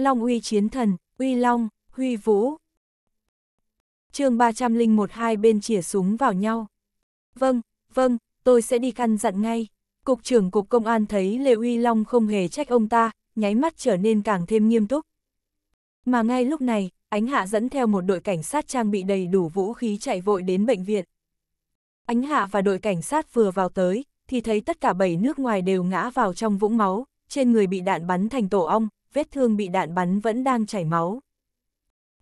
Long uy chiến thần, uy long, huy vũ. chương 301 hai bên chỉa súng vào nhau. Vâng, vâng, tôi sẽ đi căn dặn ngay. Cục trưởng Cục Công an thấy Lê Uy Long không hề trách ông ta, nháy mắt trở nên càng thêm nghiêm túc. Mà ngay lúc này, Ánh Hạ dẫn theo một đội cảnh sát trang bị đầy đủ vũ khí chạy vội đến bệnh viện. Ánh Hạ và đội cảnh sát vừa vào tới, thì thấy tất cả bảy nước ngoài đều ngã vào trong vũng máu, trên người bị đạn bắn thành tổ ong, vết thương bị đạn bắn vẫn đang chảy máu.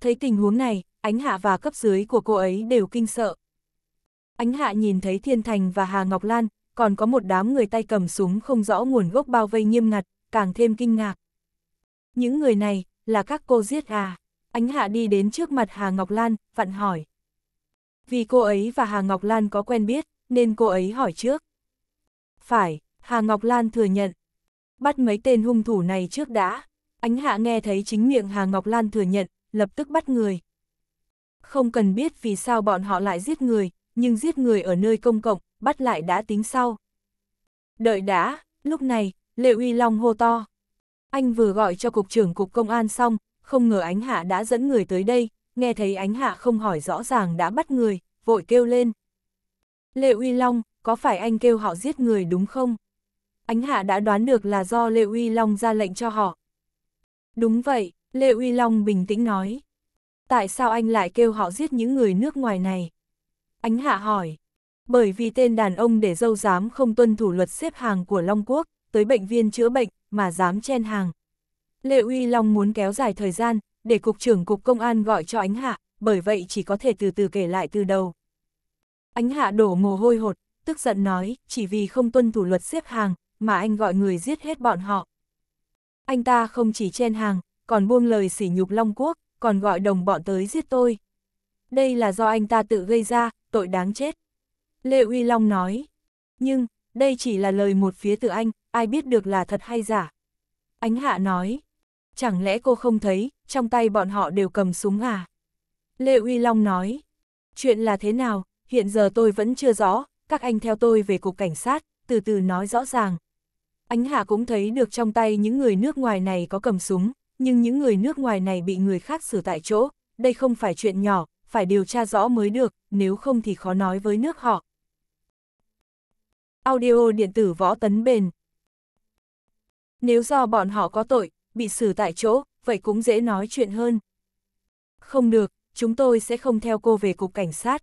Thấy tình huống này, ánh hạ và cấp dưới của cô ấy đều kinh sợ. Ánh hạ nhìn thấy Thiên Thành và Hà Ngọc Lan, còn có một đám người tay cầm súng không rõ nguồn gốc bao vây nghiêm ngặt, càng thêm kinh ngạc. Những người này, là các cô giết à? Ánh hạ đi đến trước mặt Hà Ngọc Lan, vặn hỏi. Vì cô ấy và Hà Ngọc Lan có quen biết, nên cô ấy hỏi trước. Phải, Hà Ngọc Lan thừa nhận. Bắt mấy tên hung thủ này trước đã. Ánh hạ nghe thấy chính miệng Hà Ngọc Lan thừa nhận, lập tức bắt người. Không cần biết vì sao bọn họ lại giết người, nhưng giết người ở nơi công cộng, bắt lại đã tính sau. Đợi đã, lúc này, Lệ Uy Long hô to. Anh vừa gọi cho cục trưởng cục công an xong, không ngờ ánh hạ đã dẫn người tới đây, nghe thấy ánh hạ không hỏi rõ ràng đã bắt người, vội kêu lên. Lệ Uy Long, có phải anh kêu họ giết người đúng không? Ánh hạ đã đoán được là do Lệ Uy Long ra lệnh cho họ, Đúng vậy, Lê Uy Long bình tĩnh nói. Tại sao anh lại kêu họ giết những người nước ngoài này? Ánh hạ hỏi. Bởi vì tên đàn ông để dâu dám không tuân thủ luật xếp hàng của Long Quốc, tới bệnh viên chữa bệnh, mà dám chen hàng. Lê Uy Long muốn kéo dài thời gian, để Cục trưởng Cục Công an gọi cho Ánh Hạ, bởi vậy chỉ có thể từ từ kể lại từ đầu. Ánh Hạ đổ mồ hôi hột, tức giận nói, chỉ vì không tuân thủ luật xếp hàng, mà anh gọi người giết hết bọn họ anh ta không chỉ chen hàng, còn buông lời sỉ nhục Long Quốc, còn gọi đồng bọn tới giết tôi. Đây là do anh ta tự gây ra, tội đáng chết. Lệ Uy Long nói, nhưng, đây chỉ là lời một phía từ anh, ai biết được là thật hay giả. Ánh Hạ nói, chẳng lẽ cô không thấy, trong tay bọn họ đều cầm súng à? Lệ Uy Long nói, chuyện là thế nào, hiện giờ tôi vẫn chưa rõ, các anh theo tôi về cục cảnh sát, từ từ nói rõ ràng, Ánh Hà cũng thấy được trong tay những người nước ngoài này có cầm súng, nhưng những người nước ngoài này bị người khác xử tại chỗ, đây không phải chuyện nhỏ, phải điều tra rõ mới được, nếu không thì khó nói với nước họ. Audio điện tử võ tấn bền Nếu do bọn họ có tội, bị xử tại chỗ, vậy cũng dễ nói chuyện hơn. Không được, chúng tôi sẽ không theo cô về cục cảnh sát.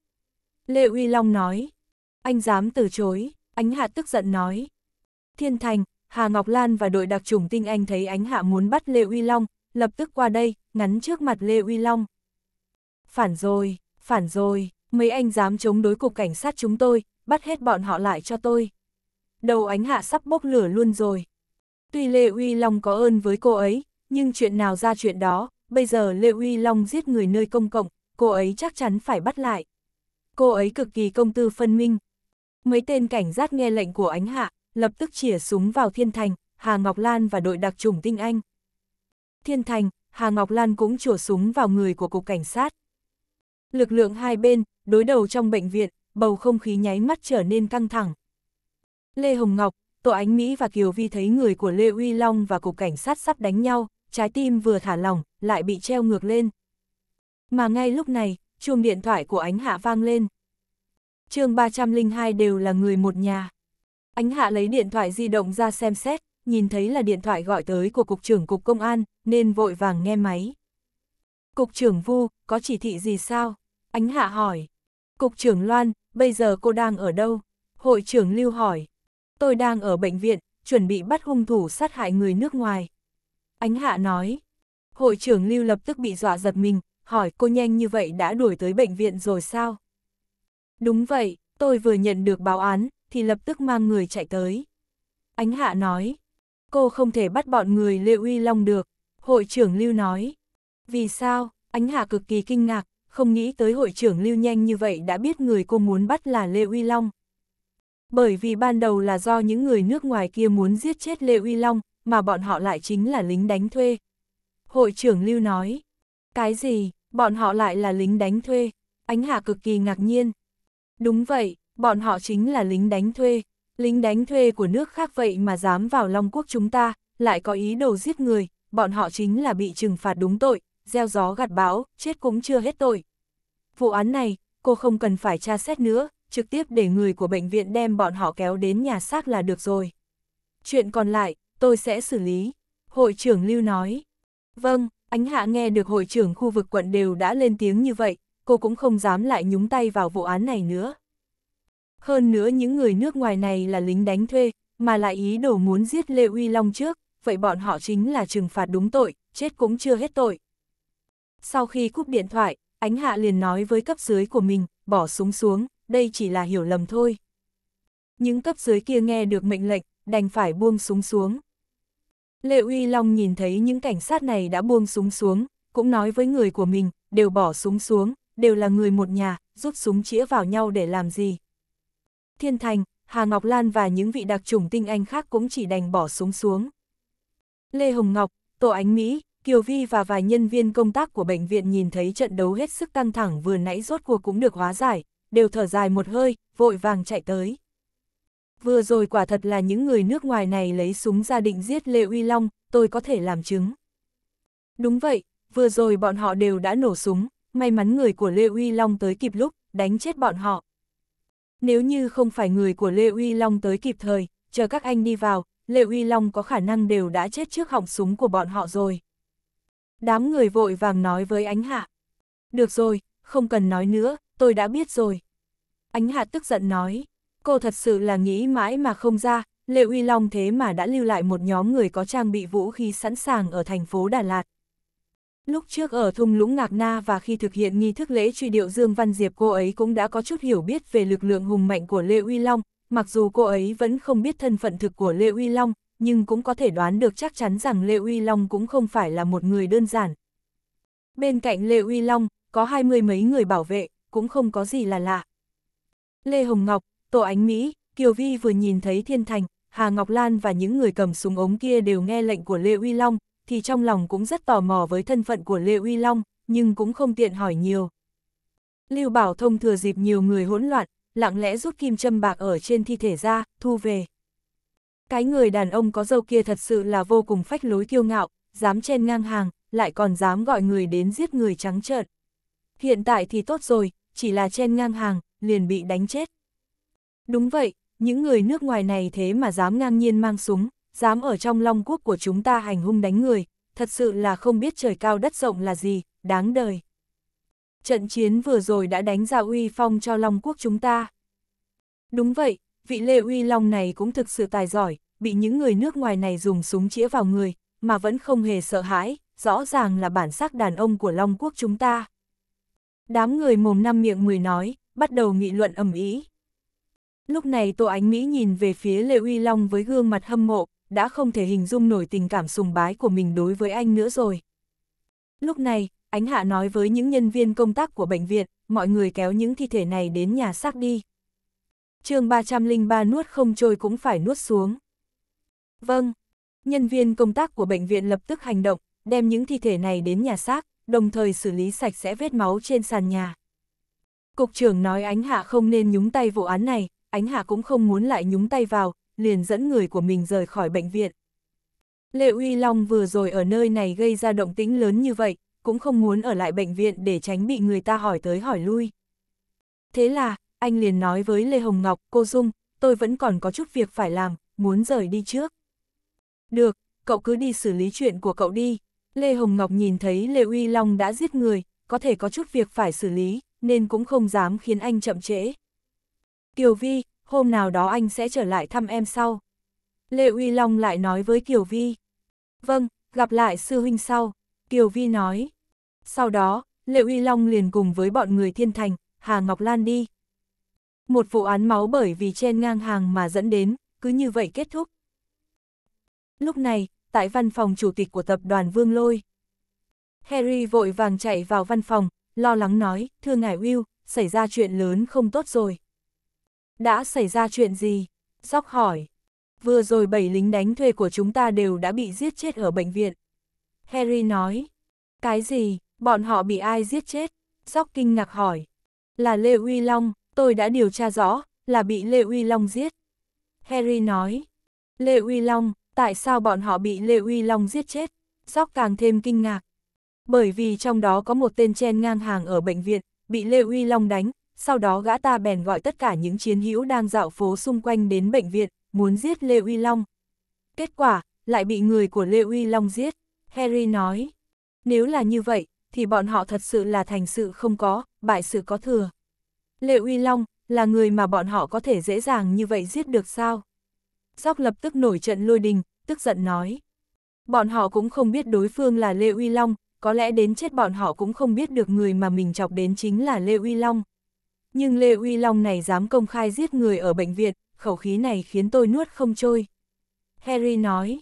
Lê Uy Long nói. Anh dám từ chối, ánh hạ tức giận nói. Thiên Thành, Hà Ngọc Lan và đội đặc chủng tinh anh thấy ánh hạ muốn bắt Lê Uy Long, lập tức qua đây, ngắn trước mặt Lê Uy Long. Phản rồi, phản rồi, mấy anh dám chống đối cục cảnh sát chúng tôi, bắt hết bọn họ lại cho tôi. Đầu ánh hạ sắp bốc lửa luôn rồi. Tuy Lê Uy Long có ơn với cô ấy, nhưng chuyện nào ra chuyện đó, bây giờ Lê Uy Long giết người nơi công cộng, cô ấy chắc chắn phải bắt lại. Cô ấy cực kỳ công tư phân minh. Mấy tên cảnh giác nghe lệnh của ánh hạ, lập tức chỉa súng vào Thiên Thành, Hà Ngọc Lan và đội đặc chủng tinh anh. Thiên Thành, Hà Ngọc Lan cũng chỉa súng vào người của cục cảnh sát. Lực lượng hai bên, đối đầu trong bệnh viện, bầu không khí nháy mắt trở nên căng thẳng. Lê Hồng Ngọc, Tô Ánh Mỹ và Kiều Vi thấy người của Lê Uy Long và cục cảnh sát sắp đánh nhau, trái tim vừa thả lỏng, lại bị treo ngược lên. Mà ngay lúc này, chuông điện thoại của Ánh Hạ vang lên. chương 302 đều là người một nhà. Ánh hạ lấy điện thoại di động ra xem xét, nhìn thấy là điện thoại gọi tới của Cục trưởng Cục Công an, nên vội vàng nghe máy. Cục trưởng Vu, có chỉ thị gì sao? Ánh hạ hỏi. Cục trưởng Loan, bây giờ cô đang ở đâu? Hội trưởng Lưu hỏi. Tôi đang ở bệnh viện, chuẩn bị bắt hung thủ sát hại người nước ngoài. Ánh hạ nói. Hội trưởng Lưu lập tức bị dọa giật mình, hỏi cô nhanh như vậy đã đuổi tới bệnh viện rồi sao? Đúng vậy, tôi vừa nhận được báo án, thì lập tức mang người chạy tới. Ánh hạ nói, cô không thể bắt bọn người Lê Uy Long được, hội trưởng Lưu nói. Vì sao, ánh hạ cực kỳ kinh ngạc, không nghĩ tới hội trưởng Lưu nhanh như vậy đã biết người cô muốn bắt là Lê Uy Long. Bởi vì ban đầu là do những người nước ngoài kia muốn giết chết Lê Uy Long, mà bọn họ lại chính là lính đánh thuê. Hội trưởng Lưu nói, cái gì, bọn họ lại là lính đánh thuê, ánh hạ cực kỳ ngạc nhiên. Đúng vậy, bọn họ chính là lính đánh thuê, lính đánh thuê của nước khác vậy mà dám vào Long Quốc chúng ta, lại có ý đồ giết người, bọn họ chính là bị trừng phạt đúng tội, gieo gió gặt bão, chết cũng chưa hết tội. Vụ án này, cô không cần phải tra xét nữa, trực tiếp để người của bệnh viện đem bọn họ kéo đến nhà xác là được rồi. Chuyện còn lại, tôi sẽ xử lý. Hội trưởng Lưu nói. Vâng, Ánh Hạ nghe được hội trưởng khu vực quận đều đã lên tiếng như vậy, cô cũng không dám lại nhúng tay vào vụ án này nữa. Hơn nữa những người nước ngoài này là lính đánh thuê, mà lại ý đồ muốn giết Lê Uy Long trước, vậy bọn họ chính là trừng phạt đúng tội, chết cũng chưa hết tội. Sau khi cúp điện thoại, Ánh Hạ liền nói với cấp dưới của mình, bỏ súng xuống, đây chỉ là hiểu lầm thôi. Những cấp dưới kia nghe được mệnh lệnh, đành phải buông súng xuống. lê Uy Long nhìn thấy những cảnh sát này đã buông súng xuống, cũng nói với người của mình, đều bỏ súng xuống, đều là người một nhà, rút súng chĩa vào nhau để làm gì. Thiên Thành, Hà Ngọc Lan và những vị đặc chủng tinh anh khác cũng chỉ đành bỏ súng xuống. Lê Hồng Ngọc, Tổ Ánh Mỹ, Kiều Vi và vài nhân viên công tác của bệnh viện nhìn thấy trận đấu hết sức căng thẳng vừa nãy rốt cuộc cũng được hóa giải, đều thở dài một hơi, vội vàng chạy tới. Vừa rồi quả thật là những người nước ngoài này lấy súng ra định giết Lê Uy Long, tôi có thể làm chứng. Đúng vậy, vừa rồi bọn họ đều đã nổ súng, may mắn người của Lê Uy Long tới kịp lúc, đánh chết bọn họ. Nếu như không phải người của Lê Uy Long tới kịp thời, chờ các anh đi vào, Lê Uy Long có khả năng đều đã chết trước họng súng của bọn họ rồi. Đám người vội vàng nói với Ánh Hạ. Được rồi, không cần nói nữa, tôi đã biết rồi. Ánh Hạ tức giận nói, cô thật sự là nghĩ mãi mà không ra, Lê Uy Long thế mà đã lưu lại một nhóm người có trang bị vũ khí sẵn sàng ở thành phố Đà Lạt. Lúc trước ở thung lũng Ngạc Na và khi thực hiện nghi thức lễ truy điệu Dương Văn Diệp cô ấy cũng đã có chút hiểu biết về lực lượng hùng mạnh của Lê Uy Long, mặc dù cô ấy vẫn không biết thân phận thực của Lê Uy Long, nhưng cũng có thể đoán được chắc chắn rằng Lê Uy Long cũng không phải là một người đơn giản. Bên cạnh Lê Uy Long, có hai mươi mấy người bảo vệ, cũng không có gì là lạ. Lê Hồng Ngọc, Tổ Ánh Mỹ, Kiều Vi vừa nhìn thấy Thiên Thành, Hà Ngọc Lan và những người cầm súng ống kia đều nghe lệnh của Lê Uy Long, thì trong lòng cũng rất tò mò với thân phận của Lê Uy Long, nhưng cũng không tiện hỏi nhiều. Lưu Bảo Thông thừa dịp nhiều người hỗn loạn, lặng lẽ rút kim châm bạc ở trên thi thể ra, thu về. Cái người đàn ông có dâu kia thật sự là vô cùng phách lối kiêu ngạo, dám chen ngang hàng, lại còn dám gọi người đến giết người trắng trợn. Hiện tại thì tốt rồi, chỉ là chen ngang hàng, liền bị đánh chết. Đúng vậy, những người nước ngoài này thế mà dám ngang nhiên mang súng, dám ở trong long quốc của chúng ta hành hung đánh người, thật sự là không biết trời cao đất rộng là gì, đáng đời. Trận chiến vừa rồi đã đánh ra uy phong cho long quốc chúng ta. Đúng vậy, vị Lê Uy Long này cũng thực sự tài giỏi, bị những người nước ngoài này dùng súng chĩa vào người, mà vẫn không hề sợ hãi, rõ ràng là bản sắc đàn ông của Long Quốc chúng ta. Đám người mồm năm miệng mười nói, bắt đầu nghị luận ầm ĩ. Lúc này Tô Ánh Mỹ nhìn về phía Lê Uy Long với gương mặt hâm mộ, đã không thể hình dung nổi tình cảm sùng bái của mình đối với anh nữa rồi. Lúc này, Ánh Hạ nói với những nhân viên công tác của bệnh viện, mọi người kéo những thi thể này đến nhà xác đi. chương 303 nuốt không trôi cũng phải nuốt xuống. Vâng, nhân viên công tác của bệnh viện lập tức hành động, đem những thi thể này đến nhà xác, đồng thời xử lý sạch sẽ vết máu trên sàn nhà. Cục trưởng nói Ánh Hạ không nên nhúng tay vụ án này, Ánh Hạ cũng không muốn lại nhúng tay vào, liền dẫn người của mình rời khỏi bệnh viện. Lệ Uy Long vừa rồi ở nơi này gây ra động tĩnh lớn như vậy, cũng không muốn ở lại bệnh viện để tránh bị người ta hỏi tới hỏi lui. Thế là, anh liền nói với Lê Hồng Ngọc, cô Dung, tôi vẫn còn có chút việc phải làm, muốn rời đi trước. Được, cậu cứ đi xử lý chuyện của cậu đi. Lê Hồng Ngọc nhìn thấy Lê Uy Long đã giết người, có thể có chút việc phải xử lý, nên cũng không dám khiến anh chậm trễ. Kiều Vi, hôm nào đó anh sẽ trở lại thăm em sau. Lê Uy Long lại nói với Kiều Vi. Vâng, gặp lại sư huynh sau, Kiều Vi nói. Sau đó, Lê Uy Long liền cùng với bọn người thiên thành, Hà Ngọc Lan đi. Một vụ án máu bởi vì trên ngang hàng mà dẫn đến, cứ như vậy kết thúc. Lúc này, tại văn phòng chủ tịch của tập đoàn Vương Lôi. Harry vội vàng chạy vào văn phòng, lo lắng nói, thưa ngài Will, xảy ra chuyện lớn không tốt rồi. Đã xảy ra chuyện gì? Dóc hỏi. Vừa rồi bảy lính đánh thuê của chúng ta đều đã bị giết chết ở bệnh viện. Harry nói. Cái gì? Bọn họ bị ai giết chết? Dóc kinh ngạc hỏi. Là Lê Uy Long, tôi đã điều tra rõ, là bị Lê Uy Long giết. Harry nói. Lê Uy Long, tại sao bọn họ bị Lê Uy Long giết chết? Dóc càng thêm kinh ngạc. Bởi vì trong đó có một tên chen ngang hàng ở bệnh viện, bị Lê Uy Long đánh, sau đó gã ta bèn gọi tất cả những chiến hữu đang dạo phố xung quanh đến bệnh viện, muốn giết Lê Uy Long. Kết quả, lại bị người của Lê Uy Long giết, Harry nói. Nếu là như vậy, thì bọn họ thật sự là thành sự không có, bại sự có thừa. Lê Uy Long, là người mà bọn họ có thể dễ dàng như vậy giết được sao? Sóc lập tức nổi trận lôi đình, tức giận nói. Bọn họ cũng không biết đối phương là Lê Uy Long, có lẽ đến chết bọn họ cũng không biết được người mà mình chọc đến chính là Lê Uy Long. Nhưng Lê Uy Long này dám công khai giết người ở bệnh viện, khẩu khí này khiến tôi nuốt không trôi. Harry nói,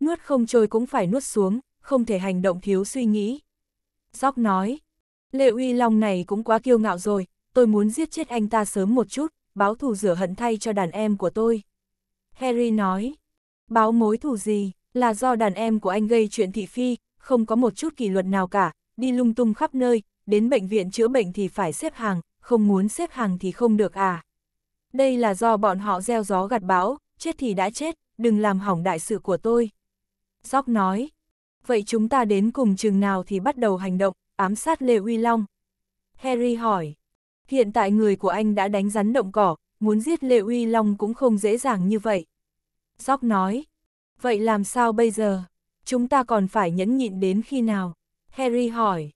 nuốt không trôi cũng phải nuốt xuống, không thể hành động thiếu suy nghĩ. Jock nói, Lê Uy Long này cũng quá kiêu ngạo rồi, tôi muốn giết chết anh ta sớm một chút, báo thù rửa hận thay cho đàn em của tôi. Harry nói, báo mối thù gì, là do đàn em của anh gây chuyện thị phi, không có một chút kỷ luật nào cả, đi lung tung khắp nơi, đến bệnh viện chữa bệnh thì phải xếp hàng, không muốn xếp hàng thì không được à. Đây là do bọn họ gieo gió gặt bão, chết thì đã chết, đừng làm hỏng đại sự của tôi. Sóc nói, vậy chúng ta đến cùng chừng nào thì bắt đầu hành động, ám sát Lê Uy Long. Harry hỏi, hiện tại người của anh đã đánh rắn động cỏ, muốn giết Lê Uy Long cũng không dễ dàng như vậy. Sóc nói, vậy làm sao bây giờ? Chúng ta còn phải nhẫn nhịn đến khi nào? Harry hỏi,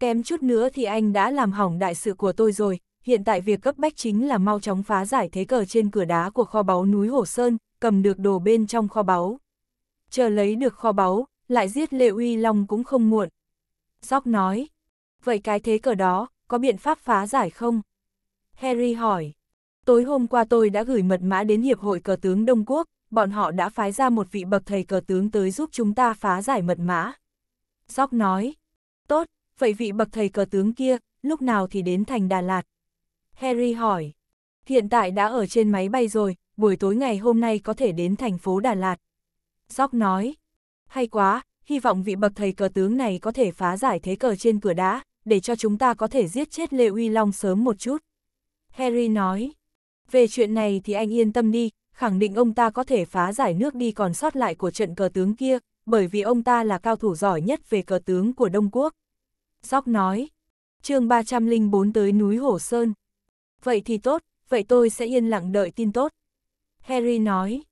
Kém chút nữa thì anh đã làm hỏng đại sự của tôi rồi, hiện tại việc cấp bách chính là mau chóng phá giải thế cờ trên cửa đá của kho báu núi hổ Sơn, cầm được đồ bên trong kho báu. Chờ lấy được kho báu, lại giết Lệ Uy Long cũng không muộn. Dóc nói, vậy cái thế cờ đó, có biện pháp phá giải không? Harry hỏi, tối hôm qua tôi đã gửi mật mã đến Hiệp hội Cờ tướng Đông Quốc, bọn họ đã phái ra một vị bậc thầy cờ tướng tới giúp chúng ta phá giải mật mã. Dóc nói, tốt, vậy vị bậc thầy cờ tướng kia, lúc nào thì đến thành Đà Lạt? Harry hỏi, hiện tại đã ở trên máy bay rồi, buổi tối ngày hôm nay có thể đến thành phố Đà Lạt. Jock nói, hay quá, hy vọng vị bậc thầy cờ tướng này có thể phá giải thế cờ trên cửa đá, để cho chúng ta có thể giết chết Lê Uy Long sớm một chút. Harry nói, về chuyện này thì anh yên tâm đi, khẳng định ông ta có thể phá giải nước đi còn sót lại của trận cờ tướng kia, bởi vì ông ta là cao thủ giỏi nhất về cờ tướng của Đông Quốc. Dóc nói, chương 304 tới núi Hổ Sơn. Vậy thì tốt, vậy tôi sẽ yên lặng đợi tin tốt. Harry nói,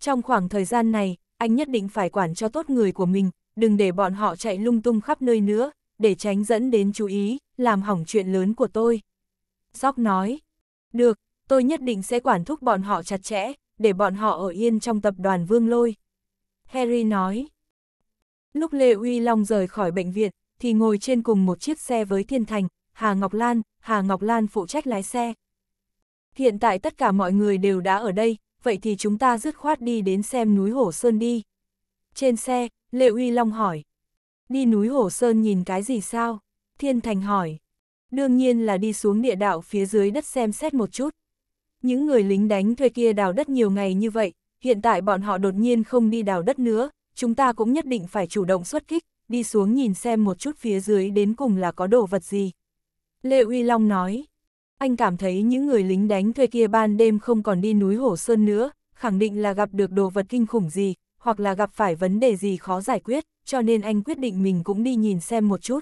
trong khoảng thời gian này, anh nhất định phải quản cho tốt người của mình, đừng để bọn họ chạy lung tung khắp nơi nữa, để tránh dẫn đến chú ý, làm hỏng chuyện lớn của tôi. Dóc nói, được, tôi nhất định sẽ quản thúc bọn họ chặt chẽ, để bọn họ ở yên trong tập đoàn Vương Lôi. Harry nói. Lúc Lê Uy Long rời khỏi bệnh viện, thì ngồi trên cùng một chiếc xe với Thiên Thành, Hà Ngọc Lan, Hà Ngọc Lan phụ trách lái xe. Hiện tại tất cả mọi người đều đã ở đây, vậy thì chúng ta dứt khoát đi đến xem núi Hổ Sơn đi. Trên xe, Lệ Uy Long hỏi. Đi núi Hổ Sơn nhìn cái gì sao? Thiên Thành hỏi. Đương nhiên là đi xuống địa đạo phía dưới đất xem xét một chút. Những người lính đánh thuê kia đào đất nhiều ngày như vậy, hiện tại bọn họ đột nhiên không đi đào đất nữa, chúng ta cũng nhất định phải chủ động xuất kích, đi xuống nhìn xem một chút phía dưới đến cùng là có đồ vật gì. Lê Uy Long nói, anh cảm thấy những người lính đánh thuê kia ban đêm không còn đi núi Hổ Sơn nữa, khẳng định là gặp được đồ vật kinh khủng gì, hoặc là gặp phải vấn đề gì khó giải quyết, cho nên anh quyết định mình cũng đi nhìn xem một chút.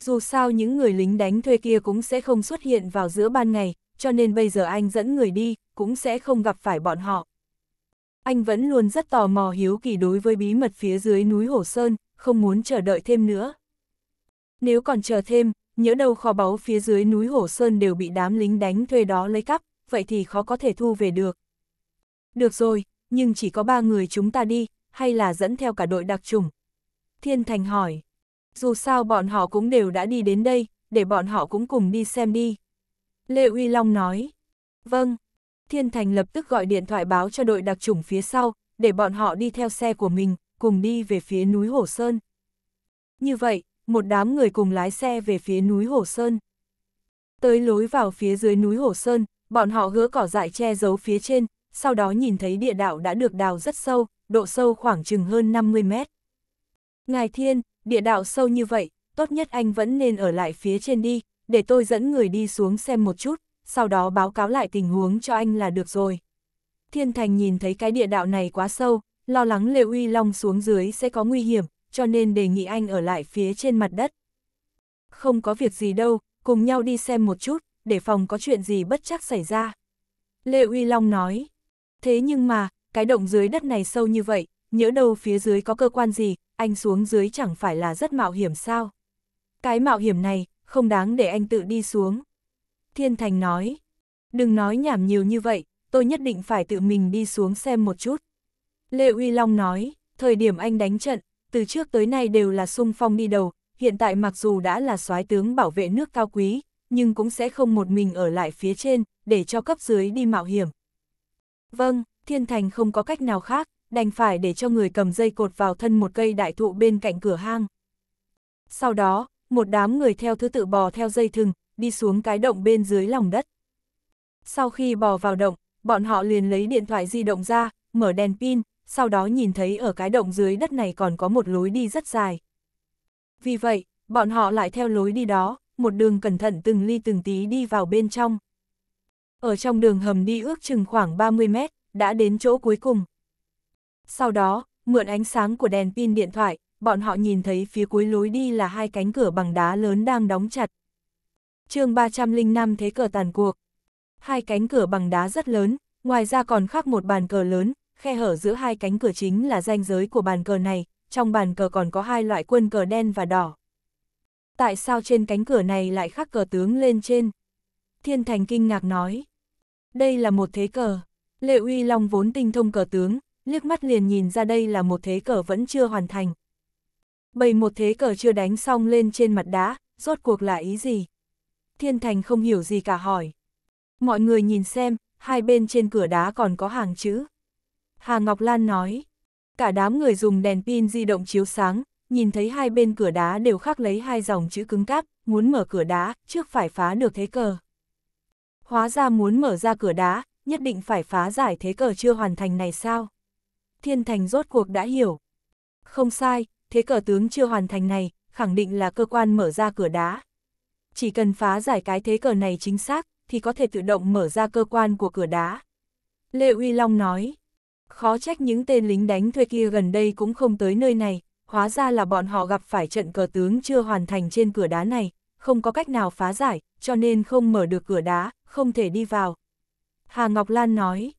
Dù sao những người lính đánh thuê kia cũng sẽ không xuất hiện vào giữa ban ngày, cho nên bây giờ anh dẫn người đi, cũng sẽ không gặp phải bọn họ. Anh vẫn luôn rất tò mò hiếu kỳ đối với bí mật phía dưới núi Hổ Sơn, không muốn chờ đợi thêm nữa. Nếu còn chờ thêm, nhỡ đâu kho báu phía dưới núi Hổ Sơn đều bị đám lính đánh thuê đó lấy cắp, vậy thì khó có thể thu về được. Được rồi, nhưng chỉ có ba người chúng ta đi, hay là dẫn theo cả đội đặc chủng Thiên Thành hỏi. Dù sao bọn họ cũng đều đã đi đến đây, để bọn họ cũng cùng đi xem đi. Lê Uy Long nói. Vâng. Thiên Thành lập tức gọi điện thoại báo cho đội đặc chủng phía sau, để bọn họ đi theo xe của mình, cùng đi về phía núi Hổ Sơn. Như vậy, một đám người cùng lái xe về phía núi Hổ Sơn. Tới lối vào phía dưới núi Hổ Sơn, bọn họ gỡ cỏ dại che giấu phía trên, sau đó nhìn thấy địa đạo đã được đào rất sâu, độ sâu khoảng chừng hơn 50 mét. Ngài Thiên, địa đạo sâu như vậy, tốt nhất anh vẫn nên ở lại phía trên đi, để tôi dẫn người đi xuống xem một chút, sau đó báo cáo lại tình huống cho anh là được rồi. Thiên Thành nhìn thấy cái địa đạo này quá sâu, lo lắng lê Uy Long xuống dưới sẽ có nguy hiểm, cho nên đề nghị anh ở lại phía trên mặt đất. Không có việc gì đâu, cùng nhau đi xem một chút, để phòng có chuyện gì bất chắc xảy ra. Lê Uy Long nói, thế nhưng mà, cái động dưới đất này sâu như vậy, nhỡ đâu phía dưới có cơ quan gì, anh xuống dưới chẳng phải là rất mạo hiểm sao. Cái mạo hiểm này, không đáng để anh tự đi xuống. Thiên Thành nói, đừng nói nhảm nhiều như vậy, tôi nhất định phải tự mình đi xuống xem một chút. Lê Uy Long nói, thời điểm anh đánh trận, từ trước tới nay đều là sung phong đi đầu, hiện tại mặc dù đã là soái tướng bảo vệ nước cao quý, nhưng cũng sẽ không một mình ở lại phía trên, để cho cấp dưới đi mạo hiểm. Vâng, thiên thành không có cách nào khác, đành phải để cho người cầm dây cột vào thân một cây đại thụ bên cạnh cửa hang. Sau đó, một đám người theo thứ tự bò theo dây thừng, đi xuống cái động bên dưới lòng đất. Sau khi bò vào động, bọn họ liền lấy điện thoại di động ra, mở đèn pin, sau đó nhìn thấy ở cái động dưới đất này còn có một lối đi rất dài. Vì vậy, bọn họ lại theo lối đi đó, một đường cẩn thận từng ly từng tí đi vào bên trong. Ở trong đường hầm đi ước chừng khoảng 30 mét, đã đến chỗ cuối cùng. Sau đó, mượn ánh sáng của đèn pin điện thoại, bọn họ nhìn thấy phía cuối lối đi là hai cánh cửa bằng đá lớn đang đóng chặt. chương 305 thế cờ tàn cuộc. Hai cánh cửa bằng đá rất lớn, ngoài ra còn khác một bàn cờ lớn, khe hở giữa hai cánh cửa chính là ranh giới của bàn cờ này, trong bàn cờ còn có hai loại quân cờ đen và đỏ. Tại sao trên cánh cửa này lại khắc cờ tướng lên trên? Thiên Thành kinh ngạc nói. Đây là một thế cờ. Lệ Uy Long vốn tinh thông cờ tướng, liếc mắt liền nhìn ra đây là một thế cờ vẫn chưa hoàn thành. Bày một thế cờ chưa đánh xong lên trên mặt đá, rốt cuộc là ý gì? Thiên Thành không hiểu gì cả hỏi. Mọi người nhìn xem, hai bên trên cửa đá còn có hàng chữ. Hà Ngọc Lan nói. Cả đám người dùng đèn pin di động chiếu sáng, nhìn thấy hai bên cửa đá đều khắc lấy hai dòng chữ cứng cáp, muốn mở cửa đá, trước phải phá được thế cờ. Hóa ra muốn mở ra cửa đá, nhất định phải phá giải thế cờ chưa hoàn thành này sao? Thiên Thành rốt cuộc đã hiểu. Không sai, thế cờ tướng chưa hoàn thành này, khẳng định là cơ quan mở ra cửa đá. Chỉ cần phá giải cái thế cờ này chính xác, thì có thể tự động mở ra cơ quan của cửa đá. Lê Uy Long nói. Khó trách những tên lính đánh thuê kia gần đây cũng không tới nơi này, hóa ra là bọn họ gặp phải trận cờ tướng chưa hoàn thành trên cửa đá này, không có cách nào phá giải, cho nên không mở được cửa đá, không thể đi vào. Hà Ngọc Lan nói,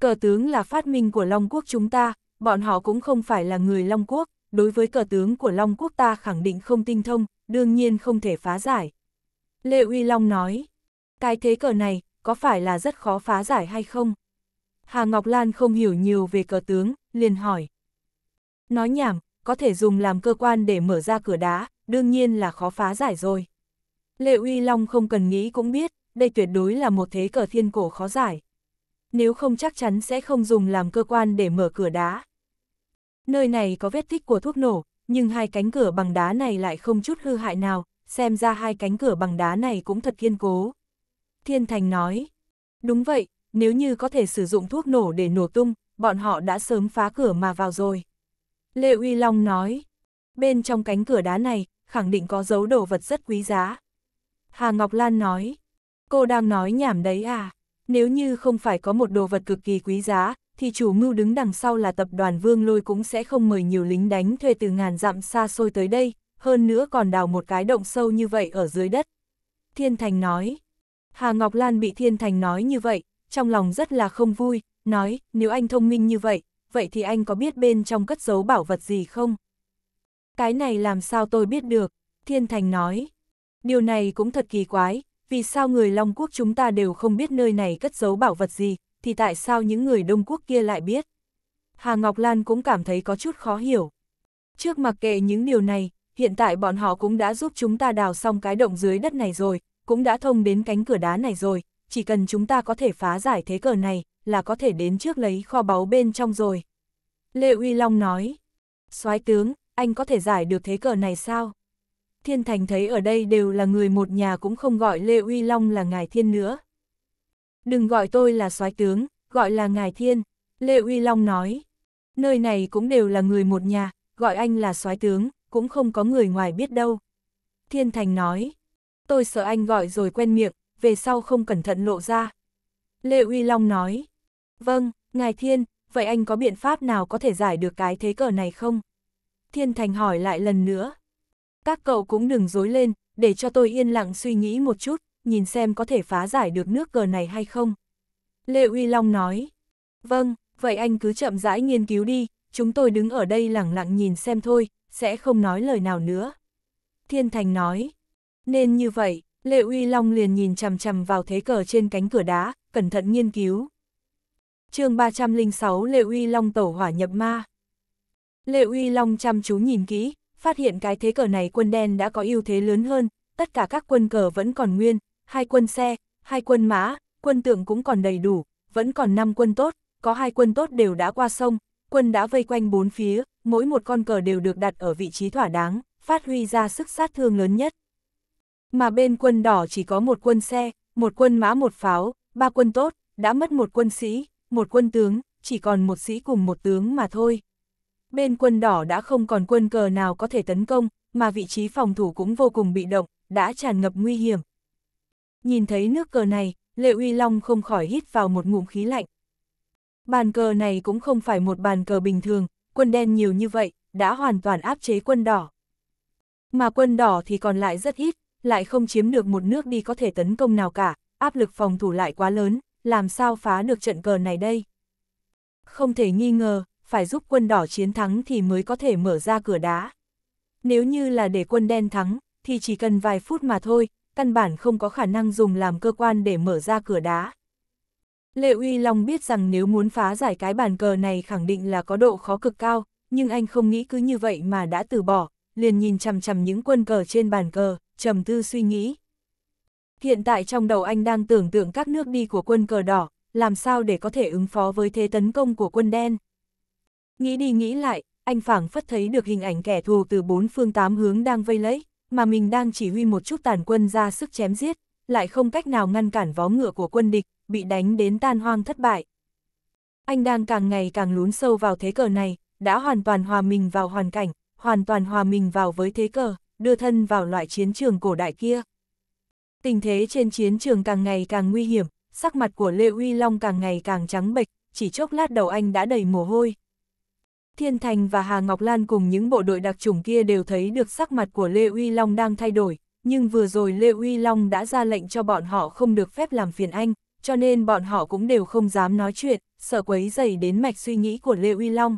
cờ tướng là phát minh của Long Quốc chúng ta, bọn họ cũng không phải là người Long Quốc, đối với cờ tướng của Long Quốc ta khẳng định không tinh thông, đương nhiên không thể phá giải. Lê Uy Long nói, cái thế cờ này, có phải là rất khó phá giải hay không? Hà Ngọc Lan không hiểu nhiều về cờ tướng, liền hỏi. Nói nhảm, có thể dùng làm cơ quan để mở ra cửa đá, đương nhiên là khó phá giải rồi. Lệ Uy Long không cần nghĩ cũng biết, đây tuyệt đối là một thế cờ thiên cổ khó giải. Nếu không chắc chắn sẽ không dùng làm cơ quan để mở cửa đá. Nơi này có vết tích của thuốc nổ, nhưng hai cánh cửa bằng đá này lại không chút hư hại nào, xem ra hai cánh cửa bằng đá này cũng thật kiên cố. Thiên Thành nói, đúng vậy, nếu như có thể sử dụng thuốc nổ để nổ tung, bọn họ đã sớm phá cửa mà vào rồi. Lê Uy Long nói, bên trong cánh cửa đá này, khẳng định có dấu đồ vật rất quý giá. Hà Ngọc Lan nói, cô đang nói nhảm đấy à, nếu như không phải có một đồ vật cực kỳ quý giá, thì chủ mưu đứng đằng sau là tập đoàn Vương Lôi cũng sẽ không mời nhiều lính đánh thuê từ ngàn dặm xa xôi tới đây, hơn nữa còn đào một cái động sâu như vậy ở dưới đất. Thiên Thành nói, Hà Ngọc Lan bị Thiên Thành nói như vậy, trong lòng rất là không vui, nói, nếu anh thông minh như vậy, vậy thì anh có biết bên trong cất giấu bảo vật gì không? Cái này làm sao tôi biết được? Thiên Thành nói. Điều này cũng thật kỳ quái, vì sao người Long Quốc chúng ta đều không biết nơi này cất giấu bảo vật gì, thì tại sao những người Đông Quốc kia lại biết? Hà Ngọc Lan cũng cảm thấy có chút khó hiểu. Trước mặc kệ những điều này, hiện tại bọn họ cũng đã giúp chúng ta đào xong cái động dưới đất này rồi, cũng đã thông đến cánh cửa đá này rồi, chỉ cần chúng ta có thể phá giải thế cờ này, là có thể đến trước lấy kho báu bên trong rồi. Lê Uy Long nói, soái tướng, anh có thể giải được thế cờ này sao? Thiên Thành thấy ở đây đều là người một nhà cũng không gọi Lê Uy Long là Ngài Thiên nữa. Đừng gọi tôi là soái tướng, gọi là Ngài Thiên, Lê Uy Long nói. Nơi này cũng đều là người một nhà, gọi anh là soái tướng, cũng không có người ngoài biết đâu. Thiên Thành nói, tôi sợ anh gọi rồi quen miệng, về sau không cẩn thận lộ ra. Lê Uy Long nói, vâng, Ngài Thiên, vậy anh có biện pháp nào có thể giải được cái thế cờ này không? Thiên Thành hỏi lại lần nữa. Các cậu cũng đừng dối lên, để cho tôi yên lặng suy nghĩ một chút, nhìn xem có thể phá giải được nước cờ này hay không. Lê Uy Long nói, vâng, vậy anh cứ chậm rãi nghiên cứu đi, chúng tôi đứng ở đây lặng lặng nhìn xem thôi, sẽ không nói lời nào nữa. Thiên Thành nói, nên như vậy, Lệ Uy Long liền nhìn chằm chằm vào thế cờ trên cánh cửa đá, cẩn thận nghiên cứu. chương 306 Lệ Uy Long tẩu hỏa nhập ma. Lệ Uy Long chăm chú nhìn kỹ, phát hiện cái thế cờ này quân đen đã có ưu thế lớn hơn, tất cả các quân cờ vẫn còn nguyên, hai quân xe, hai quân mã, quân tượng cũng còn đầy đủ, vẫn còn năm quân tốt, có hai quân tốt đều đã qua sông, quân đã vây quanh bốn phía, mỗi một con cờ đều được đặt ở vị trí thỏa đáng, phát huy ra sức sát thương lớn nhất. Mà bên quân đỏ chỉ có một quân xe, một quân mã một pháo, ba quân tốt, đã mất một quân sĩ, một quân tướng, chỉ còn một sĩ cùng một tướng mà thôi. Bên quân đỏ đã không còn quân cờ nào có thể tấn công, mà vị trí phòng thủ cũng vô cùng bị động, đã tràn ngập nguy hiểm. Nhìn thấy nước cờ này, Lệ Uy Long không khỏi hít vào một ngụm khí lạnh. Bàn cờ này cũng không phải một bàn cờ bình thường, quân đen nhiều như vậy, đã hoàn toàn áp chế quân đỏ. Mà quân đỏ thì còn lại rất ít, lại không chiếm được một nước đi có thể tấn công nào cả, áp lực phòng thủ lại quá lớn, làm sao phá được trận cờ này đây? Không thể nghi ngờ, phải giúp quân đỏ chiến thắng thì mới có thể mở ra cửa đá. Nếu như là để quân đen thắng, thì chỉ cần vài phút mà thôi, căn bản không có khả năng dùng làm cơ quan để mở ra cửa đá. Lệ Uy Long biết rằng nếu muốn phá giải cái bàn cờ này khẳng định là có độ khó cực cao, nhưng anh không nghĩ cứ như vậy mà đã từ bỏ, liền nhìn chằm chằm những quân cờ trên bàn cờ trầm tư suy nghĩ. Hiện tại trong đầu anh đang tưởng tượng các nước đi của quân cờ đỏ, làm sao để có thể ứng phó với thế tấn công của quân đen. Nghĩ đi nghĩ lại, anh phảng phất thấy được hình ảnh kẻ thù từ bốn phương tám hướng đang vây lấy, mà mình đang chỉ huy một chút tàn quân ra sức chém giết, lại không cách nào ngăn cản vó ngựa của quân địch, bị đánh đến tan hoang thất bại. Anh đang càng ngày càng lún sâu vào thế cờ này, đã hoàn toàn hòa mình vào hoàn cảnh, hoàn toàn hòa mình vào với thế cờ đưa thân vào loại chiến trường cổ đại kia. Tình thế trên chiến trường càng ngày càng nguy hiểm, sắc mặt của Lê Uy Long càng ngày càng trắng bệch, chỉ chốc lát đầu anh đã đầy mồ hôi. Thiên Thành và Hà Ngọc Lan cùng những bộ đội đặc chủng kia đều thấy được sắc mặt của Lê Uy Long đang thay đổi, nhưng vừa rồi Lê Uy Long đã ra lệnh cho bọn họ không được phép làm phiền anh, cho nên bọn họ cũng đều không dám nói chuyện, sợ quấy dày đến mạch suy nghĩ của Lê Uy Long.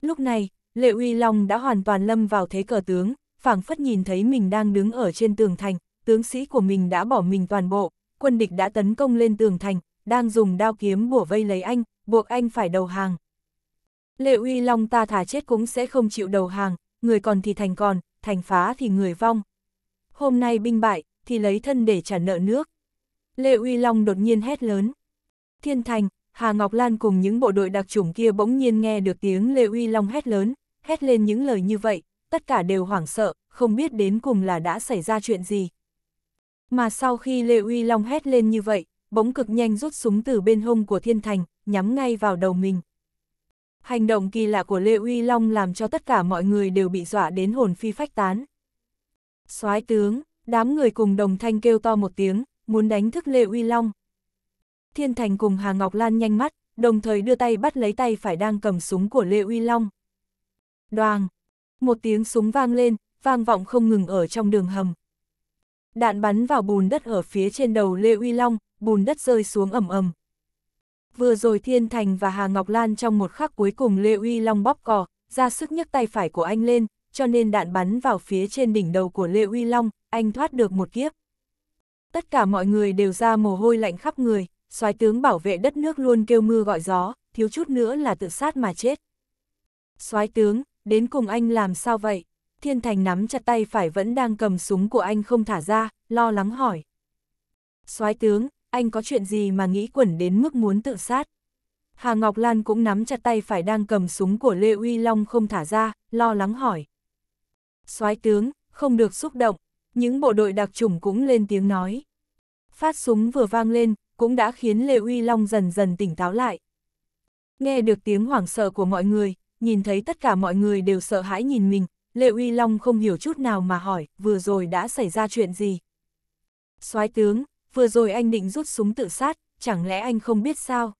Lúc này, Lê Uy Long đã hoàn toàn lâm vào thế cờ tướng, phảng phất nhìn thấy mình đang đứng ở trên tường thành, tướng sĩ của mình đã bỏ mình toàn bộ, quân địch đã tấn công lên tường thành, đang dùng đao kiếm bủa vây lấy anh, buộc anh phải đầu hàng. Lệ uy long ta thả chết cũng sẽ không chịu đầu hàng, người còn thì thành còn, thành phá thì người vong. Hôm nay binh bại, thì lấy thân để trả nợ nước. Lệ uy long đột nhiên hét lớn. Thiên thành, Hà Ngọc Lan cùng những bộ đội đặc chủng kia bỗng nhiên nghe được tiếng Lệ Uy Long hét lớn, hét lên những lời như vậy, tất cả đều hoảng sợ, không biết đến cùng là đã xảy ra chuyện gì. Mà sau khi Lê Uy Long hét lên như vậy, bỗng cực nhanh rút súng từ bên hông của Thiên Thành, nhắm ngay vào đầu mình. Hành động kỳ lạ của Lê Uy Long làm cho tất cả mọi người đều bị dọa đến hồn phi phách tán. soái tướng, đám người cùng đồng thanh kêu to một tiếng, muốn đánh thức Lê Uy Long. Thiên Thành cùng Hà Ngọc Lan nhanh mắt, đồng thời đưa tay bắt lấy tay phải đang cầm súng của Lê Uy Long. Đoàn, một tiếng súng vang lên, vang vọng không ngừng ở trong đường hầm. Đạn bắn vào bùn đất ở phía trên đầu Lê Uy Long, bùn đất rơi xuống ầm ầm. Vừa rồi Thiên Thành và Hà Ngọc Lan trong một khắc cuối cùng Lê Uy Long bóp cò, ra sức nhấc tay phải của anh lên, cho nên đạn bắn vào phía trên đỉnh đầu của Lê Uy Long, anh thoát được một kiếp. Tất cả mọi người đều ra mồ hôi lạnh khắp người, soái tướng bảo vệ đất nước luôn kêu mưa gọi gió, thiếu chút nữa là tự sát mà chết. Soái tướng, đến cùng anh làm sao vậy? Thiên Thành nắm chặt tay phải vẫn đang cầm súng của anh không thả ra, lo lắng hỏi. soái tướng, anh có chuyện gì mà nghĩ quẩn đến mức muốn tự sát? Hà Ngọc Lan cũng nắm chặt tay phải đang cầm súng của Lê Uy Long không thả ra, lo lắng hỏi. soái tướng, không được xúc động, những bộ đội đặc chủng cũng lên tiếng nói. Phát súng vừa vang lên, cũng đã khiến Lê Uy Long dần dần tỉnh táo lại. Nghe được tiếng hoảng sợ của mọi người, nhìn thấy tất cả mọi người đều sợ hãi nhìn mình, Lệ Uy Long không hiểu chút nào mà hỏi, vừa rồi đã xảy ra chuyện gì? soái tướng, vừa rồi anh định rút súng tự sát, chẳng lẽ anh không biết sao?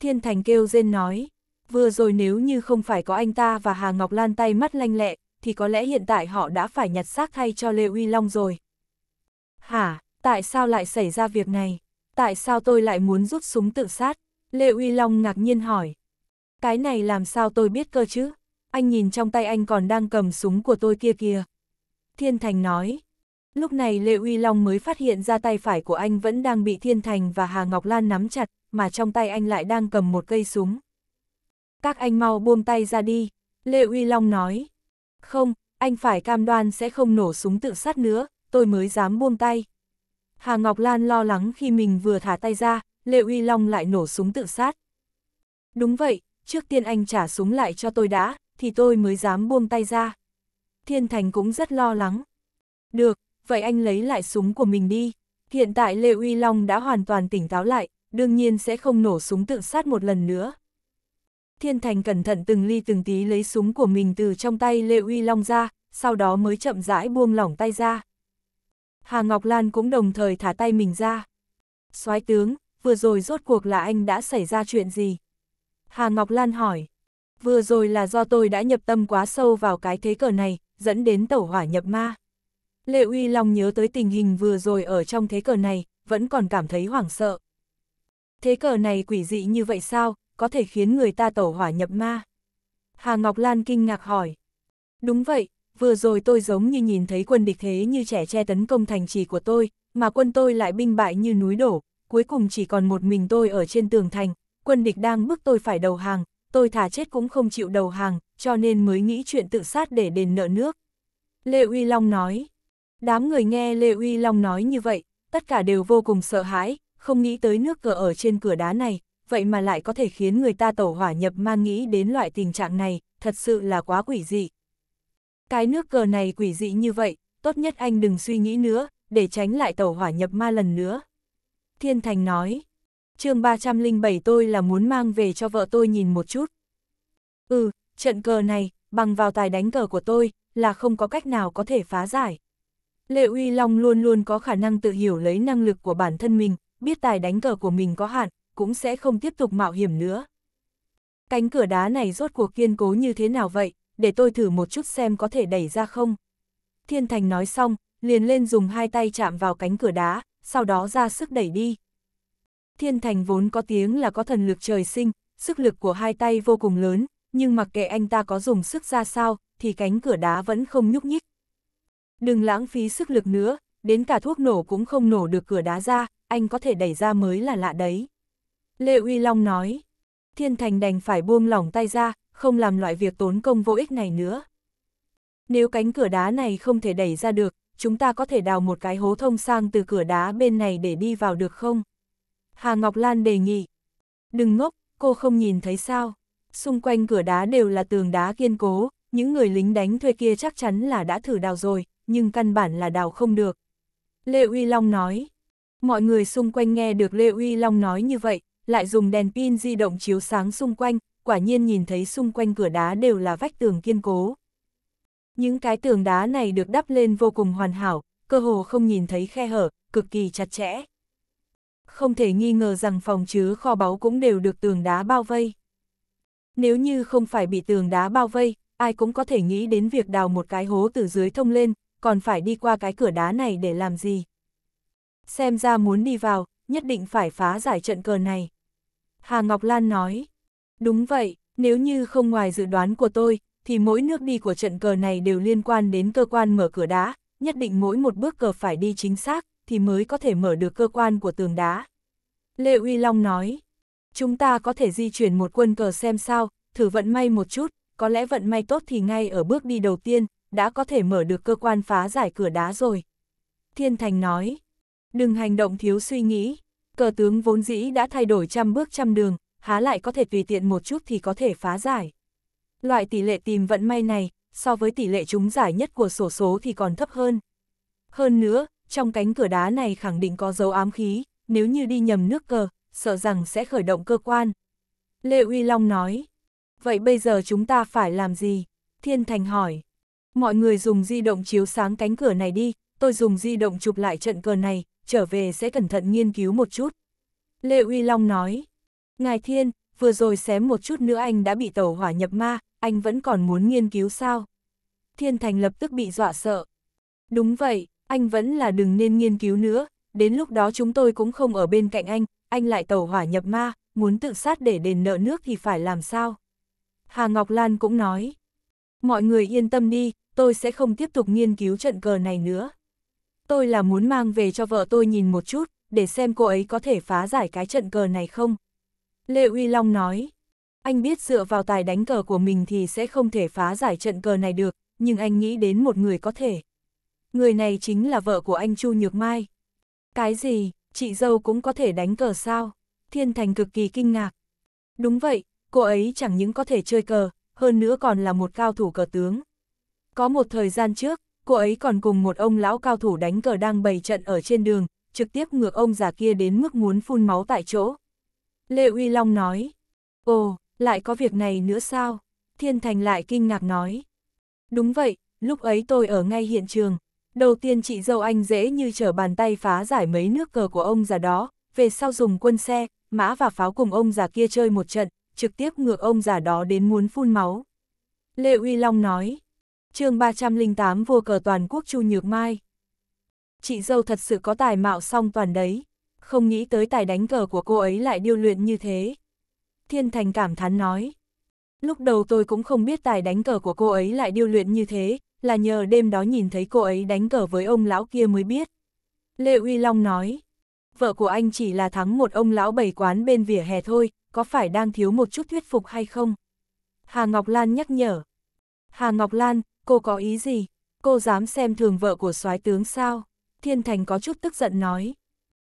Thiên Thành kêu rên nói, vừa rồi nếu như không phải có anh ta và Hà Ngọc Lan tay mắt lanh lẹ, thì có lẽ hiện tại họ đã phải nhặt xác thay cho Lê Uy Long rồi. Hả, tại sao lại xảy ra việc này? Tại sao tôi lại muốn rút súng tự sát? Lê Uy Long ngạc nhiên hỏi. Cái này làm sao tôi biết cơ chứ? Anh nhìn trong tay anh còn đang cầm súng của tôi kia kìa. Thiên Thành nói. Lúc này Lệ Uy Long mới phát hiện ra tay phải của anh vẫn đang bị Thiên Thành và Hà Ngọc Lan nắm chặt, mà trong tay anh lại đang cầm một cây súng. Các anh mau buông tay ra đi, Lê Uy Long nói. Không, anh phải cam đoan sẽ không nổ súng tự sát nữa, tôi mới dám buông tay. Hà Ngọc Lan lo lắng khi mình vừa thả tay ra, Lê Uy Long lại nổ súng tự sát. Đúng vậy, trước tiên anh trả súng lại cho tôi đã, thì tôi mới dám buông tay ra. Thiên Thành cũng rất lo lắng. Được, vậy anh lấy lại súng của mình đi. Hiện tại Lê Uy Long đã hoàn toàn tỉnh táo lại, đương nhiên sẽ không nổ súng tự sát một lần nữa. Thiên Thành cẩn thận từng ly từng tí lấy súng của mình từ trong tay Lê Uy Long ra, sau đó mới chậm rãi buông lỏng tay ra. Hà Ngọc Lan cũng đồng thời thả tay mình ra. soái tướng, vừa rồi rốt cuộc là anh đã xảy ra chuyện gì? Hà Ngọc Lan hỏi, vừa rồi là do tôi đã nhập tâm quá sâu vào cái thế cờ này, dẫn đến tẩu hỏa nhập ma. Lệ Uy Long nhớ tới tình hình vừa rồi ở trong thế cờ này, vẫn còn cảm thấy hoảng sợ. Thế cờ này quỷ dị như vậy sao, có thể khiến người ta tẩu hỏa nhập ma? Hà Ngọc Lan kinh ngạc hỏi. Đúng vậy, vừa rồi tôi giống như nhìn thấy quân địch thế như trẻ che tấn công thành trì của tôi, mà quân tôi lại binh bại như núi đổ, cuối cùng chỉ còn một mình tôi ở trên tường thành, quân địch đang bức tôi phải đầu hàng, tôi thả chết cũng không chịu đầu hàng, cho nên mới nghĩ chuyện tự sát để đền nợ nước. Lê Uy Long nói, đám người nghe Lê Uy Long nói như vậy, tất cả đều vô cùng sợ hãi, không nghĩ tới nước cờ ở trên cửa đá này, vậy mà lại có thể khiến người ta tẩu hỏa nhập man nghĩ đến loại tình trạng này, thật sự là quá quỷ dị. Cái nước cờ này quỷ dị như vậy, tốt nhất anh đừng suy nghĩ nữa, để tránh lại tẩu hỏa nhập ma lần nữa. Thiên Thành nói, chương 307 tôi là muốn mang về cho vợ tôi nhìn một chút. Ừ, trận cờ này, bằng vào tài đánh cờ của tôi, là không có cách nào có thể phá giải. Lệ Uy Long luôn luôn có khả năng tự hiểu lấy năng lực của bản thân mình, biết tài đánh cờ của mình có hạn, cũng sẽ không tiếp tục mạo hiểm nữa. Cánh cửa đá này rốt cuộc kiên cố như thế nào vậy, để tôi thử một chút xem có thể đẩy ra không. Thiên Thành nói xong, liền lên dùng hai tay chạm vào cánh cửa đá, sau đó ra sức đẩy đi. Thiên Thành vốn có tiếng là có thần lực trời sinh, sức lực của hai tay vô cùng lớn, nhưng mặc kệ anh ta có dùng sức ra sao, thì cánh cửa đá vẫn không nhúc nhích. Đừng lãng phí sức lực nữa, đến cả thuốc nổ cũng không nổ được cửa đá ra, anh có thể đẩy ra mới là lạ đấy. Lệ Uy Long nói, Thiên Thành đành phải buông lỏng tay ra, không làm loại việc tốn công vô ích này nữa. Nếu cánh cửa đá này không thể đẩy ra được, chúng ta có thể đào một cái hố thông sang từ cửa đá bên này để đi vào được không? Hà Ngọc Lan đề nghị. Đừng ngốc, cô không nhìn thấy sao. Xung quanh cửa đá đều là tường đá kiên cố, những người lính đánh thuê kia chắc chắn là đã thử đào rồi, nhưng căn bản là đào không được. Lê Uy Long nói. Mọi người xung quanh nghe được Lê Uy Long nói như vậy, lại dùng đèn pin di động chiếu sáng xung quanh, quả nhiên nhìn thấy xung quanh cửa đá đều là vách tường kiên cố. Những cái tường đá này được đắp lên vô cùng hoàn hảo, cơ hồ không nhìn thấy khe hở, cực kỳ chặt chẽ không thể nghi ngờ rằng phòng chứa kho báu cũng đều được tường đá bao vây. Nếu như không phải bị tường đá bao vây, ai cũng có thể nghĩ đến việc đào một cái hố từ dưới thông lên, còn phải đi qua cái cửa đá này để làm gì. Xem ra muốn đi vào, nhất định phải phá giải trận cờ này. Hà Ngọc Lan nói, đúng vậy, nếu như không ngoài dự đoán của tôi, thì mỗi nước đi của trận cờ này đều liên quan đến cơ quan mở cửa đá, nhất định mỗi một bước cờ phải đi chính xác, thì mới có thể mở được cơ quan của tường đá. Lê Uy Long nói, chúng ta có thể di chuyển một quân cờ xem sao, thử vận may một chút, có lẽ vận may tốt thì ngay ở bước đi đầu tiên, đã có thể mở được cơ quan phá giải cửa đá rồi. Thiên Thành nói, đừng hành động thiếu suy nghĩ, cờ tướng vốn dĩ đã thay đổi trăm bước trăm đường, há lại có thể tùy tiện một chút thì có thể phá giải. Loại tỷ lệ tìm vận may này, so với tỷ lệ trúng giải nhất của sổ số thì còn thấp hơn. Hơn nữa, trong cánh cửa đá này khẳng định có dấu ám khí, nếu như đi nhầm nước cờ, sợ rằng sẽ khởi động cơ quan. Lê Uy Long nói, vậy bây giờ chúng ta phải làm gì? Thiên Thành hỏi, mọi người dùng di động chiếu sáng cánh cửa này đi, tôi dùng di động chụp lại trận cờ này, trở về sẽ cẩn thận nghiên cứu một chút. Lê Uy Long nói, Ngài Thiên, vừa rồi xém một chút nữa anh đã bị tẩu hỏa nhập ma, anh vẫn còn muốn nghiên cứu sao? Thiên Thành lập tức bị dọa sợ. Đúng vậy, anh vẫn là đừng nên nghiên cứu nữa, đến lúc đó chúng tôi cũng không ở bên cạnh anh, anh lại tẩu hỏa nhập ma, muốn tự sát để đền nợ nước thì phải làm sao? Hà Ngọc Lan cũng nói, mọi người yên tâm đi, tôi sẽ không tiếp tục nghiên cứu trận cờ này nữa. Tôi là muốn mang về cho vợ tôi nhìn một chút, để xem cô ấy có thể phá giải cái trận cờ này không. Lệ Uy Long nói, anh biết dựa vào tài đánh cờ của mình thì sẽ không thể phá giải trận cờ này được, nhưng anh nghĩ đến một người có thể người này chính là vợ của anh Chu Nhược Mai. Cái gì, chị dâu cũng có thể đánh cờ sao? Thiên Thành cực kỳ kinh ngạc. Đúng vậy, cô ấy chẳng những có thể chơi cờ, hơn nữa còn là một cao thủ cờ tướng. Có một thời gian trước, cô ấy còn cùng một ông lão cao thủ đánh cờ đang bày trận ở trên đường, trực tiếp ngược ông già kia đến mức muốn phun máu tại chỗ. Lê Uy Long nói, ồ, lại có việc này nữa sao? Thiên Thành lại kinh ngạc nói. Đúng vậy, lúc ấy tôi ở ngay hiện trường, Đầu tiên chị dâu anh dễ như trở bàn tay phá giải mấy nước cờ của ông già đó, về sau dùng quân xe, mã và pháo cùng ông già kia chơi một trận, trực tiếp ngược ông già đó đến muốn phun máu. Lê Uy Long nói, chương 308 vua cờ toàn quốc Chu Nhược Mai. Chị dâu thật sự có tài mạo song toàn đấy, không nghĩ tới tài đánh cờ của cô ấy lại điêu luyện như thế. Thiên Thành cảm thán nói, lúc đầu tôi cũng không biết tài đánh cờ của cô ấy lại điêu luyện như thế, là nhờ đêm đó nhìn thấy cô ấy đánh cờ với ông lão kia mới biết. Lê Uy Long nói, vợ của anh chỉ là thắng một ông lão bày quán bên vỉa hè thôi, có phải đang thiếu một chút thuyết phục hay không? Hà Ngọc Lan nhắc nhở. Hà Ngọc Lan, cô có ý gì? Cô dám xem thường vợ của soái tướng sao? Thiên Thành có chút tức giận nói.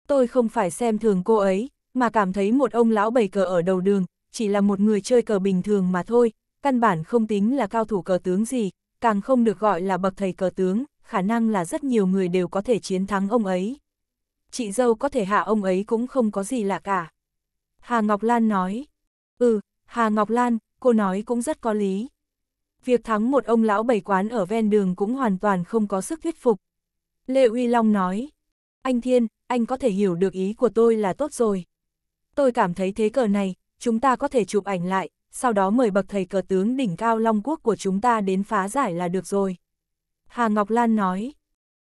Tôi không phải xem thường cô ấy, mà cảm thấy một ông lão bày cờ ở đầu đường, chỉ là một người chơi cờ bình thường mà thôi, căn bản không tính là cao thủ cờ tướng gì, càng không được gọi là bậc thầy cờ tướng, khả năng là rất nhiều người đều có thể chiến thắng ông ấy. Chị dâu có thể hạ ông ấy cũng không có gì lạ cả. Hà Ngọc Lan nói, ừ, Hà Ngọc Lan, cô nói cũng rất có lý. Việc thắng một ông lão bảy quán ở ven đường cũng hoàn toàn không có sức thuyết phục. Lê Uy Long nói, anh Thiên, anh có thể hiểu được ý của tôi là tốt rồi. Tôi cảm thấy thế cờ này, chúng ta có thể chụp ảnh lại, sau đó mời bậc thầy cờ tướng đỉnh cao Long Quốc của chúng ta đến phá giải là được rồi. Hà Ngọc Lan nói,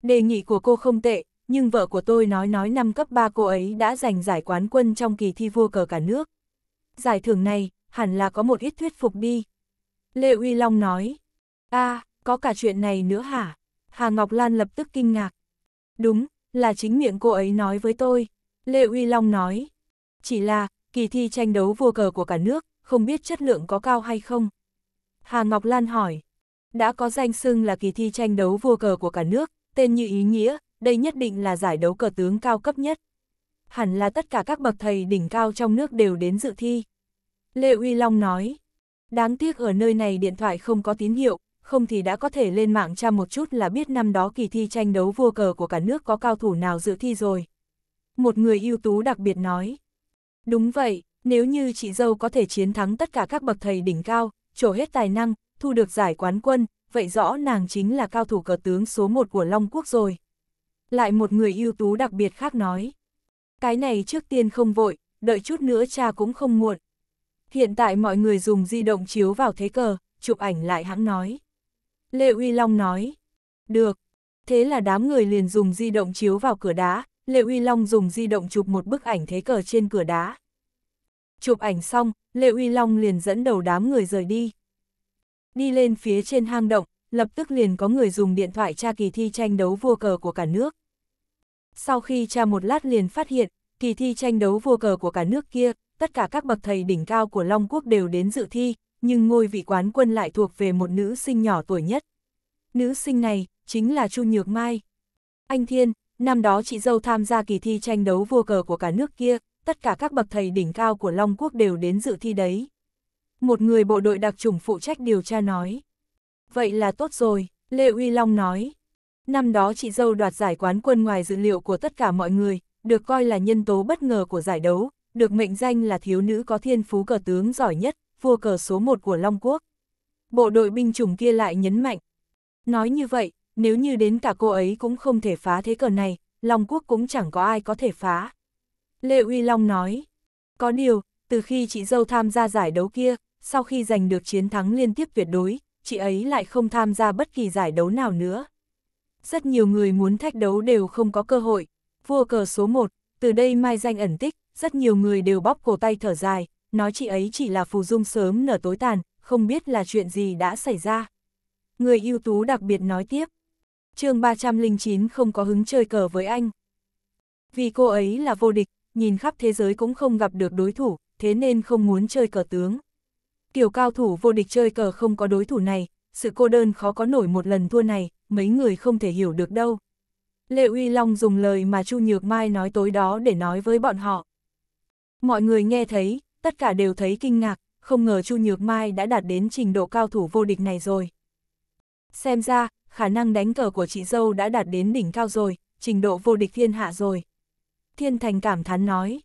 đề nghị của cô không tệ, nhưng vợ của tôi nói nói năm cấp 3 cô ấy đã giành giải quán quân trong kỳ thi vua cờ cả nước. Giải thưởng này, hẳn là có một ít thuyết phục đi. Lê Uy Long nói, a à, có cả chuyện này nữa hả? Hà Ngọc Lan lập tức kinh ngạc. Đúng, là chính miệng cô ấy nói với tôi. Lê Uy Long nói, chỉ là, kỳ thi tranh đấu vua cờ của cả nước, không biết chất lượng có cao hay không? Hà Ngọc Lan hỏi. Đã có danh xưng là kỳ thi tranh đấu vua cờ của cả nước, tên như ý nghĩa, đây nhất định là giải đấu cờ tướng cao cấp nhất. Hẳn là tất cả các bậc thầy đỉnh cao trong nước đều đến dự thi. Lê Uy Long nói. Đáng tiếc ở nơi này điện thoại không có tín hiệu, không thì đã có thể lên mạng tra một chút là biết năm đó kỳ thi tranh đấu vua cờ của cả nước có cao thủ nào dự thi rồi. Một người ưu tú đặc biệt nói. Đúng vậy, nếu như chị dâu có thể chiến thắng tất cả các bậc thầy đỉnh cao, trổ hết tài năng, thu được giải quán quân, vậy rõ nàng chính là cao thủ cờ tướng số 1 của Long Quốc rồi. Lại một người ưu tú đặc biệt khác nói. Cái này trước tiên không vội, đợi chút nữa cha cũng không muộn. Hiện tại mọi người dùng di động chiếu vào thế cờ, chụp ảnh lại hãng nói. Lê Uy Long nói. Được. Thế là đám người liền dùng di động chiếu vào cửa đá, Lê Uy Long dùng di động chụp một bức ảnh thế cờ trên cửa đá chụp ảnh xong, Lê Uy Long liền dẫn đầu đám người rời đi. Đi lên phía trên hang động, lập tức liền có người dùng điện thoại tra kỳ thi tranh đấu vua cờ của cả nước. Sau khi tra một lát liền phát hiện, kỳ thi tranh đấu vua cờ của cả nước kia, tất cả các bậc thầy đỉnh cao của Long Quốc đều đến dự thi, nhưng ngôi vị quán quân lại thuộc về một nữ sinh nhỏ tuổi nhất. Nữ sinh này, chính là Chu Nhược Mai. Anh Thiên, năm đó chị dâu tham gia kỳ thi tranh đấu vua cờ của cả nước kia, tất cả các bậc thầy đỉnh cao của Long Quốc đều đến dự thi đấy. Một người bộ đội đặc trùng phụ trách điều tra nói. Vậy là tốt rồi, Lê Uy Long nói. Năm đó chị dâu đoạt giải quán quân ngoài dự liệu của tất cả mọi người, được coi là nhân tố bất ngờ của giải đấu, được mệnh danh là thiếu nữ có thiên phú cờ tướng giỏi nhất, vua cờ số 1 của Long Quốc. Bộ đội binh chủng kia lại nhấn mạnh. Nói như vậy, nếu như đến cả cô ấy cũng không thể phá thế cờ này, Long Quốc cũng chẳng có ai có thể phá. Lê Uy Long nói. Có điều, từ khi chị dâu tham gia giải đấu kia, sau khi giành được chiến thắng liên tiếp tuyệt đối, chị ấy lại không tham gia bất kỳ giải đấu nào nữa. Rất nhiều người muốn thách đấu đều không có cơ hội. Vua cờ số 1, từ đây mai danh ẩn tích, rất nhiều người đều bóp cổ tay thở dài, nói chị ấy chỉ là phù dung sớm nở tối tàn, không biết là chuyện gì đã xảy ra. Người ưu tú đặc biệt nói tiếp. chương 309 không có hứng chơi cờ với anh. Vì cô ấy là vô địch, nhìn khắp thế giới cũng không gặp được đối thủ, thế nên không muốn chơi cờ tướng. Kiểu cao thủ vô địch chơi cờ không có đối thủ này, sự cô đơn khó có nổi một lần thua này, mấy người không thể hiểu được đâu. Lệ Uy Long dùng lời mà Chu Nhược Mai nói tối đó để nói với bọn họ. Mọi người nghe thấy, tất cả đều thấy kinh ngạc, không ngờ Chu Nhược Mai đã đạt đến trình độ cao thủ vô địch này rồi. Xem ra, khả năng đánh cờ của chị dâu đã đạt đến đỉnh cao rồi, trình độ vô địch thiên hạ rồi. Thiên Thành cảm thán nói.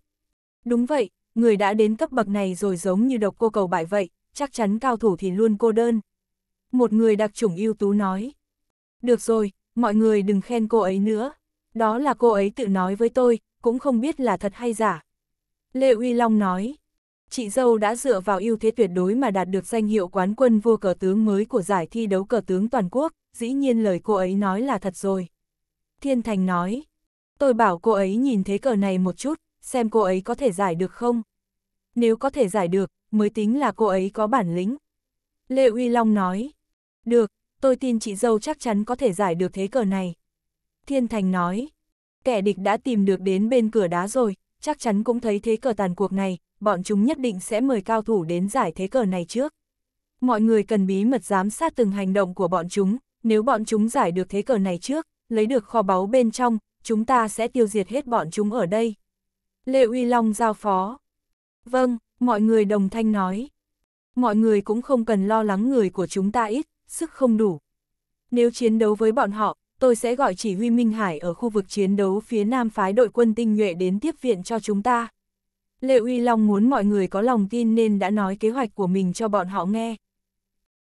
Đúng vậy, người đã đến cấp bậc này rồi giống như độc cô cầu bại vậy, chắc chắn cao thủ thì luôn cô đơn. Một người đặc chủng ưu tú nói. Được rồi, mọi người đừng khen cô ấy nữa. Đó là cô ấy tự nói với tôi, cũng không biết là thật hay giả. Lê Uy Long nói. Chị dâu đã dựa vào ưu thế tuyệt đối mà đạt được danh hiệu quán quân vua cờ tướng mới của giải thi đấu cờ tướng toàn quốc, dĩ nhiên lời cô ấy nói là thật rồi. Thiên Thành nói, Tôi bảo cô ấy nhìn thế cờ này một chút, xem cô ấy có thể giải được không. Nếu có thể giải được, mới tính là cô ấy có bản lĩnh. Lê Uy Long nói, được, tôi tin chị dâu chắc chắn có thể giải được thế cờ này. Thiên Thành nói, kẻ địch đã tìm được đến bên cửa đá rồi, chắc chắn cũng thấy thế cờ tàn cuộc này, bọn chúng nhất định sẽ mời cao thủ đến giải thế cờ này trước. Mọi người cần bí mật giám sát từng hành động của bọn chúng, nếu bọn chúng giải được thế cờ này trước, lấy được kho báu bên trong, chúng ta sẽ tiêu diệt hết bọn chúng ở đây. Lê Uy Long giao phó. Vâng, mọi người đồng thanh nói. Mọi người cũng không cần lo lắng người của chúng ta ít, sức không đủ. Nếu chiến đấu với bọn họ, tôi sẽ gọi chỉ huy Minh Hải ở khu vực chiến đấu phía nam phái đội quân tinh nhuệ đến tiếp viện cho chúng ta. Lê Uy Long muốn mọi người có lòng tin nên đã nói kế hoạch của mình cho bọn họ nghe.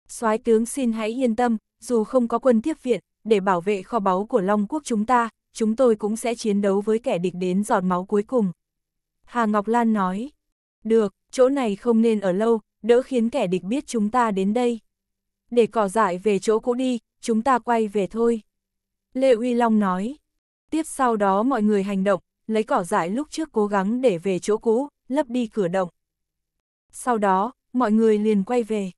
Soái tướng xin hãy yên tâm, dù không có quân tiếp viện, để bảo vệ kho báu của Long Quốc chúng ta, chúng tôi cũng sẽ chiến đấu với kẻ địch đến giọt máu cuối cùng. Hà Ngọc Lan nói, được, chỗ này không nên ở lâu, đỡ khiến kẻ địch biết chúng ta đến đây. Để cỏ dại về chỗ cũ đi, chúng ta quay về thôi. Lê Uy Long nói, tiếp sau đó mọi người hành động, lấy cỏ dại lúc trước cố gắng để về chỗ cũ, lấp đi cửa động. Sau đó, mọi người liền quay về.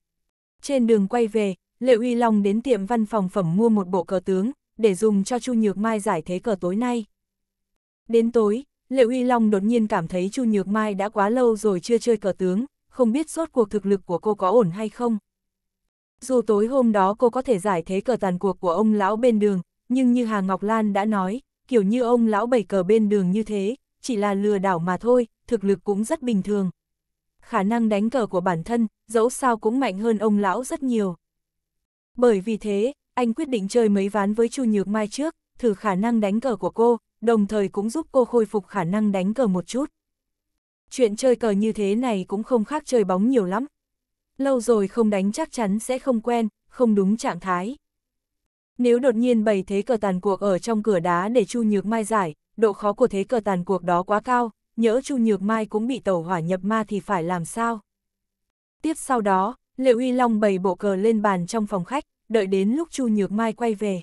Trên đường quay về, Lệ Uy Long đến tiệm văn phòng phẩm mua một bộ cờ tướng, để dùng cho Chu Nhược Mai giải thế cờ tối nay. Đến tối, Lệ Uy Long đột nhiên cảm thấy Chu Nhược Mai đã quá lâu rồi chưa chơi cờ tướng, không biết suốt cuộc thực lực của cô có ổn hay không. Dù tối hôm đó cô có thể giải thế cờ tàn cuộc của ông lão bên đường, nhưng như Hà Ngọc Lan đã nói, kiểu như ông lão bày cờ bên đường như thế, chỉ là lừa đảo mà thôi, thực lực cũng rất bình thường. Khả năng đánh cờ của bản thân, dẫu sao cũng mạnh hơn ông lão rất nhiều. Bởi vì thế, anh quyết định chơi mấy ván với Chu Nhược Mai trước, thử khả năng đánh cờ của cô, đồng thời cũng giúp cô khôi phục khả năng đánh cờ một chút. Chuyện chơi cờ như thế này cũng không khác chơi bóng nhiều lắm. Lâu rồi không đánh chắc chắn sẽ không quen, không đúng trạng thái. Nếu đột nhiên bày thế cờ tàn cuộc ở trong cửa đá để Chu Nhược Mai giải, độ khó của thế cờ tàn cuộc đó quá cao, nhỡ Chu Nhược Mai cũng bị tẩu hỏa nhập ma thì phải làm sao? Tiếp sau đó, Liệu Uy Long bày bộ cờ lên bàn trong phòng khách, đợi đến lúc Chu Nhược Mai quay về.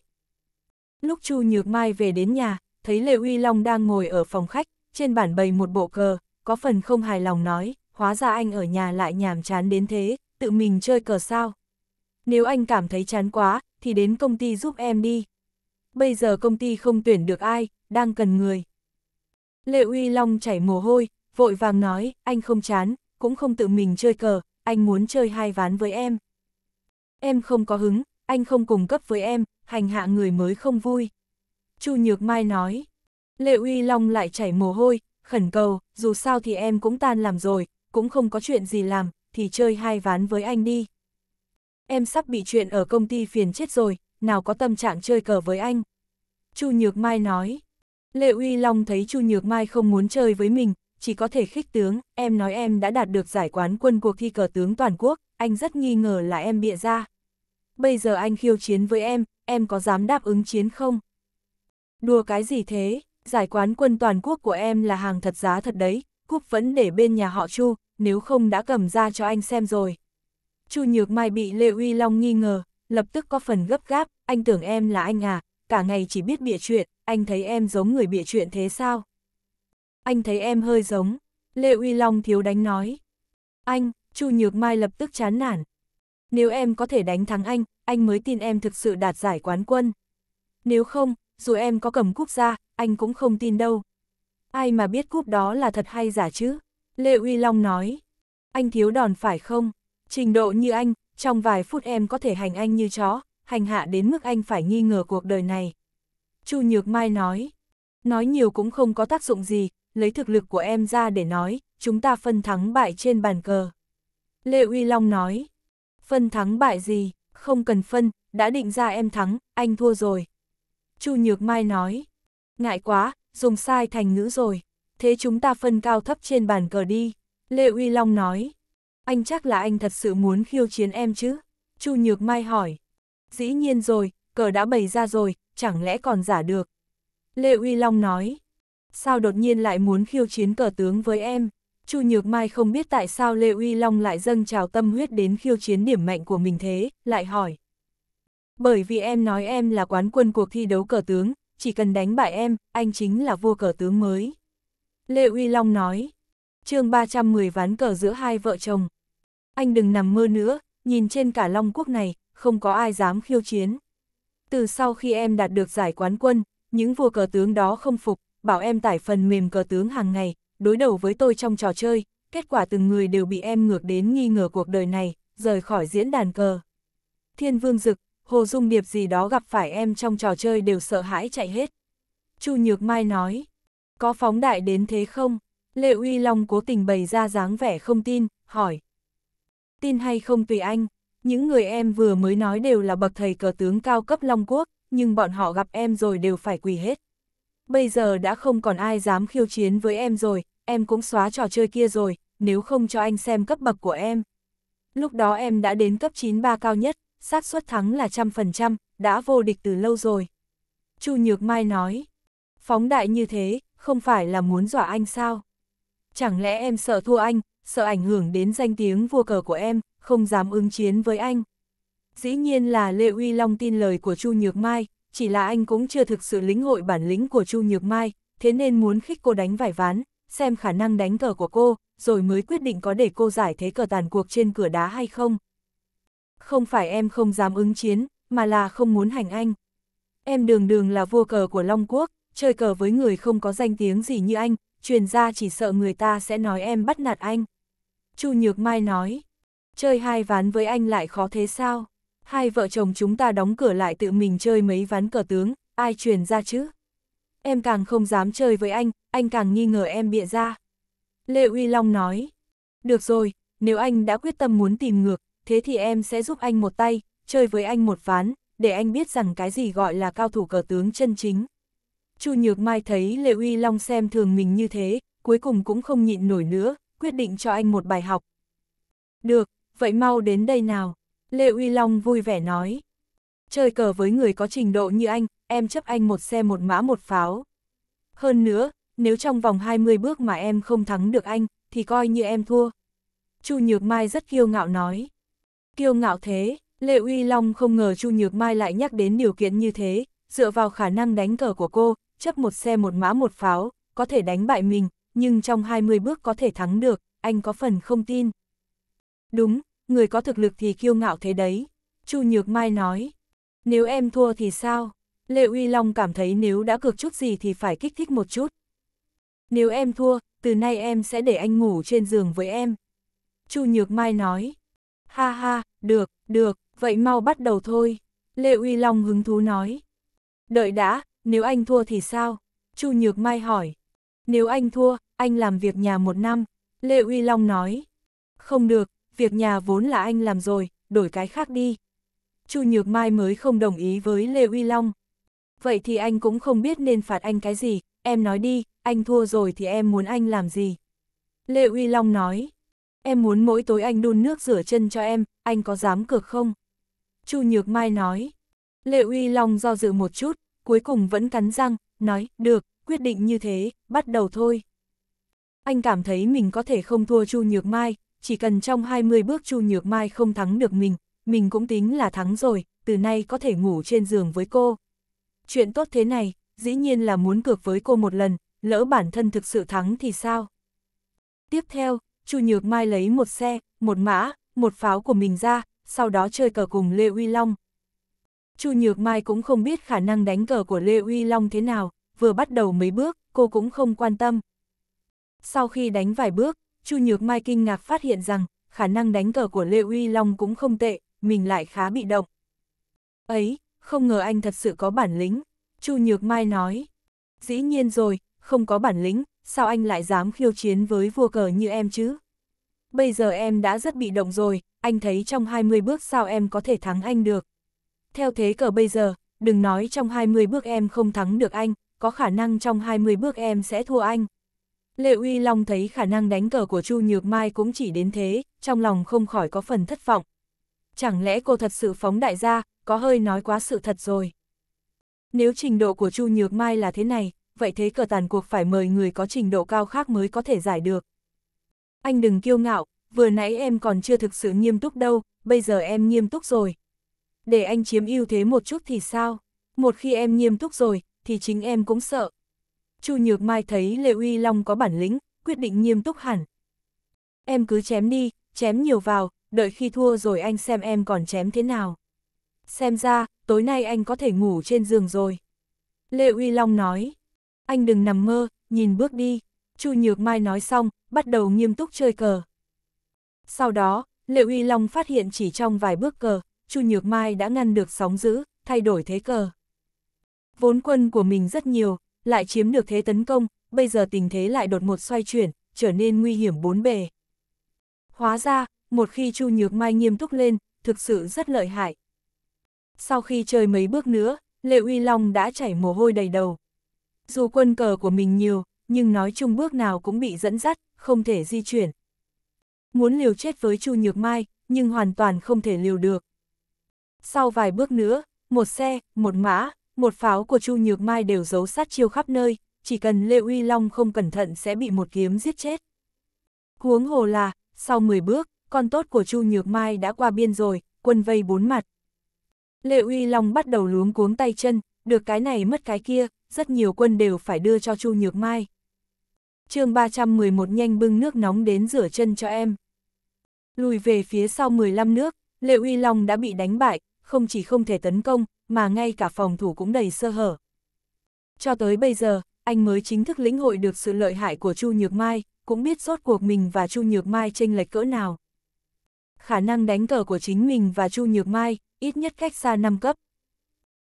Lúc Chu Nhược Mai về đến nhà, thấy Lê Uy Long đang ngồi ở phòng khách, trên bản bày một bộ cờ, có phần không hài lòng nói, hóa ra anh ở nhà lại nhàm chán đến thế, tự mình chơi cờ sao. Nếu anh cảm thấy chán quá, thì đến công ty giúp em đi. Bây giờ công ty không tuyển được ai, đang cần người. Lệ Uy Long chảy mồ hôi, vội vàng nói, anh không chán, cũng không tự mình chơi cờ, anh muốn chơi hai ván với em. Em không có hứng, anh không cùng cấp với em, hành hạ người mới không vui. Chu Nhược Mai nói, Lệ Uy Long lại chảy mồ hôi, khẩn cầu, dù sao thì em cũng tan làm rồi, cũng không có chuyện gì làm, thì chơi hai ván với anh đi. Em sắp bị chuyện ở công ty phiền chết rồi, nào có tâm trạng chơi cờ với anh. Chu Nhược Mai nói, Lệ Uy Long thấy Chu Nhược Mai không muốn chơi với mình, chỉ có thể khích tướng, em nói em đã đạt được giải quán quân cuộc thi cờ tướng toàn quốc, anh rất nghi ngờ là em bịa ra bây giờ anh khiêu chiến với em, em có dám đáp ứng chiến không? Đùa cái gì thế, giải quán quân toàn quốc của em là hàng thật giá thật đấy, cúp vẫn để bên nhà họ Chu, nếu không đã cầm ra cho anh xem rồi. Chu Nhược Mai bị Lê Uy Long nghi ngờ, lập tức có phần gấp gáp, anh tưởng em là anh à, cả ngày chỉ biết bịa chuyện, anh thấy em giống người bịa chuyện thế sao? Anh thấy em hơi giống, Lê Uy Long thiếu đánh nói. Anh, Chu Nhược Mai lập tức chán nản, nếu em có thể đánh thắng anh, anh mới tin em thực sự đạt giải quán quân. Nếu không, dù em có cầm cúp ra, anh cũng không tin đâu. Ai mà biết cúp đó là thật hay giả chứ? Lê Uy Long nói. Anh thiếu đòn phải không? Trình độ như anh, trong vài phút em có thể hành anh như chó, hành hạ đến mức anh phải nghi ngờ cuộc đời này. Chu Nhược Mai nói. Nói nhiều cũng không có tác dụng gì, lấy thực lực của em ra để nói, chúng ta phân thắng bại trên bàn cờ. Lê Uy Long nói. Phân thắng bại gì, không cần phân, đã định ra em thắng, anh thua rồi. Chu Nhược Mai nói, ngại quá, dùng sai thành ngữ rồi, thế chúng ta phân cao thấp trên bàn cờ đi. Lê Uy Long nói, anh chắc là anh thật sự muốn khiêu chiến em chứ? Chu Nhược Mai hỏi, dĩ nhiên rồi, cờ đã bày ra rồi, chẳng lẽ còn giả được? Lê Uy Long nói, sao đột nhiên lại muốn khiêu chiến cờ tướng với em? Chu Nhược Mai không biết tại sao Lê Uy Long lại dâng trào tâm huyết đến khiêu chiến điểm mạnh của mình thế, lại hỏi. Bởi vì em nói em là quán quân cuộc thi đấu cờ tướng, chỉ cần đánh bại em, anh chính là vua cờ tướng mới. Lê Uy Long nói, chương 310 ván cờ giữa hai vợ chồng. Anh đừng nằm mơ nữa, nhìn trên cả Long Quốc này, không có ai dám khiêu chiến. Từ sau khi em đạt được giải quán quân, những vua cờ tướng đó không phục, bảo em tải phần mềm cờ tướng hàng ngày, đối đầu với tôi trong trò chơi, kết quả từng người đều bị em ngược đến nghi ngờ cuộc đời này, rời khỏi diễn đàn cờ. Thiên Vương Dực, Hồ Dung Điệp gì đó gặp phải em trong trò chơi đều sợ hãi chạy hết. Chu Nhược Mai nói, có phóng đại đến thế không? Lệ Uy Long cố tình bày ra dáng vẻ không tin, hỏi. Tin hay không tùy anh, những người em vừa mới nói đều là bậc thầy cờ tướng cao cấp Long Quốc, nhưng bọn họ gặp em rồi đều phải quỳ hết bây giờ đã không còn ai dám khiêu chiến với em rồi, em cũng xóa trò chơi kia rồi, nếu không cho anh xem cấp bậc của em. Lúc đó em đã đến cấp 93 cao nhất, xác suất thắng là trăm phần trăm, đã vô địch từ lâu rồi. Chu Nhược Mai nói, phóng đại như thế, không phải là muốn dọa anh sao? Chẳng lẽ em sợ thua anh, sợ ảnh hưởng đến danh tiếng vua cờ của em, không dám ứng chiến với anh? Dĩ nhiên là Lê Uy Long tin lời của Chu Nhược Mai, chỉ là anh cũng chưa thực sự lĩnh hội bản lĩnh của Chu Nhược Mai, thế nên muốn khích cô đánh vài ván, xem khả năng đánh cờ của cô, rồi mới quyết định có để cô giải thế cờ tàn cuộc trên cửa đá hay không. Không phải em không dám ứng chiến, mà là không muốn hành anh. Em đường đường là vua cờ của Long Quốc, chơi cờ với người không có danh tiếng gì như anh, truyền ra chỉ sợ người ta sẽ nói em bắt nạt anh. Chu Nhược Mai nói, chơi hai ván với anh lại khó thế sao? hai vợ chồng chúng ta đóng cửa lại tự mình chơi mấy ván cờ tướng, ai truyền ra chứ? Em càng không dám chơi với anh, anh càng nghi ngờ em bịa ra. Lê Uy Long nói, được rồi, nếu anh đã quyết tâm muốn tìm ngược, thế thì em sẽ giúp anh một tay, chơi với anh một ván, để anh biết rằng cái gì gọi là cao thủ cờ tướng chân chính. Chu Nhược Mai thấy Lê Uy Long xem thường mình như thế, cuối cùng cũng không nhịn nổi nữa, quyết định cho anh một bài học. Được, vậy mau đến đây nào. Lê Uy Long vui vẻ nói. Chơi cờ với người có trình độ như anh, em chấp anh một xe một mã một pháo. Hơn nữa, nếu trong vòng 20 bước mà em không thắng được anh, thì coi như em thua. Chu Nhược Mai rất kiêu ngạo nói. Kiêu ngạo thế, Lê Uy Long không ngờ Chu Nhược Mai lại nhắc đến điều kiện như thế, dựa vào khả năng đánh cờ của cô, chấp một xe một mã một pháo, có thể đánh bại mình, nhưng trong 20 bước có thể thắng được, anh có phần không tin. Đúng, người có thực lực thì kiêu ngạo thế đấy. Chu Nhược Mai nói, nếu em thua thì sao? Lệ Uy Long cảm thấy nếu đã cược chút gì thì phải kích thích một chút. Nếu em thua, từ nay em sẽ để anh ngủ trên giường với em. Chu Nhược Mai nói, ha ha, được, được, vậy mau bắt đầu thôi. Lệ Uy Long hứng thú nói, đợi đã, nếu anh thua thì sao? Chu Nhược Mai hỏi, nếu anh thua, anh làm việc nhà một năm. Lệ Uy Long nói, không được, việc nhà vốn là anh làm rồi, đổi cái khác đi. Chu Nhược Mai mới không đồng ý với Lê Uy Long. Vậy thì anh cũng không biết nên phạt anh cái gì, em nói đi, anh thua rồi thì em muốn anh làm gì? Lê Uy Long nói, em muốn mỗi tối anh đun nước rửa chân cho em, anh có dám cược không? Chu Nhược Mai nói, Lê Uy Long do dự một chút, cuối cùng vẫn cắn răng, nói, được, quyết định như thế, bắt đầu thôi. Anh cảm thấy mình có thể không thua Chu Nhược Mai, chỉ cần trong 20 bước Chu Nhược Mai không thắng được mình, mình cũng tính là thắng rồi, từ nay có thể ngủ trên giường với cô. Chuyện tốt thế này, dĩ nhiên là muốn cược với cô một lần, lỡ bản thân thực sự thắng thì sao? Tiếp theo, Chu Nhược Mai lấy một xe, một mã, một pháo của mình ra, sau đó chơi cờ cùng Lê Uy Long. Chu Nhược Mai cũng không biết khả năng đánh cờ của Lê Uy Long thế nào, vừa bắt đầu mấy bước, cô cũng không quan tâm. Sau khi đánh vài bước, Chu Nhược Mai kinh ngạc phát hiện rằng, khả năng đánh cờ của Lê Uy Long cũng không tệ, mình lại khá bị động. Ấy, không ngờ anh thật sự có bản lĩnh, Chu Nhược Mai nói. Dĩ nhiên rồi, không có bản lĩnh, sao anh lại dám khiêu chiến với vua cờ như em chứ? Bây giờ em đã rất bị động rồi, anh thấy trong 20 bước sao em có thể thắng anh được. Theo thế cờ bây giờ, đừng nói trong 20 bước em không thắng được anh, có khả năng trong 20 bước em sẽ thua anh. Lệ Uy Long thấy khả năng đánh cờ của Chu Nhược Mai cũng chỉ đến thế, trong lòng không khỏi có phần thất vọng. Chẳng lẽ cô thật sự phóng đại ra, có hơi nói quá sự thật rồi. Nếu trình độ của Chu Nhược Mai là thế này, vậy thế cờ tàn cuộc phải mời người có trình độ cao khác mới có thể giải được. Anh đừng kiêu ngạo, vừa nãy em còn chưa thực sự nghiêm túc đâu, bây giờ em nghiêm túc rồi. Để anh chiếm ưu thế một chút thì sao? Một khi em nghiêm túc rồi, thì chính em cũng sợ. Chu Nhược Mai thấy Lệ Uy Long có bản lĩnh, quyết định nghiêm túc hẳn. Em cứ chém đi, chém nhiều vào, đợi khi thua rồi anh xem em còn chém thế nào. Xem ra, tối nay anh có thể ngủ trên giường rồi. Lệ Uy Long nói, anh đừng nằm mơ, nhìn bước đi. Chu Nhược Mai nói xong, bắt đầu nghiêm túc chơi cờ. Sau đó, Lệ Uy Long phát hiện chỉ trong vài bước cờ, Chu Nhược Mai đã ngăn được sóng giữ, thay đổi thế cờ. Vốn quân của mình rất nhiều, lại chiếm được thế tấn công, bây giờ tình thế lại đột một xoay chuyển, trở nên nguy hiểm bốn bề. Hóa ra, một khi Chu Nhược Mai nghiêm túc lên, thực sự rất lợi hại. Sau khi chơi mấy bước nữa, Lệ Uy Long đã chảy mồ hôi đầy đầu. Dù quân cờ của mình nhiều, nhưng nói chung bước nào cũng bị dẫn dắt, không thể di chuyển. Muốn liều chết với Chu Nhược Mai, nhưng hoàn toàn không thể liều được. Sau vài bước nữa, một xe, một mã, một pháo của Chu Nhược Mai đều giấu sát chiêu khắp nơi, chỉ cần Lê Uy Long không cẩn thận sẽ bị một kiếm giết chết. Huống hồ là, sau 10 bước, con tốt của Chu Nhược Mai đã qua biên rồi, quân vây bốn mặt. Lệ Uy Long bắt đầu luống cuống tay chân, được cái này mất cái kia, rất nhiều quân đều phải đưa cho Chu Nhược Mai. chương 311 nhanh bưng nước nóng đến rửa chân cho em. Lùi về phía sau 15 nước, Lệ Uy Long đã bị đánh bại, không chỉ không thể tấn công, mà ngay cả phòng thủ cũng đầy sơ hở. Cho tới bây giờ, anh mới chính thức lĩnh hội được sự lợi hại của Chu Nhược Mai, cũng biết rốt cuộc mình và Chu Nhược Mai chênh lệch cỡ nào. Khả năng đánh cờ của chính mình và Chu Nhược Mai, ít nhất cách xa 5 cấp.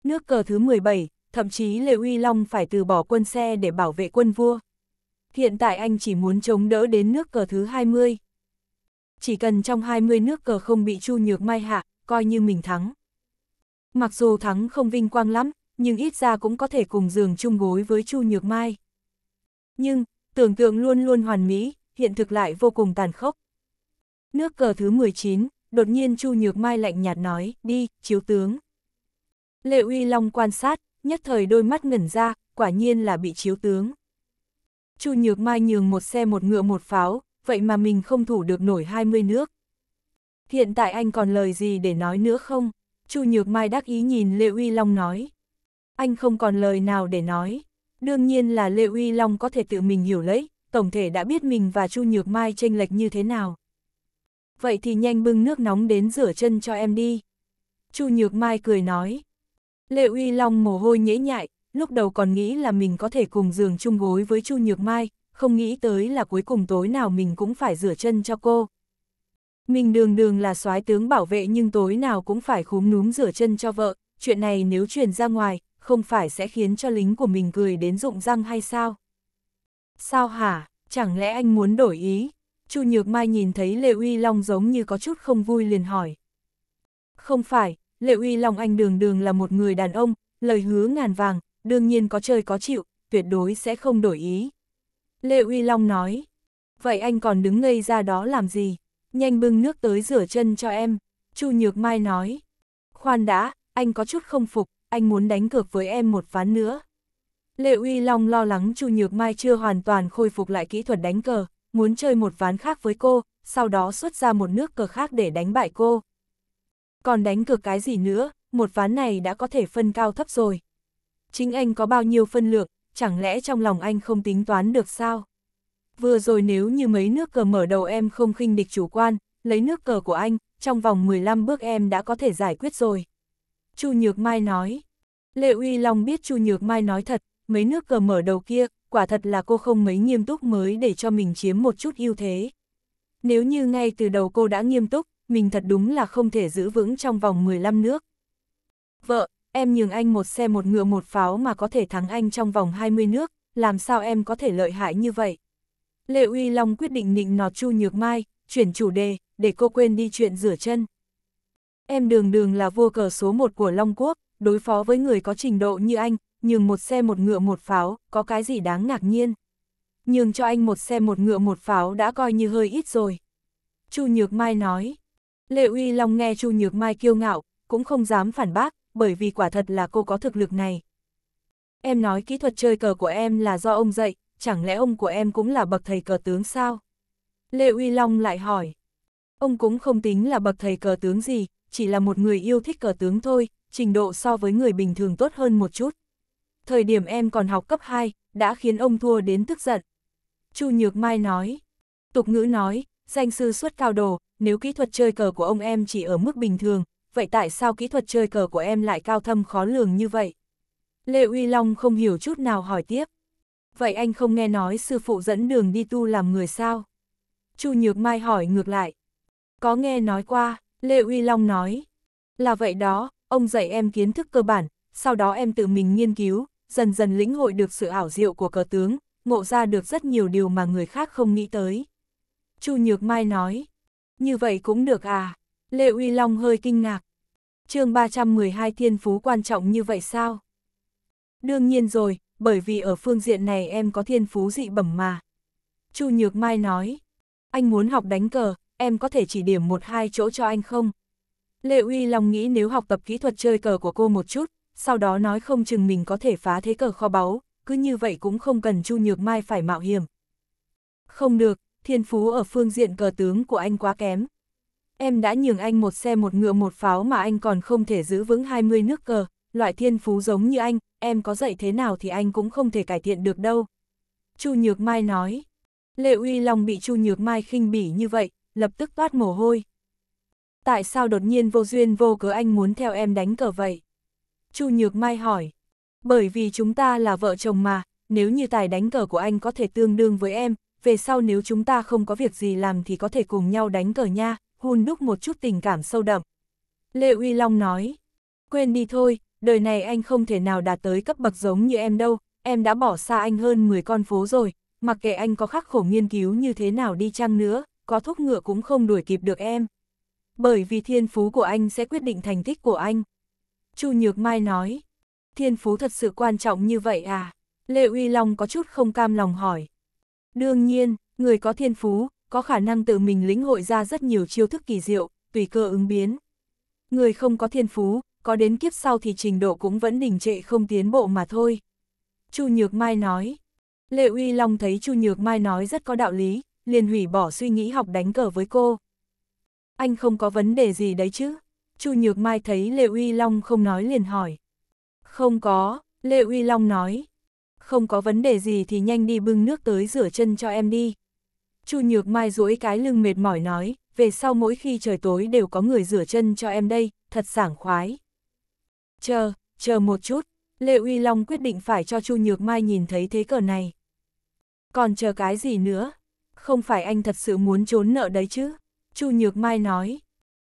Nước cờ thứ 17, thậm chí Lê Uy Long phải từ bỏ quân xe để bảo vệ quân vua. Hiện tại anh chỉ muốn chống đỡ đến nước cờ thứ 20. Chỉ cần trong 20 nước cờ không bị Chu Nhược Mai hạ, coi như mình thắng. Mặc dù thắng không vinh quang lắm, nhưng ít ra cũng có thể cùng giường chung gối với Chu Nhược Mai. Nhưng, tưởng tượng luôn luôn hoàn mỹ, hiện thực lại vô cùng tàn khốc. Nước cờ thứ 19, đột nhiên Chu Nhược Mai lạnh nhạt nói, đi, chiếu tướng. Lệ Uy Long quan sát, nhất thời đôi mắt ngẩn ra, quả nhiên là bị chiếu tướng. Chu Nhược Mai nhường một xe một ngựa một pháo, vậy mà mình không thủ được nổi 20 nước. Hiện tại anh còn lời gì để nói nữa không? Chu Nhược Mai đắc ý nhìn Lệ Uy Long nói. Anh không còn lời nào để nói. Đương nhiên là Lệ Uy Long có thể tự mình hiểu lấy, tổng thể đã biết mình và Chu Nhược Mai tranh lệch như thế nào. Vậy thì nhanh bưng nước nóng đến rửa chân cho em đi. Chu Nhược Mai cười nói. Lệ Uy Long mồ hôi nhễ nhại, lúc đầu còn nghĩ là mình có thể cùng giường chung gối với Chu Nhược Mai, không nghĩ tới là cuối cùng tối nào mình cũng phải rửa chân cho cô. Mình đường đường là soái tướng bảo vệ nhưng tối nào cũng phải khúm núm rửa chân cho vợ, chuyện này nếu truyền ra ngoài, không phải sẽ khiến cho lính của mình cười đến rụng răng hay sao? Sao hả, chẳng lẽ anh muốn đổi ý? Chu Nhược Mai nhìn thấy Lệ Uy Long giống như có chút không vui liền hỏi. Không phải, Lệ Uy Long anh đường đường là một người đàn ông, lời hứa ngàn vàng, đương nhiên có chơi có chịu, tuyệt đối sẽ không đổi ý. Lệ Uy Long nói, vậy anh còn đứng ngây ra đó làm gì? nhanh bưng nước tới rửa chân cho em, Chu Nhược Mai nói. Khoan đã, anh có chút không phục, anh muốn đánh cược với em một ván nữa. Lệ Uy Long lo lắng Chu Nhược Mai chưa hoàn toàn khôi phục lại kỹ thuật đánh cờ, muốn chơi một ván khác với cô, sau đó xuất ra một nước cờ khác để đánh bại cô. Còn đánh cược cái gì nữa, một ván này đã có thể phân cao thấp rồi. Chính anh có bao nhiêu phân lượng, chẳng lẽ trong lòng anh không tính toán được sao? vừa rồi nếu như mấy nước cờ mở đầu em không khinh địch chủ quan, lấy nước cờ của anh, trong vòng 15 bước em đã có thể giải quyết rồi. Chu Nhược Mai nói. Lệ Uy Long biết Chu Nhược Mai nói thật, mấy nước cờ mở đầu kia, quả thật là cô không mấy nghiêm túc mới để cho mình chiếm một chút ưu thế. Nếu như ngay từ đầu cô đã nghiêm túc, mình thật đúng là không thể giữ vững trong vòng 15 nước. Vợ, em nhường anh một xe một ngựa một pháo mà có thể thắng anh trong vòng 20 nước, làm sao em có thể lợi hại như vậy? Lệ Uy Long quyết định nịnh nọt Chu Nhược Mai, chuyển chủ đề, để cô quên đi chuyện rửa chân. Em đường đường là vua cờ số một của Long Quốc, đối phó với người có trình độ như anh, nhường một xe một ngựa một pháo, có cái gì đáng ngạc nhiên. Nhường cho anh một xe một ngựa một pháo đã coi như hơi ít rồi. Chu Nhược Mai nói. Lệ Uy Long nghe Chu Nhược Mai kiêu ngạo, cũng không dám phản bác, bởi vì quả thật là cô có thực lực này. Em nói kỹ thuật chơi cờ của em là do ông dạy, chẳng lẽ ông của em cũng là bậc thầy cờ tướng sao? Lê Uy Long lại hỏi. Ông cũng không tính là bậc thầy cờ tướng gì, chỉ là một người yêu thích cờ tướng thôi, trình độ so với người bình thường tốt hơn một chút. Thời điểm em còn học cấp 2, đã khiến ông thua đến tức giận. Chu Nhược Mai nói. Tục ngữ nói, danh sư xuất cao đồ, nếu kỹ thuật chơi cờ của ông em chỉ ở mức bình thường, vậy tại sao kỹ thuật chơi cờ của em lại cao thâm khó lường như vậy? Lê Uy Long không hiểu chút nào hỏi tiếp vậy anh không nghe nói sư phụ dẫn đường đi tu làm người sao? Chu Nhược Mai hỏi ngược lại. Có nghe nói qua, Lê Uy Long nói. Là vậy đó, ông dạy em kiến thức cơ bản, sau đó em tự mình nghiên cứu, dần dần lĩnh hội được sự ảo diệu của cờ tướng, ngộ ra được rất nhiều điều mà người khác không nghĩ tới. Chu Nhược Mai nói, như vậy cũng được à? Lê Uy Long hơi kinh ngạc. chương 312 thiên phú quan trọng như vậy sao? Đương nhiên rồi, bởi vì ở phương diện này em có thiên phú dị bẩm mà. Chu Nhược Mai nói, anh muốn học đánh cờ, em có thể chỉ điểm một hai chỗ cho anh không? Lệ Uy Long nghĩ nếu học tập kỹ thuật chơi cờ của cô một chút, sau đó nói không chừng mình có thể phá thế cờ kho báu, cứ như vậy cũng không cần Chu Nhược Mai phải mạo hiểm. Không được, thiên phú ở phương diện cờ tướng của anh quá kém. Em đã nhường anh một xe một ngựa một pháo mà anh còn không thể giữ vững 20 nước cờ, loại thiên phú giống như anh, em có dạy thế nào thì anh cũng không thể cải thiện được đâu. Chu Nhược Mai nói. Lệ Uy Long bị Chu Nhược Mai khinh bỉ như vậy, lập tức toát mồ hôi. Tại sao đột nhiên vô duyên vô cớ anh muốn theo em đánh cờ vậy? Chu Nhược Mai hỏi. Bởi vì chúng ta là vợ chồng mà, nếu như tài đánh cờ của anh có thể tương đương với em, về sau nếu chúng ta không có việc gì làm thì có thể cùng nhau đánh cờ nha, hun đúc một chút tình cảm sâu đậm. Lệ Uy Long nói. Quên đi thôi, đời này anh không thể nào đạt tới cấp bậc giống như em đâu, em đã bỏ xa anh hơn 10 con phố rồi, mặc kệ anh có khắc khổ nghiên cứu như thế nào đi chăng nữa, có thúc ngựa cũng không đuổi kịp được em. Bởi vì thiên phú của anh sẽ quyết định thành tích của anh. Chu Nhược Mai nói, thiên phú thật sự quan trọng như vậy à? Lê Uy Long có chút không cam lòng hỏi. Đương nhiên, người có thiên phú, có khả năng tự mình lĩnh hội ra rất nhiều chiêu thức kỳ diệu, tùy cơ ứng biến. Người không có thiên phú, có đến kiếp sau thì trình độ cũng vẫn đình trệ không tiến bộ mà thôi. Chu Nhược Mai nói. Lệ Uy Long thấy Chu Nhược Mai nói rất có đạo lý, liền hủy bỏ suy nghĩ học đánh cờ với cô. Anh không có vấn đề gì đấy chứ? Chu Nhược Mai thấy Lệ Uy Long không nói liền hỏi. Không có, Lệ Uy Long nói. Không có vấn đề gì thì nhanh đi bưng nước tới rửa chân cho em đi. Chu Nhược Mai duỗi cái lưng mệt mỏi nói, về sau mỗi khi trời tối đều có người rửa chân cho em đây, thật sảng khoái. Chờ, chờ một chút, Lệ Uy Long quyết định phải cho Chu Nhược Mai nhìn thấy thế cờ này. Còn chờ cái gì nữa? Không phải anh thật sự muốn trốn nợ đấy chứ? Chu Nhược Mai nói.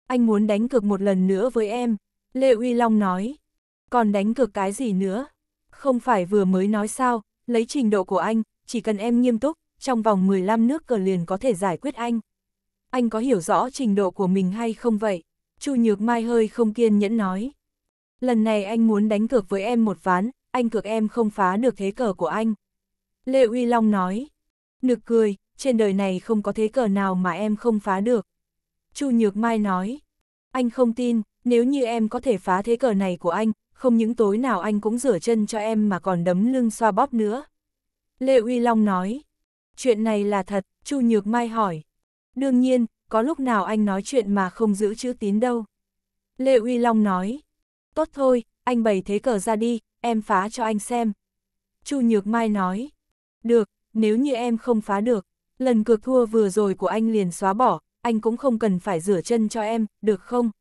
Anh muốn đánh cược một lần nữa với em. Lệ Uy Long nói. Còn đánh cược cái gì nữa? Không phải vừa mới nói sao, lấy trình độ của anh, chỉ cần em nghiêm túc, trong vòng 15 nước cờ liền có thể giải quyết anh. Anh có hiểu rõ trình độ của mình hay không vậy? Chu Nhược Mai hơi không kiên nhẫn nói lần này anh muốn đánh cược với em một ván, anh cược em không phá được thế cờ của anh. Lê Uy Long nói, nực cười, trên đời này không có thế cờ nào mà em không phá được. Chu Nhược Mai nói, anh không tin, nếu như em có thể phá thế cờ này của anh, không những tối nào anh cũng rửa chân cho em mà còn đấm lưng xoa bóp nữa. Lê Uy Long nói, chuyện này là thật, Chu Nhược Mai hỏi. Đương nhiên, có lúc nào anh nói chuyện mà không giữ chữ tín đâu. Lê Uy Long nói, Tốt thôi, anh bày thế cờ ra đi, em phá cho anh xem. Chu Nhược Mai nói, được, nếu như em không phá được, lần cược thua vừa rồi của anh liền xóa bỏ, anh cũng không cần phải rửa chân cho em, được không?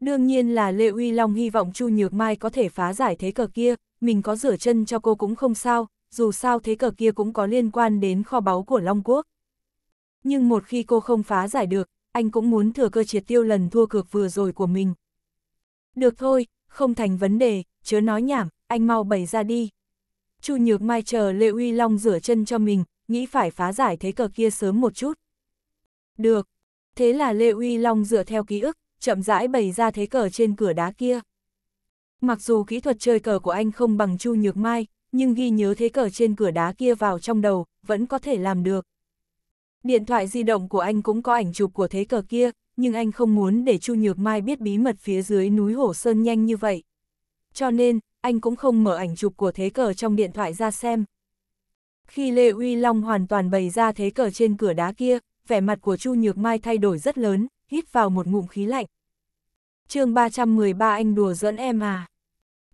Đương nhiên là Lệ Uy Long hy vọng Chu Nhược Mai có thể phá giải thế cờ kia, mình có rửa chân cho cô cũng không sao, dù sao thế cờ kia cũng có liên quan đến kho báu của Long Quốc. Nhưng một khi cô không phá giải được, anh cũng muốn thừa cơ triệt tiêu lần thua cược vừa rồi của mình. Được thôi, không thành vấn đề, chớ nói nhảm, anh mau bày ra đi. Chu Nhược Mai chờ Lệ Uy Long rửa chân cho mình, nghĩ phải phá giải thế cờ kia sớm một chút. Được, thế là Lệ Uy Long dựa theo ký ức, chậm rãi bày ra thế cờ trên cửa đá kia. Mặc dù kỹ thuật chơi cờ của anh không bằng Chu Nhược Mai, nhưng ghi nhớ thế cờ trên cửa đá kia vào trong đầu, vẫn có thể làm được. Điện thoại di động của anh cũng có ảnh chụp của thế cờ kia, nhưng anh không muốn để Chu Nhược Mai biết bí mật phía dưới núi Hổ Sơn nhanh như vậy. Cho nên, anh cũng không mở ảnh chụp của thế cờ trong điện thoại ra xem. Khi Lê Uy Long hoàn toàn bày ra thế cờ trên cửa đá kia, vẻ mặt của Chu Nhược Mai thay đổi rất lớn, hít vào một ngụm khí lạnh. chương 313 anh đùa dẫn em à?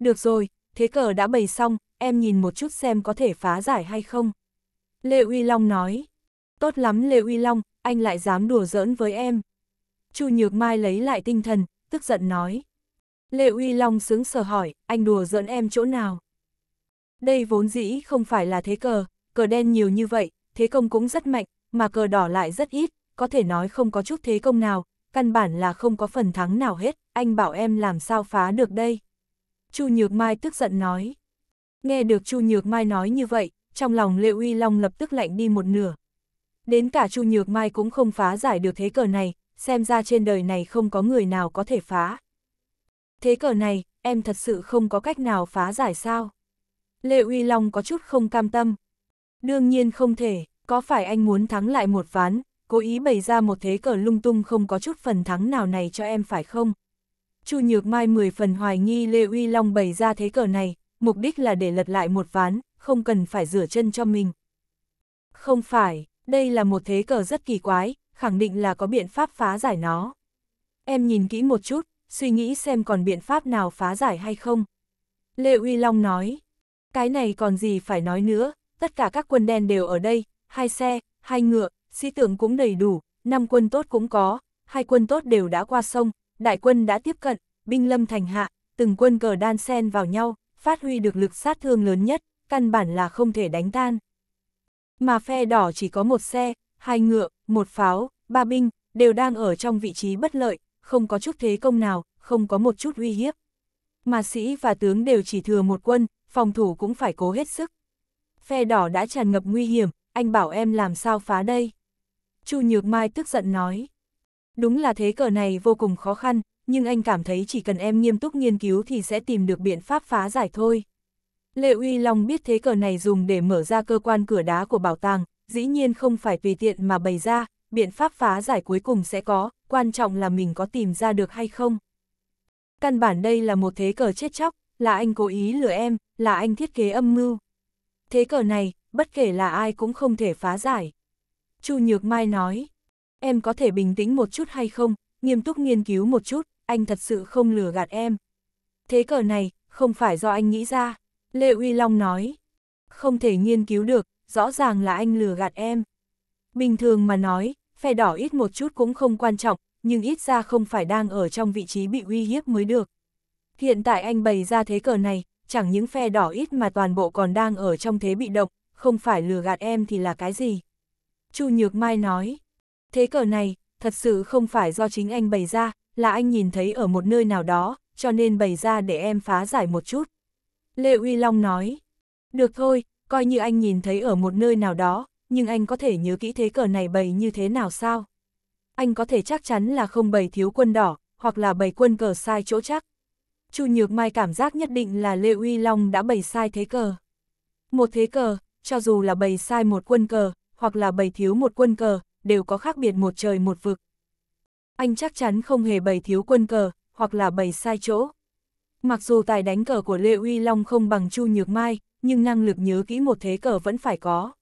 Được rồi, thế cờ đã bày xong, em nhìn một chút xem có thể phá giải hay không. Lê Uy Long nói. Tốt lắm Lê Uy Long, anh lại dám đùa giỡn với em. Chu Nhược Mai lấy lại tinh thần, tức giận nói. Lệ Uy Long sướng sờ hỏi, anh đùa giỡn em chỗ nào? Đây vốn dĩ không phải là thế cờ, cờ đen nhiều như vậy, thế công cũng rất mạnh, mà cờ đỏ lại rất ít, có thể nói không có chút thế công nào, căn bản là không có phần thắng nào hết, anh bảo em làm sao phá được đây. Chu Nhược Mai tức giận nói. Nghe được Chu Nhược Mai nói như vậy, trong lòng Lệ Uy Long lập tức lạnh đi một nửa. Đến cả Chu Nhược Mai cũng không phá giải được thế cờ này, xem ra trên đời này không có người nào có thể phá. Thế cờ này, em thật sự không có cách nào phá giải sao? Lệ Uy Long có chút không cam tâm. Đương nhiên không thể, có phải anh muốn thắng lại một ván, cố ý bày ra một thế cờ lung tung không có chút phần thắng nào này cho em phải không? Chu Nhược Mai mười phần hoài nghi Lê Uy Long bày ra thế cờ này, mục đích là để lật lại một ván, không cần phải rửa chân cho mình. Không phải, đây là một thế cờ rất kỳ quái, khẳng định là có biện pháp phá giải nó. Em nhìn kỹ một chút, suy nghĩ xem còn biện pháp nào phá giải hay không. Lê Uy Long nói, cái này còn gì phải nói nữa, tất cả các quân đen đều ở đây, hai xe, hai ngựa, sĩ tưởng cũng đầy đủ, năm quân tốt cũng có, hai quân tốt đều đã qua sông, đại quân đã tiếp cận, binh lâm thành hạ, từng quân cờ đan sen vào nhau, phát huy được lực sát thương lớn nhất, căn bản là không thể đánh tan. Mà phe đỏ chỉ có một xe, hai ngựa, một pháo, ba binh, đều đang ở trong vị trí bất lợi, không có chút thế công nào, không có một chút uy hiếp. Mà sĩ và tướng đều chỉ thừa một quân, phòng thủ cũng phải cố hết sức. Phe đỏ đã tràn ngập nguy hiểm, anh bảo em làm sao phá đây. Chu Nhược Mai tức giận nói. Đúng là thế cờ này vô cùng khó khăn, nhưng anh cảm thấy chỉ cần em nghiêm túc nghiên cứu thì sẽ tìm được biện pháp phá giải thôi. Lệ Uy Long biết thế cờ này dùng để mở ra cơ quan cửa đá của bảo tàng, dĩ nhiên không phải tùy tiện mà bày ra, biện pháp phá giải cuối cùng sẽ có, quan trọng là mình có tìm ra được hay không. Căn bản đây là một thế cờ chết chóc, là anh cố ý lừa em, là anh thiết kế âm mưu. Thế cờ này, bất kể là ai cũng không thể phá giải. Chu Nhược Mai nói, em có thể bình tĩnh một chút hay không, nghiêm túc nghiên cứu một chút, anh thật sự không lừa gạt em. Thế cờ này, không phải do anh nghĩ ra, Lê Uy Long nói, không thể nghiên cứu được, rõ ràng là anh lừa gạt em. Bình thường mà nói, phe đỏ ít một chút cũng không quan trọng, nhưng ít ra không phải đang ở trong vị trí bị uy hiếp mới được. Hiện tại anh bày ra thế cờ này, chẳng những phe đỏ ít mà toàn bộ còn đang ở trong thế bị động, không phải lừa gạt em thì là cái gì. Chu Nhược Mai nói, thế cờ này, thật sự không phải do chính anh bày ra, là anh nhìn thấy ở một nơi nào đó, cho nên bày ra để em phá giải một chút. Lê Uy Long nói, được thôi, coi như anh nhìn thấy ở một nơi nào đó, nhưng anh có thể nhớ kỹ thế cờ này bày như thế nào sao? Anh có thể chắc chắn là không bày thiếu quân đỏ, hoặc là bày quân cờ sai chỗ chắc. Chu Nhược Mai cảm giác nhất định là Lê Uy Long đã bày sai thế cờ. Một thế cờ, cho dù là bày sai một quân cờ, hoặc là bày thiếu một quân cờ, đều có khác biệt một trời một vực. Anh chắc chắn không hề bày thiếu quân cờ, hoặc là bày sai chỗ. Mặc dù tài đánh cờ của Lê Uy Long không bằng Chu Nhược Mai, nhưng năng lực nhớ kỹ một thế cờ vẫn phải có.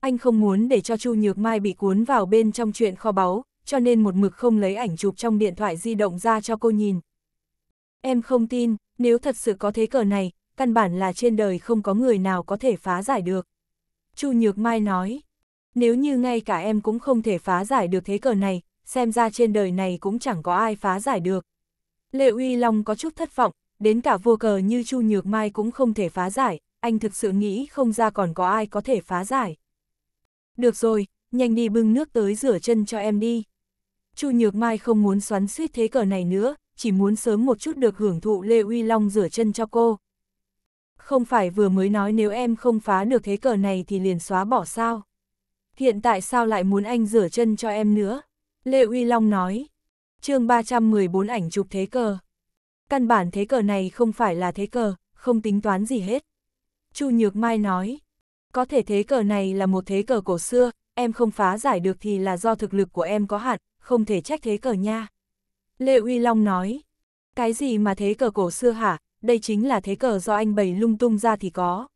Anh không muốn để cho Chu Nhược Mai bị cuốn vào bên trong chuyện kho báu, cho nên một mực không lấy ảnh chụp trong điện thoại di động ra cho cô nhìn. Em không tin, nếu thật sự có thế cờ này, căn bản là trên đời không có người nào có thể phá giải được. Chu Nhược Mai nói, nếu như ngay cả em cũng không thể phá giải được thế cờ này, xem ra trên đời này cũng chẳng có ai phá giải được. Lệ Uy Long có chút thất vọng, đến cả vua cờ như Chu Nhược Mai cũng không thể phá giải, anh thực sự nghĩ không ra còn có ai có thể phá giải. Được rồi, nhanh đi bưng nước tới rửa chân cho em đi. Chu Nhược Mai không muốn xoắn suýt thế cờ này nữa, chỉ muốn sớm một chút được hưởng thụ Lê Uy Long rửa chân cho cô. Không phải vừa mới nói nếu em không phá được thế cờ này thì liền xóa bỏ sao? Hiện tại sao lại muốn anh rửa chân cho em nữa? Lê Uy Long nói. chương 314 ảnh chụp thế cờ. Căn bản thế cờ này không phải là thế cờ, không tính toán gì hết. Chu Nhược Mai nói, có thể thế cờ này là một thế cờ cổ xưa, em không phá giải được thì là do thực lực của em có hạn, không thể trách thế cờ nha. Lê Uy Long nói, cái gì mà thế cờ cổ xưa hả, đây chính là thế cờ do anh bày lung tung ra thì có.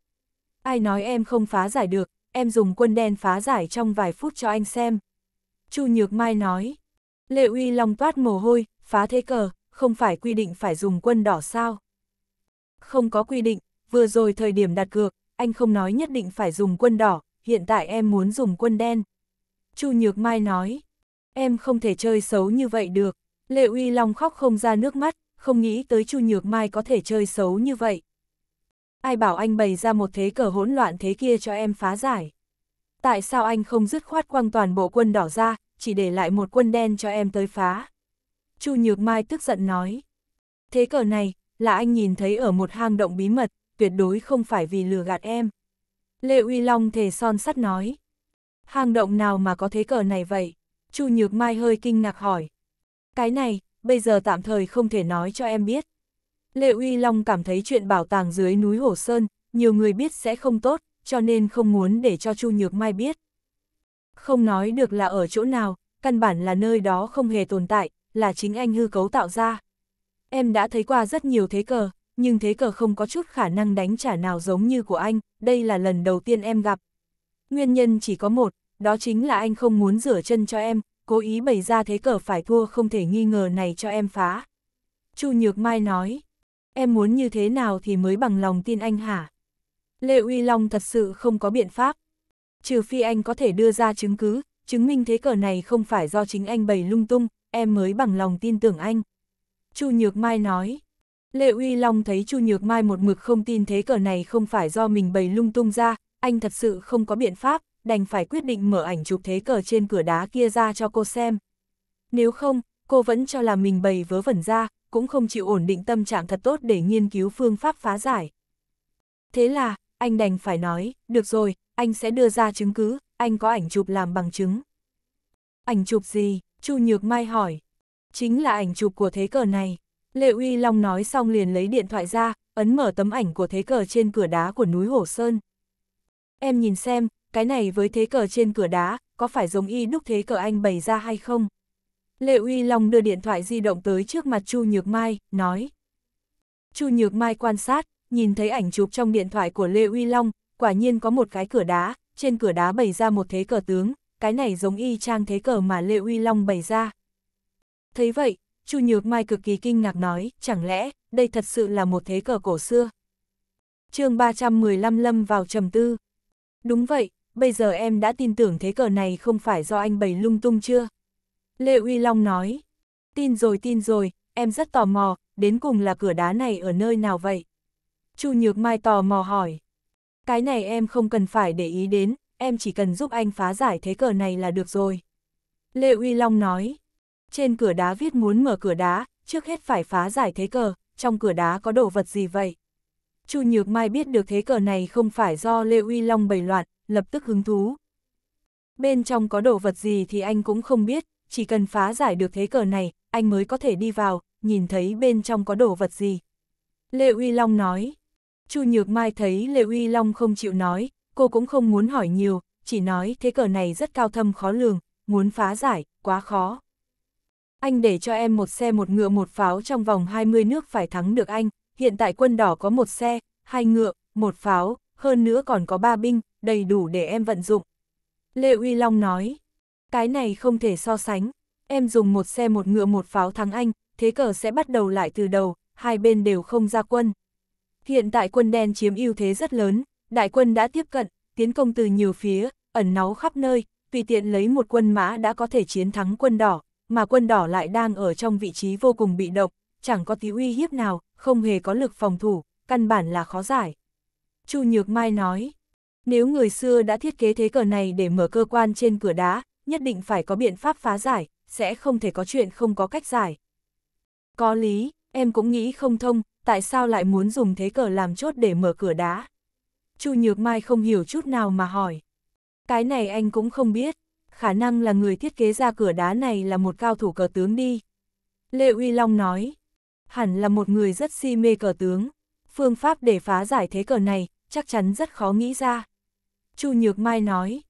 Ai nói em không phá giải được, em dùng quân đen phá giải trong vài phút cho anh xem. Chu Nhược Mai nói, Lê Uy Long toát mồ hôi, phá thế cờ, không phải quy định phải dùng quân đỏ sao. Không có quy định, vừa rồi thời điểm đặt cược, anh không nói nhất định phải dùng quân đỏ, hiện tại em muốn dùng quân đen. Chu Nhược Mai nói, em không thể chơi xấu như vậy được. Lệ Uy Long khóc không ra nước mắt, không nghĩ tới Chu Nhược Mai có thể chơi xấu như vậy. Ai bảo anh bày ra một thế cờ hỗn loạn thế kia cho em phá giải. Tại sao anh không dứt khoát quăng toàn bộ quân đỏ ra, chỉ để lại một quân đen cho em tới phá? Chu Nhược Mai tức giận nói. Thế cờ này, là anh nhìn thấy ở một hang động bí mật, tuyệt đối không phải vì lừa gạt em. Lê Uy Long thề son sắt nói. Hang động nào mà có thế cờ này vậy? Chu Nhược Mai hơi kinh ngạc hỏi. Cái này, bây giờ tạm thời không thể nói cho em biết. Lê Uy Long cảm thấy chuyện bảo tàng dưới núi Hồ Sơn, nhiều người biết sẽ không tốt, cho nên không muốn để cho Chu Nhược Mai biết. Không nói được là ở chỗ nào, căn bản là nơi đó không hề tồn tại, là chính anh hư cấu tạo ra. Em đã thấy qua rất nhiều thế cờ, nhưng thế cờ không có chút khả năng đánh trả nào giống như của anh, đây là lần đầu tiên em gặp. Nguyên nhân chỉ có một, đó chính là anh không muốn rửa chân cho em, cố ý bày ra thế cờ phải thua không thể nghi ngờ này cho em phá. Chu Nhược Mai nói, em muốn như thế nào thì mới bằng lòng tin anh hả? Lê Uy Long thật sự không có biện pháp. Trừ phi anh có thể đưa ra chứng cứ, chứng minh thế cờ này không phải do chính anh bày lung tung, em mới bằng lòng tin tưởng anh. Chu Nhược Mai nói, Lê Uy Long thấy Chu Nhược Mai một mực không tin thế cờ này không phải do mình bày lung tung ra, anh thật sự không có biện pháp, đành phải quyết định mở ảnh chụp thế cờ trên cửa đá kia ra cho cô xem. Nếu không, cô vẫn cho là mình bày vớ vẩn ra, cũng không chịu ổn định tâm trạng thật tốt để nghiên cứu phương pháp phá giải. Thế là, anh đành phải nói, được rồi, anh sẽ đưa ra chứng cứ, anh có ảnh chụp làm bằng chứng. Ảnh chụp gì? Chu Nhược Mai hỏi. Chính là ảnh chụp của thế cờ này. Lệ Uy Long nói xong liền lấy điện thoại ra, ấn mở tấm ảnh của thế cờ trên cửa đá của núi Hổ Sơn. Em nhìn xem, cái này với thế cờ trên cửa đá, có phải giống y đúc thế cờ anh bày ra hay không? Lệ Uy Long đưa điện thoại di động tới trước mặt Chu Nhược Mai, nói. Chu Nhược Mai quan sát, nhìn thấy ảnh chụp trong điện thoại của Lệ Uy Long, quả nhiên có một cái cửa đá, trên cửa đá bày ra một thế cờ tướng, cái này giống y trang thế cờ mà Lệ Uy Long bày ra. Thấy vậy, Chu Nhược Mai cực kỳ kinh ngạc nói, chẳng lẽ, đây thật sự là một thế cờ cổ xưa. chương 315 lâm vào trầm tư. Đúng vậy, bây giờ em đã tin tưởng thế cờ này không phải do anh bày lung tung chưa? Lê Uy Long nói, tin rồi tin rồi, em rất tò mò, đến cùng là cửa đá này ở nơi nào vậy? Chu Nhược Mai tò mò hỏi. Cái này em không cần phải để ý đến, em chỉ cần giúp anh phá giải thế cờ này là được rồi. Lê Uy Long nói trên cửa đá viết muốn mở cửa đá, trước hết phải phá giải thế cờ, trong cửa đá có đồ vật gì vậy? Chu Nhược Mai biết được thế cờ này không phải do Lê Uy Long bày loạn, lập tức hứng thú. Bên trong có đồ vật gì thì anh cũng không biết, chỉ cần phá giải được thế cờ này, anh mới có thể đi vào, nhìn thấy bên trong có đồ vật gì. Lê Uy Long nói. Chu Nhược Mai thấy Lê Uy Long không chịu nói, cô cũng không muốn hỏi nhiều, chỉ nói thế cờ này rất cao thâm khó lường, muốn phá giải, quá khó anh để cho em một xe một ngựa một pháo trong vòng 20 nước phải thắng được anh, hiện tại quân đỏ có một xe, hai ngựa, một pháo, hơn nữa còn có ba binh, đầy đủ để em vận dụng. Lê Uy Long nói, cái này không thể so sánh, em dùng một xe một ngựa một pháo thắng anh, thế cờ sẽ bắt đầu lại từ đầu, hai bên đều không ra quân. Hiện tại quân đen chiếm ưu thế rất lớn, đại quân đã tiếp cận, tiến công từ nhiều phía, ẩn náu khắp nơi, tùy tiện lấy một quân mã đã có thể chiến thắng quân đỏ, mà quân đỏ lại đang ở trong vị trí vô cùng bị động, chẳng có tí uy hiếp nào, không hề có lực phòng thủ, căn bản là khó giải. Chu Nhược Mai nói, nếu người xưa đã thiết kế thế cờ này để mở cơ quan trên cửa đá, nhất định phải có biện pháp phá giải, sẽ không thể có chuyện không có cách giải. Có lý, em cũng nghĩ không thông, tại sao lại muốn dùng thế cờ làm chốt để mở cửa đá? Chu Nhược Mai không hiểu chút nào mà hỏi. Cái này anh cũng không biết khả năng là người thiết kế ra cửa đá này là một cao thủ cờ tướng đi. Lê Uy Long nói, hẳn là một người rất si mê cờ tướng, phương pháp để phá giải thế cờ này chắc chắn rất khó nghĩ ra. Chu Nhược Mai nói,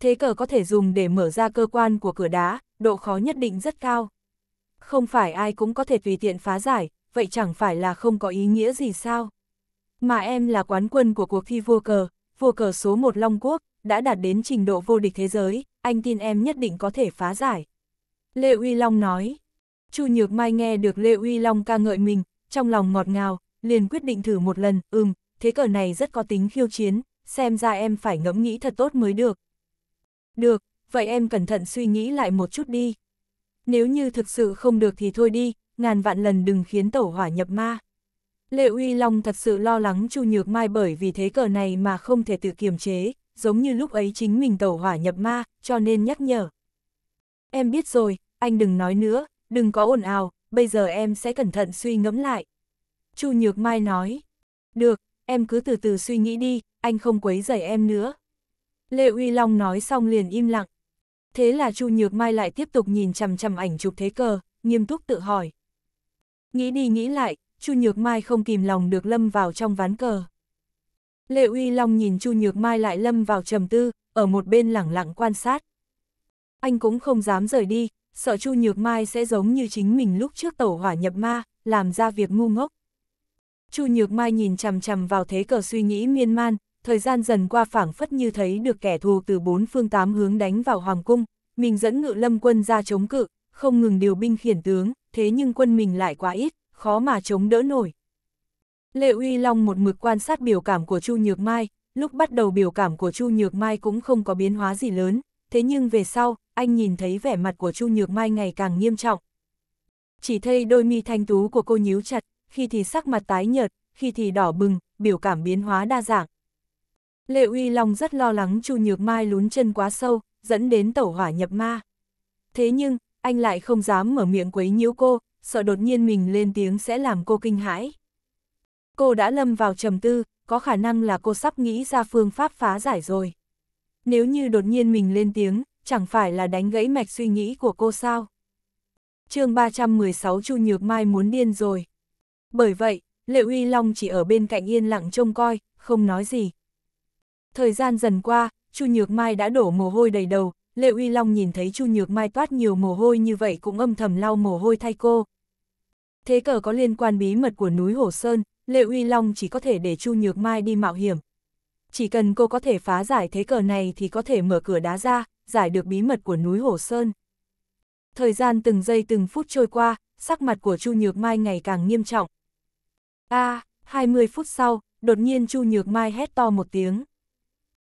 thế cờ có thể dùng để mở ra cơ quan của cửa đá, độ khó nhất định rất cao. Không phải ai cũng có thể tùy tiện phá giải, vậy chẳng phải là không có ý nghĩa gì sao? Mà em là quán quân của cuộc thi vua cờ, vua cờ số 1 Long Quốc, đã đạt đến trình độ vô địch thế giới, anh tin em nhất định có thể phá giải. Lê Uy Long nói. Chu Nhược Mai nghe được Lê Uy Long ca ngợi mình, trong lòng ngọt ngào, liền quyết định thử một lần, ừm, thế cờ này rất có tính khiêu chiến, xem ra em phải ngẫm nghĩ thật tốt mới được. Được, vậy em cẩn thận suy nghĩ lại một chút đi. Nếu như thực sự không được thì thôi đi, ngàn vạn lần đừng khiến tổ hỏa nhập ma. Lệ Uy Long thật sự lo lắng Chu Nhược Mai bởi vì thế cờ này mà không thể tự kiềm chế, giống như lúc ấy chính mình tẩu hỏa nhập ma, cho nên nhắc nhở. Em biết rồi, anh đừng nói nữa, đừng có ồn ào, bây giờ em sẽ cẩn thận suy ngẫm lại. Chu Nhược Mai nói, được, em cứ từ từ suy nghĩ đi, anh không quấy rầy em nữa. Lệ Uy Long nói xong liền im lặng. Thế là Chu Nhược Mai lại tiếp tục nhìn chằm chằm ảnh chụp thế cờ, nghiêm túc tự hỏi. Nghĩ đi nghĩ lại, Chu Nhược Mai không kìm lòng được lâm vào trong ván cờ. Lệ Uy Long nhìn Chu Nhược Mai lại lâm vào trầm tư, ở một bên lẳng lặng quan sát. Anh cũng không dám rời đi, sợ Chu Nhược Mai sẽ giống như chính mình lúc trước tẩu hỏa nhập ma, làm ra việc ngu ngốc. Chu Nhược Mai nhìn chằm chằm vào thế cờ suy nghĩ miên man, thời gian dần qua phảng phất như thấy được kẻ thù từ bốn phương tám hướng đánh vào hoàng cung, mình dẫn ngự lâm quân ra chống cự, không ngừng điều binh khiển tướng, thế nhưng quân mình lại quá ít, khó mà chống đỡ nổi. Lệ Uy Long một mực quan sát biểu cảm của Chu Nhược Mai, lúc bắt đầu biểu cảm của Chu Nhược Mai cũng không có biến hóa gì lớn, thế nhưng về sau, anh nhìn thấy vẻ mặt của Chu Nhược Mai ngày càng nghiêm trọng. Chỉ thấy đôi mi thanh tú của cô nhíu chặt, khi thì sắc mặt tái nhợt, khi thì đỏ bừng, biểu cảm biến hóa đa dạng. Lệ Uy Long rất lo lắng Chu Nhược Mai lún chân quá sâu, dẫn đến tẩu hỏa nhập ma. Thế nhưng, anh lại không dám mở miệng quấy nhiễu cô, sợ đột nhiên mình lên tiếng sẽ làm cô kinh hãi. Cô đã lâm vào trầm tư, có khả năng là cô sắp nghĩ ra phương pháp phá giải rồi. Nếu như đột nhiên mình lên tiếng, chẳng phải là đánh gãy mạch suy nghĩ của cô sao? chương 316 Chu Nhược Mai muốn điên rồi. Bởi vậy, Lệ Uy Long chỉ ở bên cạnh yên lặng trông coi, không nói gì. Thời gian dần qua, Chu Nhược Mai đã đổ mồ hôi đầy đầu, Lệ Uy Long nhìn thấy Chu Nhược Mai toát nhiều mồ hôi như vậy cũng âm thầm lau mồ hôi thay cô. Thế cờ có liên quan bí mật của núi Hồ Sơn, Lệ Uy Long chỉ có thể để Chu Nhược Mai đi mạo hiểm. Chỉ cần cô có thể phá giải thế cờ này thì có thể mở cửa đá ra, giải được bí mật của núi Hồ Sơn. Thời gian từng giây từng phút trôi qua, sắc mặt của Chu Nhược Mai ngày càng nghiêm trọng. A, à, 20 phút sau, đột nhiên Chu Nhược Mai hét to một tiếng.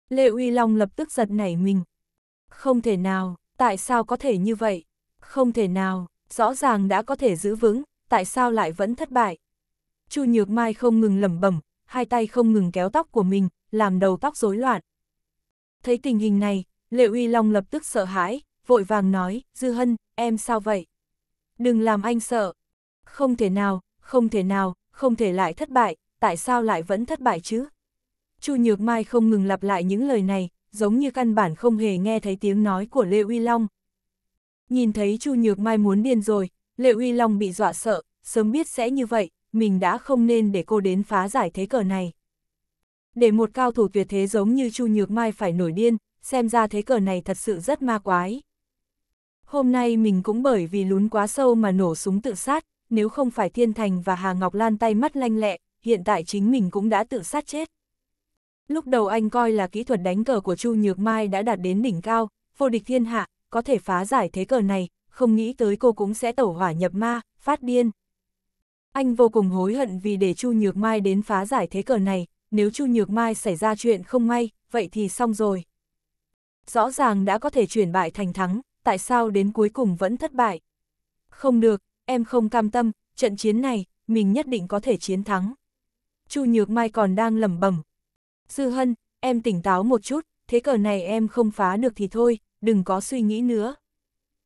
Lệ Uy Long lập tức giật nảy mình. Không thể nào, tại sao có thể như vậy? Không thể nào, rõ ràng đã có thể giữ vững, tại sao lại vẫn thất bại? Chu Nhược Mai không ngừng lẩm bẩm, hai tay không ngừng kéo tóc của mình, làm đầu tóc rối loạn. Thấy tình hình này, Lệ Uy Long lập tức sợ hãi, vội vàng nói, Dư Hân, em sao vậy? Đừng làm anh sợ. Không thể nào, không thể nào, không thể lại thất bại, tại sao lại vẫn thất bại chứ? Chu Nhược Mai không ngừng lặp lại những lời này, giống như căn bản không hề nghe thấy tiếng nói của Lệ Uy Long. Nhìn thấy Chu Nhược Mai muốn điên rồi, Lệ Uy Long bị dọa sợ, sớm biết sẽ như vậy, mình đã không nên để cô đến phá giải thế cờ này. Để một cao thủ tuyệt thế giống như Chu Nhược Mai phải nổi điên, xem ra thế cờ này thật sự rất ma quái. Hôm nay mình cũng bởi vì lún quá sâu mà nổ súng tự sát, nếu không phải Thiên Thành và Hà Ngọc Lan tay mắt lanh lẹ, hiện tại chính mình cũng đã tự sát chết. Lúc đầu anh coi là kỹ thuật đánh cờ của Chu Nhược Mai đã đạt đến đỉnh cao, vô địch thiên hạ, có thể phá giải thế cờ này, không nghĩ tới cô cũng sẽ tẩu hỏa nhập ma, phát điên. Anh vô cùng hối hận vì để Chu Nhược Mai đến phá giải thế cờ này, nếu Chu Nhược Mai xảy ra chuyện không may, vậy thì xong rồi. Rõ ràng đã có thể chuyển bại thành thắng, tại sao đến cuối cùng vẫn thất bại? Không được, em không cam tâm, trận chiến này, mình nhất định có thể chiến thắng. Chu Nhược Mai còn đang lẩm bẩm. Dư Hân, em tỉnh táo một chút, thế cờ này em không phá được thì thôi, đừng có suy nghĩ nữa.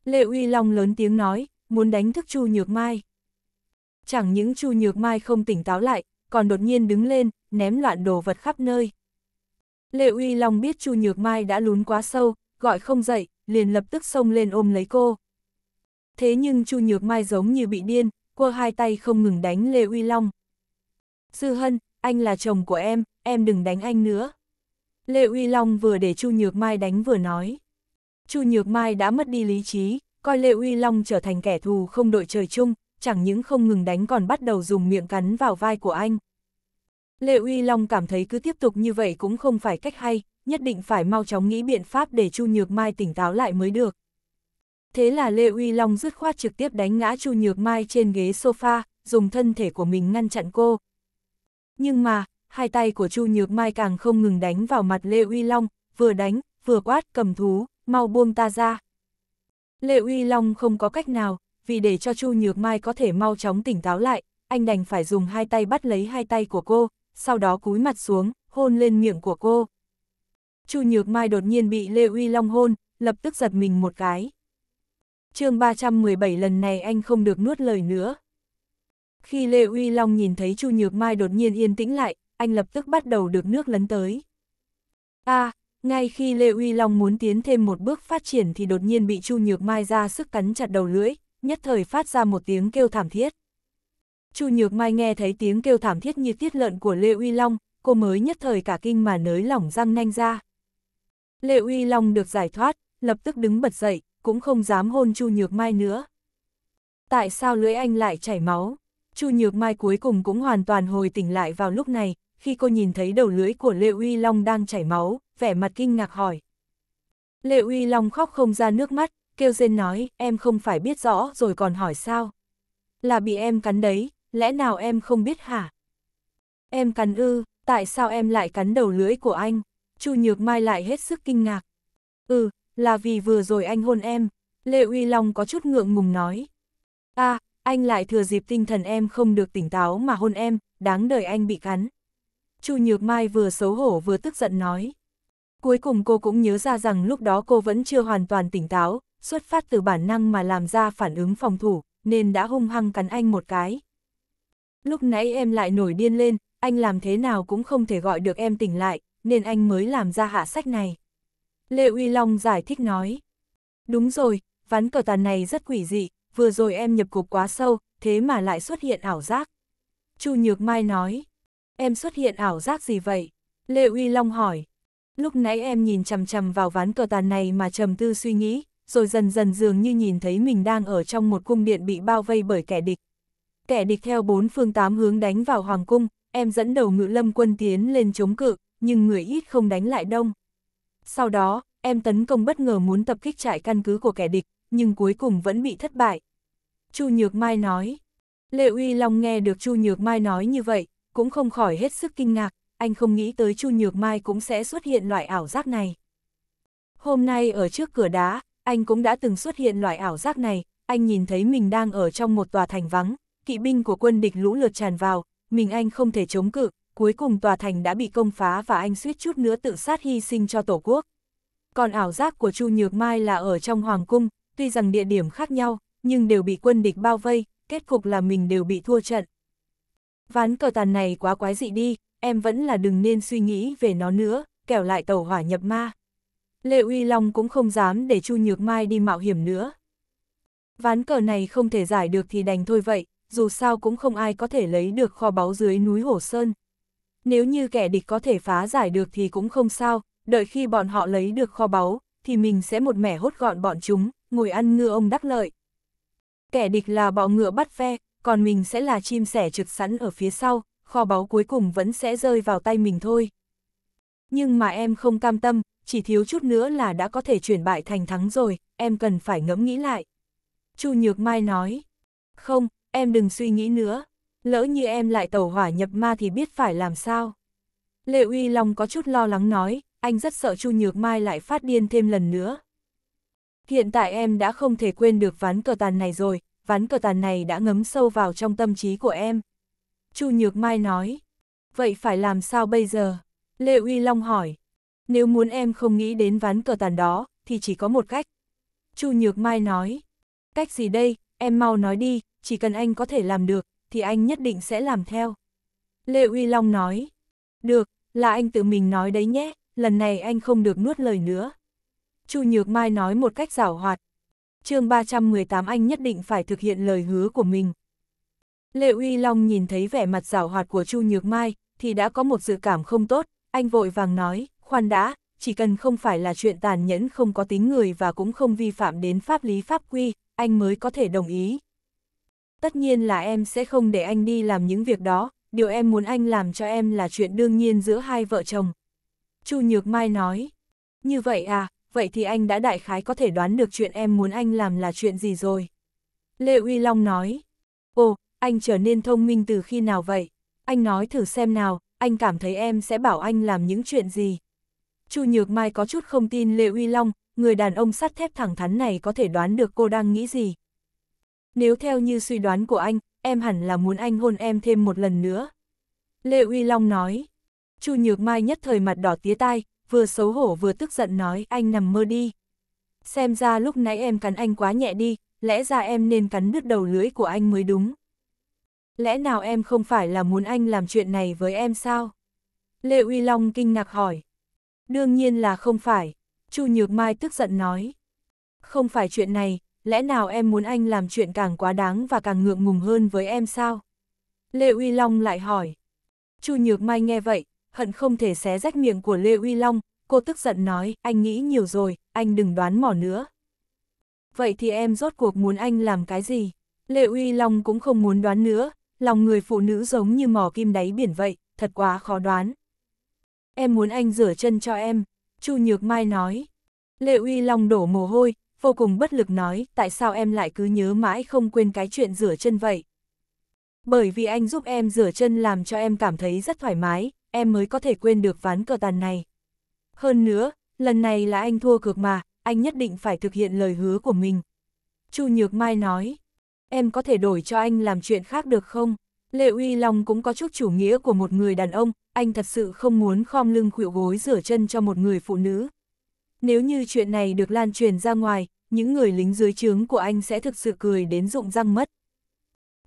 Lệ Uy Long lớn tiếng nói, muốn đánh thức Chu Nhược Mai chẳng những Chu Nhược Mai không tỉnh táo lại, còn đột nhiên đứng lên, ném loạn đồ vật khắp nơi. Lệ Uy Long biết Chu Nhược Mai đã lún quá sâu, gọi không dậy, liền lập tức xông lên ôm lấy cô. Thế nhưng Chu Nhược Mai giống như bị điên, cô hai tay không ngừng đánh Lê Uy Long. Sư Hân, anh là chồng của em, em đừng đánh anh nữa. Lê Uy Long vừa để Chu Nhược Mai đánh vừa nói. Chu Nhược Mai đã mất đi lý trí, coi Lê Uy Long trở thành kẻ thù không đội trời chung, chẳng những không ngừng đánh còn bắt đầu dùng miệng cắn vào vai của anh. Lệ Uy Long cảm thấy cứ tiếp tục như vậy cũng không phải cách hay, nhất định phải mau chóng nghĩ biện pháp để Chu Nhược Mai tỉnh táo lại mới được. Thế là Lệ Uy Long dứt khoát trực tiếp đánh ngã Chu Nhược Mai trên ghế sofa, dùng thân thể của mình ngăn chặn cô. Nhưng mà, hai tay của Chu Nhược Mai càng không ngừng đánh vào mặt Lệ Uy Long, vừa đánh, vừa quát cầm thú, mau buông ta ra. Lệ Uy Long không có cách nào, vì để cho Chu Nhược Mai có thể mau chóng tỉnh táo lại, anh đành phải dùng hai tay bắt lấy hai tay của cô, sau đó cúi mặt xuống, hôn lên miệng của cô. Chu Nhược Mai đột nhiên bị Lê Uy Long hôn, lập tức giật mình một cái. chương 317 lần này anh không được nuốt lời nữa. Khi Lê Uy Long nhìn thấy Chu Nhược Mai đột nhiên yên tĩnh lại, anh lập tức bắt đầu được nước lấn tới. a à, ngay khi Lê Uy Long muốn tiến thêm một bước phát triển thì đột nhiên bị Chu Nhược Mai ra sức cắn chặt đầu lưỡi, nhất thời phát ra một tiếng kêu thảm thiết. Chu Nhược Mai nghe thấy tiếng kêu thảm thiết như tiết lợn của Lê Uy Long, cô mới nhất thời cả kinh mà nới lỏng răng nanh ra. Lê Uy Long được giải thoát, lập tức đứng bật dậy, cũng không dám hôn Chu Nhược Mai nữa. Tại sao lưỡi anh lại chảy máu? Chu Nhược Mai cuối cùng cũng hoàn toàn hồi tỉnh lại vào lúc này, khi cô nhìn thấy đầu lưỡi của Lê Uy Long đang chảy máu, vẻ mặt kinh ngạc hỏi. Lê Uy Long khóc không ra nước mắt, kêu rên nói, em không phải biết rõ rồi còn hỏi sao. Là bị em cắn đấy, lẽ nào em không biết hả? Em cắn ư, tại sao em lại cắn đầu lưỡi của anh? Chu Nhược Mai lại hết sức kinh ngạc. Ừ, là vì vừa rồi anh hôn em, Lệ Uy Long có chút ngượng ngùng nói. a à, anh lại thừa dịp tinh thần em không được tỉnh táo mà hôn em, đáng đời anh bị cắn. Chu Nhược Mai vừa xấu hổ vừa tức giận nói. Cuối cùng cô cũng nhớ ra rằng lúc đó cô vẫn chưa hoàn toàn tỉnh táo, xuất phát từ bản năng mà làm ra phản ứng phòng thủ, nên đã hung hăng cắn anh một cái. Lúc nãy em lại nổi điên lên, anh làm thế nào cũng không thể gọi được em tỉnh lại, nên anh mới làm ra hạ sách này. Lê Uy Long giải thích nói. Đúng rồi, ván cờ tàn này rất quỷ dị, vừa rồi em nhập cục quá sâu, thế mà lại xuất hiện ảo giác. Chu Nhược Mai nói. Em xuất hiện ảo giác gì vậy? Lê Uy Long hỏi. Lúc nãy em nhìn chầm chầm vào ván cờ tàn này mà trầm tư suy nghĩ, rồi dần dần dường như nhìn thấy mình đang ở trong một cung điện bị bao vây bởi kẻ địch. Kẻ địch theo bốn phương tám hướng đánh vào hoàng cung, em dẫn đầu ngự lâm quân tiến lên chống cự, nhưng người ít không đánh lại đông. Sau đó, em tấn công bất ngờ muốn tập kích trại căn cứ của kẻ địch, nhưng cuối cùng vẫn bị thất bại. Chu Nhược Mai nói. Lệ Uy Long nghe được Chu Nhược Mai nói như vậy, cũng không khỏi hết sức kinh ngạc, anh không nghĩ tới Chu Nhược Mai cũng sẽ xuất hiện loại ảo giác này. Hôm nay ở trước cửa đá, anh cũng đã từng xuất hiện loại ảo giác này, anh nhìn thấy mình đang ở trong một tòa thành vắng, kỵ binh của quân địch lũ lượt tràn vào, mình anh không thể chống cự, cuối cùng tòa thành đã bị công phá và anh suýt chút nữa tự sát hy sinh cho Tổ quốc. Còn ảo giác của Chu Nhược Mai là ở trong Hoàng Cung, tuy rằng địa điểm khác nhau, nhưng đều bị quân địch bao vây, kết cục là mình đều bị thua trận. Ván cờ tàn này quá quái dị đi, em vẫn là đừng nên suy nghĩ về nó nữa, kẻo lại tàu hỏa nhập ma. Lê Uy Long cũng không dám để Chu Nhược Mai đi mạo hiểm nữa. Ván cờ này không thể giải được thì đành thôi vậy, dù sao cũng không ai có thể lấy được kho báu dưới núi Hổ Sơn. Nếu như kẻ địch có thể phá giải được thì cũng không sao, đợi khi bọn họ lấy được kho báu, thì mình sẽ một mẻ hốt gọn bọn chúng, ngồi ăn ngựa ông đắc lợi. Kẻ địch là bọ ngựa bắt ve, còn mình sẽ là chim sẻ trực sẵn ở phía sau, kho báu cuối cùng vẫn sẽ rơi vào tay mình thôi. Nhưng mà em không cam tâm, chỉ thiếu chút nữa là đã có thể chuyển bại thành thắng rồi, em cần phải ngẫm nghĩ lại. Chu Nhược Mai nói, không, em đừng suy nghĩ nữa, lỡ như em lại tẩu hỏa nhập ma thì biết phải làm sao. Lệ Uy Long có chút lo lắng nói, anh rất sợ Chu Nhược Mai lại phát điên thêm lần nữa. Hiện tại em đã không thể quên được ván cờ tàn này rồi, ván cờ tàn này đã ngấm sâu vào trong tâm trí của em. Chu Nhược Mai nói, vậy phải làm sao bây giờ? Lệ Uy Long hỏi, nếu muốn em không nghĩ đến ván cờ tàn đó, thì chỉ có một cách. Chu Nhược Mai nói, cách gì đây, em mau nói đi, chỉ cần anh có thể làm được, thì anh nhất định sẽ làm theo. Lê Uy Long nói, được, là anh tự mình nói đấy nhé, lần này anh không được nuốt lời nữa. Chu Nhược Mai nói một cách giảo hoạt. chương 318 anh nhất định phải thực hiện lời hứa của mình. Lê Uy Long nhìn thấy vẻ mặt giảo hoạt của Chu Nhược Mai, thì đã có một dự cảm không tốt, anh vội vàng nói, khoan đã, chỉ cần không phải là chuyện tàn nhẫn không có tính người và cũng không vi phạm đến pháp lý pháp quy, anh mới có thể đồng ý. Tất nhiên là em sẽ không để anh đi làm những việc đó, điều em muốn anh làm cho em là chuyện đương nhiên giữa hai vợ chồng. Chu Nhược Mai nói, như vậy à, vậy thì anh đã đại khái có thể đoán được chuyện em muốn anh làm là chuyện gì rồi. Lê Uy Long nói, ồ, anh trở nên thông minh từ khi nào vậy? Anh nói thử xem nào, anh cảm thấy em sẽ bảo anh làm những chuyện gì? Chu Nhược Mai có chút không tin Lệ Uy Long, người đàn ông sắt thép thẳng thắn này có thể đoán được cô đang nghĩ gì. Nếu theo như suy đoán của anh, em hẳn là muốn anh hôn em thêm một lần nữa. Lệ Uy Long nói. Chu Nhược Mai nhất thời mặt đỏ tía tai, vừa xấu hổ vừa tức giận nói anh nằm mơ đi. Xem ra lúc nãy em cắn anh quá nhẹ đi, lẽ ra em nên cắn đứt đầu lưỡi của anh mới đúng. Lẽ nào em không phải là muốn anh làm chuyện này với em sao? Lệ Uy Long kinh ngạc hỏi. Đương nhiên là không phải, Chu Nhược Mai tức giận nói. Không phải chuyện này, lẽ nào em muốn anh làm chuyện càng quá đáng và càng ngượng ngùng hơn với em sao? Lê Uy Long lại hỏi. Chu Nhược Mai nghe vậy, hận không thể xé rách miệng của Lê Uy Long, cô tức giận nói, anh nghĩ nhiều rồi, anh đừng đoán mỏ nữa. Vậy thì em rốt cuộc muốn anh làm cái gì? Lê Uy Long cũng không muốn đoán nữa, lòng người phụ nữ giống như mỏ kim đáy biển vậy, thật quá khó đoán em muốn anh rửa chân cho em, Chu Nhược Mai nói. Lệ Uy Long đổ mồ hôi, vô cùng bất lực nói, tại sao em lại cứ nhớ mãi không quên cái chuyện rửa chân vậy? Bởi vì anh giúp em rửa chân làm cho em cảm thấy rất thoải mái, em mới có thể quên được ván cờ tàn này. Hơn nữa, lần này là anh thua cược mà, anh nhất định phải thực hiện lời hứa của mình. Chu Nhược Mai nói, em có thể đổi cho anh làm chuyện khác được không? Lê Uy Long cũng có chút chủ nghĩa của một người đàn ông, anh thật sự không muốn khom lưng khuỵu gối rửa chân cho một người phụ nữ. Nếu như chuyện này được lan truyền ra ngoài, những người lính dưới trướng của anh sẽ thực sự cười đến rụng răng mất.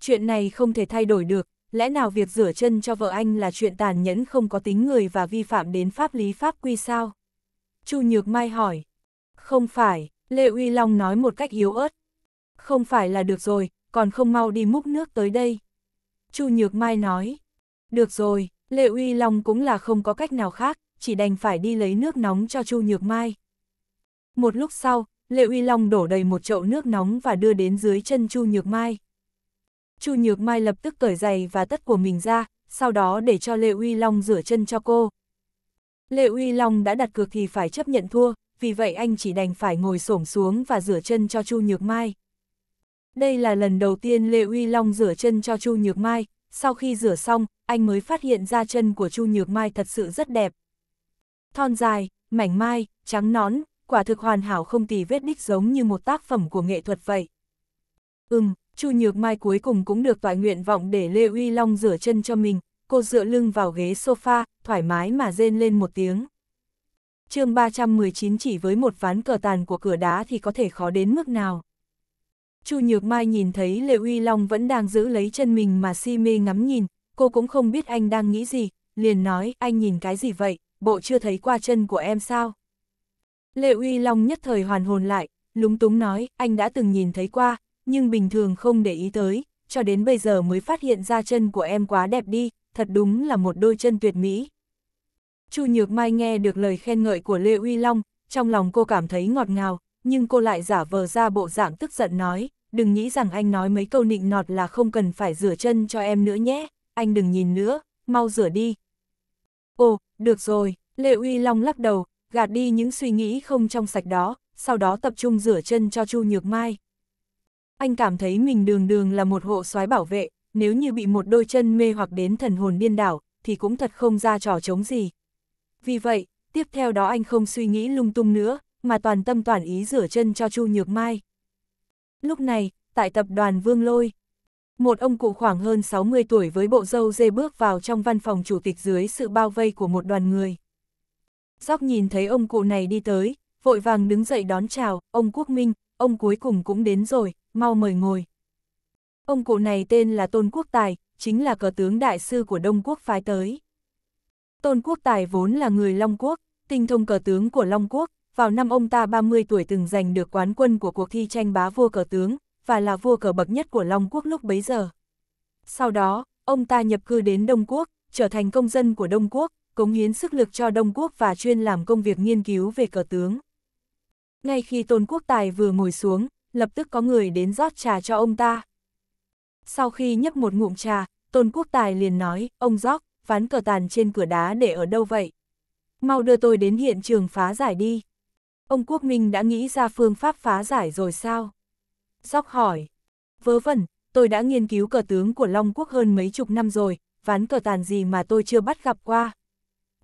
Chuyện này không thể thay đổi được, lẽ nào việc rửa chân cho vợ anh là chuyện tàn nhẫn không có tính người và vi phạm đến pháp lý pháp quy sao? Chu Nhược Mai hỏi. Không phải, Lê Uy Long nói một cách yếu ớt. Không phải là được rồi, còn không mau đi múc nước tới đây. Chu Nhược Mai nói. Được rồi, Lệ Uy Long cũng là không có cách nào khác, chỉ đành phải đi lấy nước nóng cho Chu Nhược Mai. Một lúc sau, Lệ Uy Long đổ đầy một chậu nước nóng và đưa đến dưới chân Chu Nhược Mai. Chu Nhược Mai lập tức cởi giày và tất của mình ra, sau đó để cho Lệ Uy Long rửa chân cho cô. Lệ Uy Long đã đặt cược thì phải chấp nhận thua, vì vậy anh chỉ đành phải ngồi xổm xuống và rửa chân cho Chu Nhược Mai. Đây là lần đầu tiên Lê Uy Long rửa chân cho Chu Nhược Mai, sau khi rửa xong, anh mới phát hiện ra chân của Chu Nhược Mai thật sự rất đẹp. Thon dài, mảnh mai, trắng nón, quả thực hoàn hảo không tì vết đích giống như một tác phẩm của nghệ thuật vậy. Ừm, Chu Nhược Mai cuối cùng cũng được tòa nguyện vọng để Lê Uy Long rửa chân cho mình, cô dựa lưng vào ghế sofa, thoải mái mà rên lên một tiếng. chương 319 chỉ với một ván cờ tàn của cửa đá thì có thể khó đến mức nào. Chu Nhược Mai nhìn thấy Lệ Uy Long vẫn đang giữ lấy chân mình mà si mê ngắm nhìn, cô cũng không biết anh đang nghĩ gì, liền nói, anh nhìn cái gì vậy, bộ chưa thấy qua chân của em sao? Lệ Uy Long nhất thời hoàn hồn lại, lúng túng nói, anh đã từng nhìn thấy qua, nhưng bình thường không để ý tới, cho đến bây giờ mới phát hiện ra chân của em quá đẹp đi, thật đúng là một đôi chân tuyệt mỹ. Chu Nhược Mai nghe được lời khen ngợi của Lệ Uy Long, trong lòng cô cảm thấy ngọt ngào, nhưng cô lại giả vờ ra bộ dạng tức giận nói, đừng nghĩ rằng anh nói mấy câu nịnh nọt là không cần phải rửa chân cho em nữa nhé, anh đừng nhìn nữa, mau rửa đi. Ồ, được rồi, Lệ Uy Long lắc đầu, gạt đi những suy nghĩ không trong sạch đó, sau đó tập trung rửa chân cho Chu Nhược Mai. Anh cảm thấy mình đường đường là một hộ soái bảo vệ, nếu như bị một đôi chân mê hoặc đến thần hồn điên đảo, thì cũng thật không ra trò chống gì. Vì vậy, tiếp theo đó anh không suy nghĩ lung tung nữa, mà toàn tâm toàn ý rửa chân cho Chu Nhược Mai. Lúc này, tại tập đoàn Vương Lôi, một ông cụ khoảng hơn 60 tuổi với bộ râu dê bước vào trong văn phòng chủ tịch dưới sự bao vây của một đoàn người. Dóc nhìn thấy ông cụ này đi tới, vội vàng đứng dậy đón chào, ông Quốc Minh, ông cuối cùng cũng đến rồi, mau mời ngồi. Ông cụ này tên là Tôn Quốc Tài, chính là cờ tướng đại sư của Đông Quốc phái tới. Tôn Quốc Tài vốn là người Long Quốc, tinh thông cờ tướng của Long Quốc, vào năm ông ta 30 tuổi từng giành được quán quân của cuộc thi tranh bá vua cờ tướng, và là vua cờ bậc nhất của Long Quốc lúc bấy giờ. Sau đó, ông ta nhập cư đến Đông Quốc, trở thành công dân của Đông Quốc, cống hiến sức lực cho Đông Quốc và chuyên làm công việc nghiên cứu về cờ tướng. Ngay khi Tôn Quốc Tài vừa ngồi xuống, lập tức có người đến rót trà cho ông ta. Sau khi nhấp một ngụm trà, Tôn Quốc Tài liền nói, ông rót, ván cờ tàn trên cửa đá để ở đâu vậy? Mau đưa tôi đến hiện trường phá giải đi. Ông Quốc Minh đã nghĩ ra phương pháp phá giải rồi sao? Dóc hỏi. Vớ vẩn, tôi đã nghiên cứu cờ tướng của Long Quốc hơn mấy chục năm rồi, ván cờ tàn gì mà tôi chưa bắt gặp qua.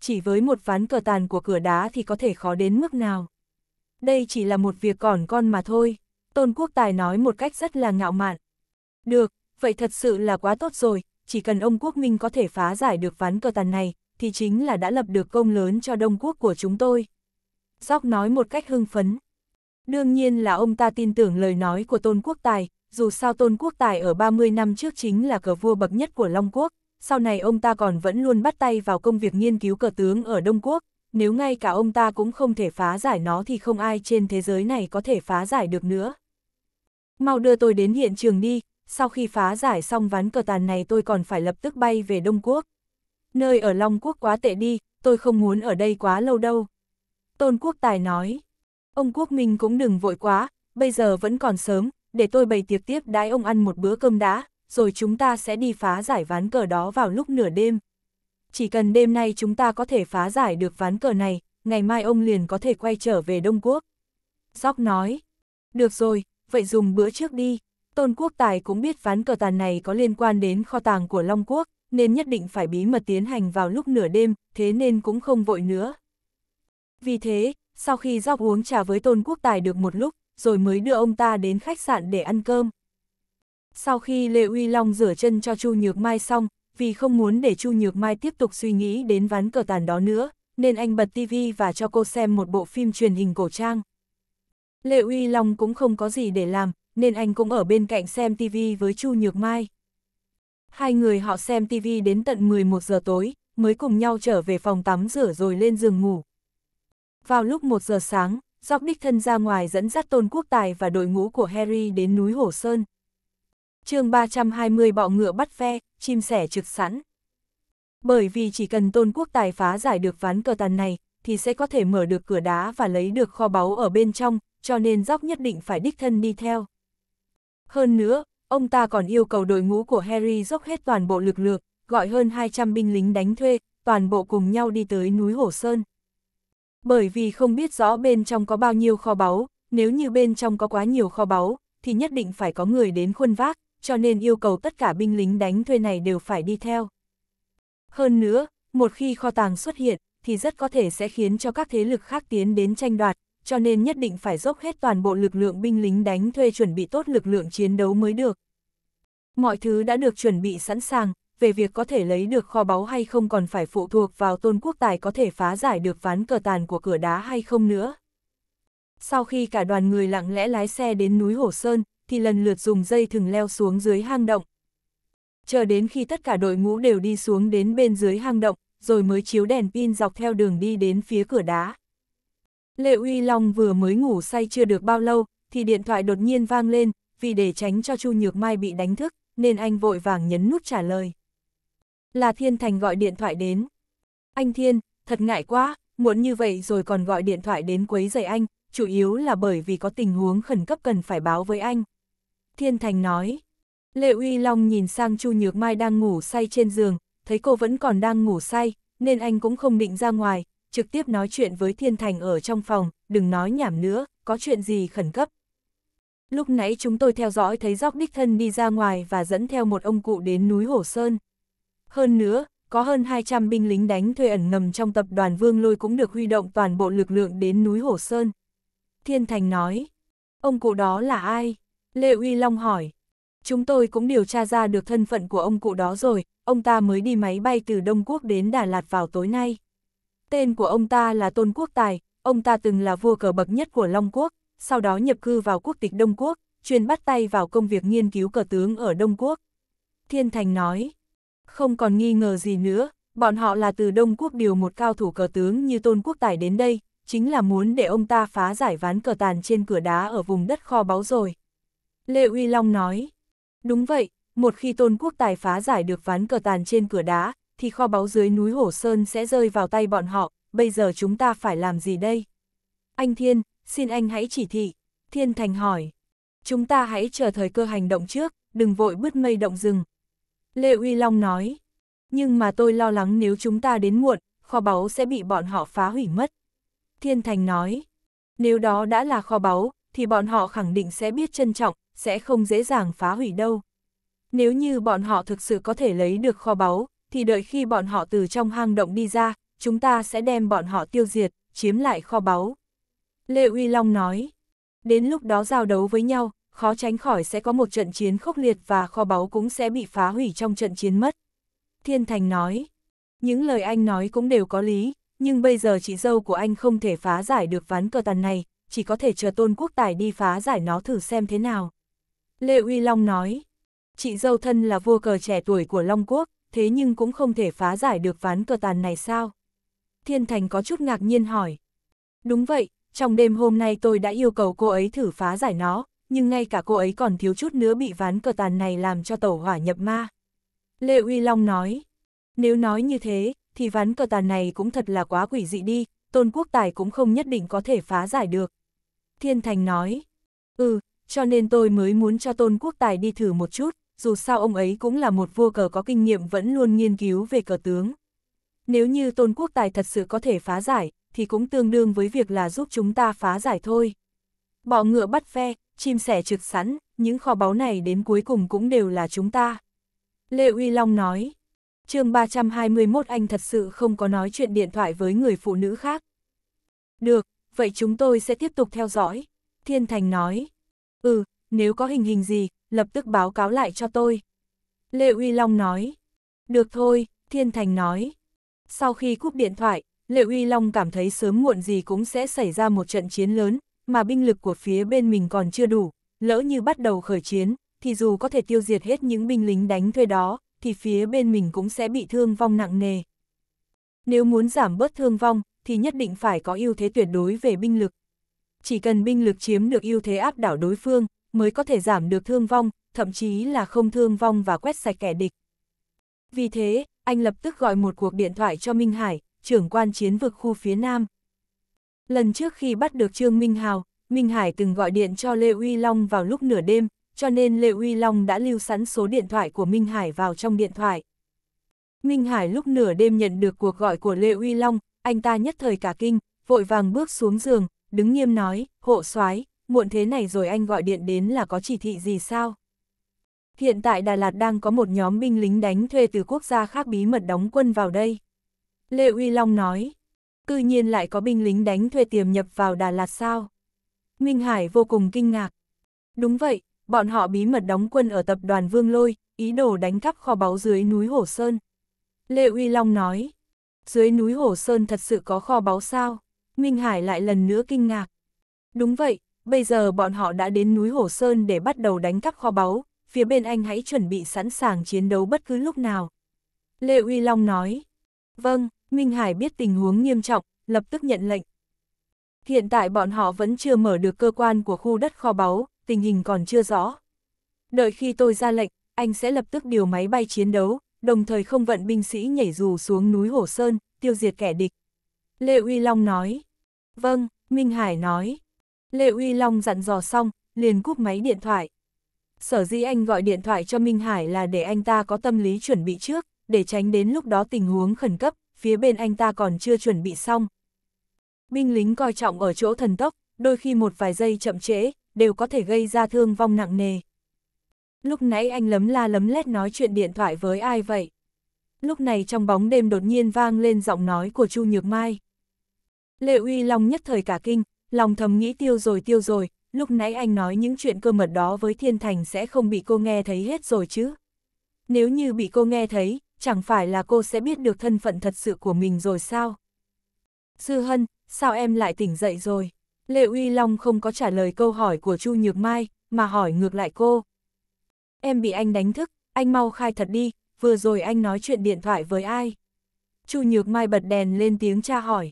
Chỉ với một ván cờ tàn của cửa đá thì có thể khó đến mức nào. Đây chỉ là một việc còn con mà thôi, Tôn Quốc Tài nói một cách rất là ngạo mạn. Được, vậy thật sự là quá tốt rồi, chỉ cần ông Quốc Minh có thể phá giải được ván cờ tàn này, thì chính là đã lập được công lớn cho Đông Quốc của chúng tôi. Dóc nói một cách hưng phấn. Đương nhiên là ông ta tin tưởng lời nói của Tôn Quốc Tài, dù sao Tôn Quốc Tài ở 30 năm trước chính là cờ vua bậc nhất của Long Quốc, sau này ông ta còn vẫn luôn bắt tay vào công việc nghiên cứu cờ tướng ở Đông Quốc, nếu ngay cả ông ta cũng không thể phá giải nó thì không ai trên thế giới này có thể phá giải được nữa. Mau đưa tôi đến hiện trường đi, sau khi phá giải xong ván cờ tàn này tôi còn phải lập tức bay về Đông Quốc. Nơi ở Long Quốc quá tệ đi, tôi không muốn ở đây quá lâu đâu. Tôn Quốc Tài nói, ông Quốc Minh cũng đừng vội quá, bây giờ vẫn còn sớm, để tôi bày tiệc tiếp đãi ông ăn một bữa cơm đã, rồi chúng ta sẽ đi phá giải ván cờ đó vào lúc nửa đêm. Chỉ cần đêm nay chúng ta có thể phá giải được ván cờ này, ngày mai ông liền có thể quay trở về Đông Quốc. Gióc nói, được rồi, vậy dùng bữa trước đi. Tôn Quốc Tài cũng biết ván cờ tàn này có liên quan đến kho tàng của Long Quốc, nên nhất định phải bí mật tiến hành vào lúc nửa đêm, thế nên cũng không vội nữa. Vì thế, sau khi Dọc uống trà với Tôn Quốc Tài được một lúc, rồi mới đưa ông ta đến khách sạn để ăn cơm. Sau khi Lê Uy Long rửa chân cho Chu Nhược Mai xong, vì không muốn để Chu Nhược Mai tiếp tục suy nghĩ đến ván cờ tàn đó nữa, nên anh bật tivi và cho cô xem một bộ phim truyền hình cổ trang. Lê Uy Long cũng không có gì để làm, nên anh cũng ở bên cạnh xem tivi với Chu Nhược Mai. Hai người họ xem tivi đến tận 11 giờ tối, mới cùng nhau trở về phòng tắm rửa rồi lên giường ngủ. Vào lúc 1 giờ sáng, Dọc đích thân ra ngoài dẫn dắt Tôn Quốc Tài và đội ngũ của Harry đến núi Hổ Sơn. chương 320 bọ ngựa bắt phe chim sẻ trực sẵn. Bởi vì chỉ cần Tôn Quốc Tài phá giải được ván cờ tàn này, thì sẽ có thể mở được cửa đá và lấy được kho báu ở bên trong, cho nên Dốc nhất định phải đích thân đi theo. Hơn nữa, ông ta còn yêu cầu đội ngũ của Harry dốc hết toàn bộ lực lượng, gọi hơn 200 binh lính đánh thuê, toàn bộ cùng nhau đi tới núi Hổ Sơn bởi vì không biết rõ bên trong có bao nhiêu kho báu, nếu như bên trong có quá nhiều kho báu, thì nhất định phải có người đến khuân vác, cho nên yêu cầu tất cả binh lính đánh thuê này đều phải đi theo. Hơn nữa, một khi kho tàng xuất hiện, thì rất có thể sẽ khiến cho các thế lực khác tiến đến tranh đoạt, cho nên nhất định phải dốc hết toàn bộ lực lượng binh lính đánh thuê chuẩn bị tốt lực lượng chiến đấu mới được. Mọi thứ đã được chuẩn bị sẵn sàng, về việc có thể lấy được kho báu hay không còn phải phụ thuộc vào tôn quốc tài có thể phá giải được ván cờ tàn của cửa đá hay không nữa. Sau khi cả đoàn người lặng lẽ lái xe đến núi Hổ Sơn, thì lần lượt dùng dây thừng leo xuống dưới hang động. Chờ đến khi tất cả đội ngũ đều đi xuống đến bên dưới hang động, rồi mới chiếu đèn pin dọc theo đường đi đến phía cửa đá. Lệ Uy Long vừa mới ngủ say chưa được bao lâu, thì điện thoại đột nhiên vang lên, vì để tránh cho Chu Nhược Mai bị đánh thức, nên anh vội vàng nhấn nút trả lời là Thiên Thành gọi điện thoại đến. Anh Thiên, thật ngại quá, muộn như vậy rồi còn gọi điện thoại đến quấy rầy anh, chủ yếu là bởi vì có tình huống khẩn cấp cần phải báo với anh. Thiên Thành nói. Lệ Uy Long nhìn sang Chu Nhược Mai đang ngủ say trên giường, thấy cô vẫn còn đang ngủ say, nên anh cũng không định ra ngoài, trực tiếp nói chuyện với Thiên Thành ở trong phòng, đừng nói nhảm nữa, có chuyện gì khẩn cấp. Lúc nãy chúng tôi theo dõi thấy dốc đích thân đi ra ngoài và dẫn theo một ông cụ đến núi Hổ Sơn. Hơn nữa, có hơn 200 binh lính đánh thuê ẩn ngầm trong tập đoàn Vương Lôi cũng được huy động toàn bộ lực lượng đến núi Hổ Sơn. Thiên Thành nói, ông cụ đó là ai? Lê Uy Long hỏi, chúng tôi cũng điều tra ra được thân phận của ông cụ đó rồi, ông ta mới đi máy bay từ Đông Quốc đến Đà Lạt vào tối nay. Tên của ông ta là Tôn Quốc Tài, ông ta từng là vua cờ bậc nhất của Long Quốc, sau đó nhập cư vào quốc tịch Đông Quốc, chuyên bắt tay vào công việc nghiên cứu cờ tướng ở Đông Quốc. Thiên Thành nói, không còn nghi ngờ gì nữa, bọn họ là từ Đông Quốc điều một cao thủ cờ tướng như Tôn Quốc Tài đến đây, chính là muốn để ông ta phá giải ván cờ tàn trên cửa đá ở vùng đất kho báu rồi. Lê Uy Long nói, đúng vậy, một khi Tôn Quốc Tài phá giải được ván cờ tàn trên cửa đá, thì kho báu dưới núi Hổ Sơn sẽ rơi vào tay bọn họ, bây giờ chúng ta phải làm gì đây? Anh Thiên, xin anh hãy chỉ thị. Thiên Thành hỏi, chúng ta hãy chờ thời cơ hành động trước, đừng vội bứt mây động rừng, Lê Uy Long nói. Nhưng mà tôi lo lắng nếu chúng ta đến muộn, kho báu sẽ bị bọn họ phá hủy mất. Thiên Thành nói. Nếu đó đã là kho báu, thì bọn họ khẳng định sẽ biết trân trọng, sẽ không dễ dàng phá hủy đâu. Nếu như bọn họ thực sự có thể lấy được kho báu, thì đợi khi bọn họ từ trong hang động đi ra, chúng ta sẽ đem bọn họ tiêu diệt, chiếm lại kho báu. Lê Uy Long nói, đến lúc đó giao đấu với nhau, khó tránh khỏi sẽ có một trận chiến khốc liệt và kho báu cũng sẽ bị phá hủy trong trận chiến mất. Thiên Thành nói, những lời anh nói cũng đều có lý, nhưng bây giờ chị dâu của anh không thể phá giải được ván cờ tàn này, chỉ có thể chờ tôn quốc tài đi phá giải nó thử xem thế nào. Lê Uy Long nói, chị dâu thân là vua cờ trẻ tuổi của Long Quốc, thế nhưng cũng không thể phá giải được ván cờ tàn này sao? Thiên Thành có chút ngạc nhiên hỏi. Đúng vậy, trong đêm hôm nay tôi đã yêu cầu cô ấy thử phá giải nó, nhưng ngay cả cô ấy còn thiếu chút nữa bị ván cờ tàn này làm cho tẩu hỏa nhập ma. Lê Uy Long nói, nếu nói như thế, thì ván cờ tàn này cũng thật là quá quỷ dị đi, tôn quốc tài cũng không nhất định có thể phá giải được. Thiên Thành nói, ừ, cho nên tôi mới muốn cho tôn quốc tài đi thử một chút, dù sao ông ấy cũng là một vua cờ có kinh nghiệm vẫn luôn nghiên cứu về cờ tướng. Nếu như tôn quốc tài thật sự có thể phá giải, thì cũng tương đương với việc là giúp chúng ta phá giải thôi. Bỏ ngựa bắt phe, chim sẻ trực sẵn, những kho báu này đến cuối cùng cũng đều là chúng ta. Lê Uy Long nói, chương 321 anh thật sự không có nói chuyện điện thoại với người phụ nữ khác. Được, vậy chúng tôi sẽ tiếp tục theo dõi. Thiên Thành nói, ừ, nếu có hình hình gì, lập tức báo cáo lại cho tôi. Lê Uy Long nói, được thôi, Thiên Thành nói. Sau khi cúp điện thoại, lê Uy Long cảm thấy sớm muộn gì cũng sẽ xảy ra một trận chiến lớn, mà binh lực của phía bên mình còn chưa đủ, lỡ như bắt đầu khởi chiến, thì dù có thể tiêu diệt hết những binh lính đánh thuê đó, thì phía bên mình cũng sẽ bị thương vong nặng nề. Nếu muốn giảm bớt thương vong, thì nhất định phải có ưu thế tuyệt đối về binh lực. Chỉ cần binh lực chiếm được ưu thế áp đảo đối phương, mới có thể giảm được thương vong, thậm chí là không thương vong và quét sạch kẻ địch. Vì thế, anh lập tức gọi một cuộc điện thoại cho Minh Hải, trưởng quan chiến vực khu phía Nam. Lần trước khi bắt được Trương Minh Hào, Minh Hải từng gọi điện cho Lê Uy Long vào lúc nửa đêm, cho nên Lê Uy Long đã lưu sẵn số điện thoại của Minh Hải vào trong điện thoại. Minh Hải lúc nửa đêm nhận được cuộc gọi của Lê Uy Long, anh ta nhất thời cả kinh, vội vàng bước xuống giường, đứng nghiêm nói, hộ soái muộn thế này rồi anh gọi điện đến là có chỉ thị gì sao? Hiện tại Đà Lạt đang có một nhóm binh lính đánh thuê từ quốc gia khác bí mật đóng quân vào đây. Lê Uy Long nói, Cư nhiên lại có binh lính đánh thuê tiềm nhập vào Đà Lạt sao? Minh Hải vô cùng kinh ngạc. Đúng vậy, bọn họ bí mật đóng quân ở tập đoàn Vương Lôi, ý đồ đánh cắp kho báu dưới núi Hổ Sơn. Lê Uy Long nói, dưới núi Hổ Sơn thật sự có kho báu sao? Minh Hải lại lần nữa kinh ngạc. Đúng vậy, bây giờ bọn họ đã đến núi Hổ Sơn để bắt đầu đánh cắp kho báu, phía bên anh hãy chuẩn bị sẵn sàng chiến đấu bất cứ lúc nào. Lê Uy Long nói, vâng, Minh Hải biết tình huống nghiêm trọng, lập tức nhận lệnh. Hiện tại bọn họ vẫn chưa mở được cơ quan của khu đất kho báu, tình hình còn chưa rõ. Đợi khi tôi ra lệnh, anh sẽ lập tức điều máy bay chiến đấu, đồng thời không vận binh sĩ nhảy dù xuống núi Hổ Sơn, tiêu diệt kẻ địch. Lệ Uy Long nói. Vâng, Minh Hải nói. Lệ Uy Long dặn dò xong, liền cúp máy điện thoại. Sở dĩ anh gọi điện thoại cho Minh Hải là để anh ta có tâm lý chuẩn bị trước, để tránh đến lúc đó tình huống khẩn cấp, phía bên anh ta còn chưa chuẩn bị xong. Binh lính coi trọng ở chỗ thần tốc, đôi khi một vài giây chậm trễ, đều có thể gây ra thương vong nặng nề. Lúc nãy anh lấm la lấm lét nói chuyện điện thoại với ai vậy? Lúc này trong bóng đêm đột nhiên vang lên giọng nói của Chu Nhược Mai. Lệ Uy Long nhất thời cả kinh, lòng thầm nghĩ tiêu rồi tiêu rồi, lúc nãy anh nói những chuyện cơ mật đó với Thiên Thành sẽ không bị cô nghe thấy hết rồi chứ. Nếu như bị cô nghe thấy, chẳng phải là cô sẽ biết được thân phận thật sự của mình rồi sao? Sư Hân, sao em lại tỉnh dậy rồi? Lệ Uy Long không có trả lời câu hỏi của Chu Nhược Mai, mà hỏi ngược lại cô. Em bị anh đánh thức, anh mau khai thật đi, vừa rồi anh nói chuyện điện thoại với ai? Chu Nhược Mai bật đèn lên tiếng tra hỏi.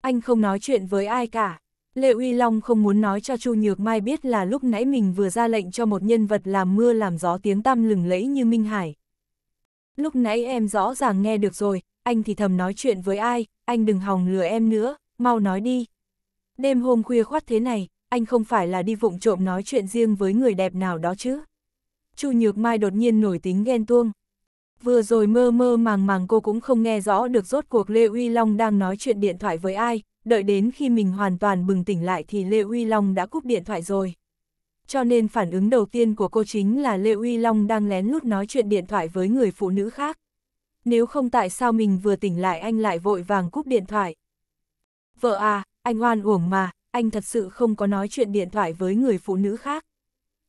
Anh không nói chuyện với ai cả. Lệ Uy Long không muốn nói cho Chu Nhược Mai biết là lúc nãy mình vừa ra lệnh cho một nhân vật làm mưa làm gió tiếng tăm lừng lẫy như Minh Hải, lúc nãy em rõ ràng nghe được rồi, anh thì thầm nói chuyện với ai, anh đừng hòng lừa em nữa, mau nói đi. Đêm hôm khuya khoát thế này, anh không phải là đi vụng trộm nói chuyện riêng với người đẹp nào đó chứ. Chu Nhược Mai đột nhiên nổi tính ghen tuông. Vừa rồi mơ mơ màng màng cô cũng không nghe rõ được rốt cuộc Lê Uy Long đang nói chuyện điện thoại với ai, đợi đến khi mình hoàn toàn bừng tỉnh lại thì Lê Uy Long đã cúp điện thoại rồi cho nên phản ứng đầu tiên của cô chính là Lê Uy Long đang lén lút nói chuyện điện thoại với người phụ nữ khác. Nếu không tại sao mình vừa tỉnh lại anh lại vội vàng cúp điện thoại. Vợ à, anh oan uổng mà, anh thật sự không có nói chuyện điện thoại với người phụ nữ khác.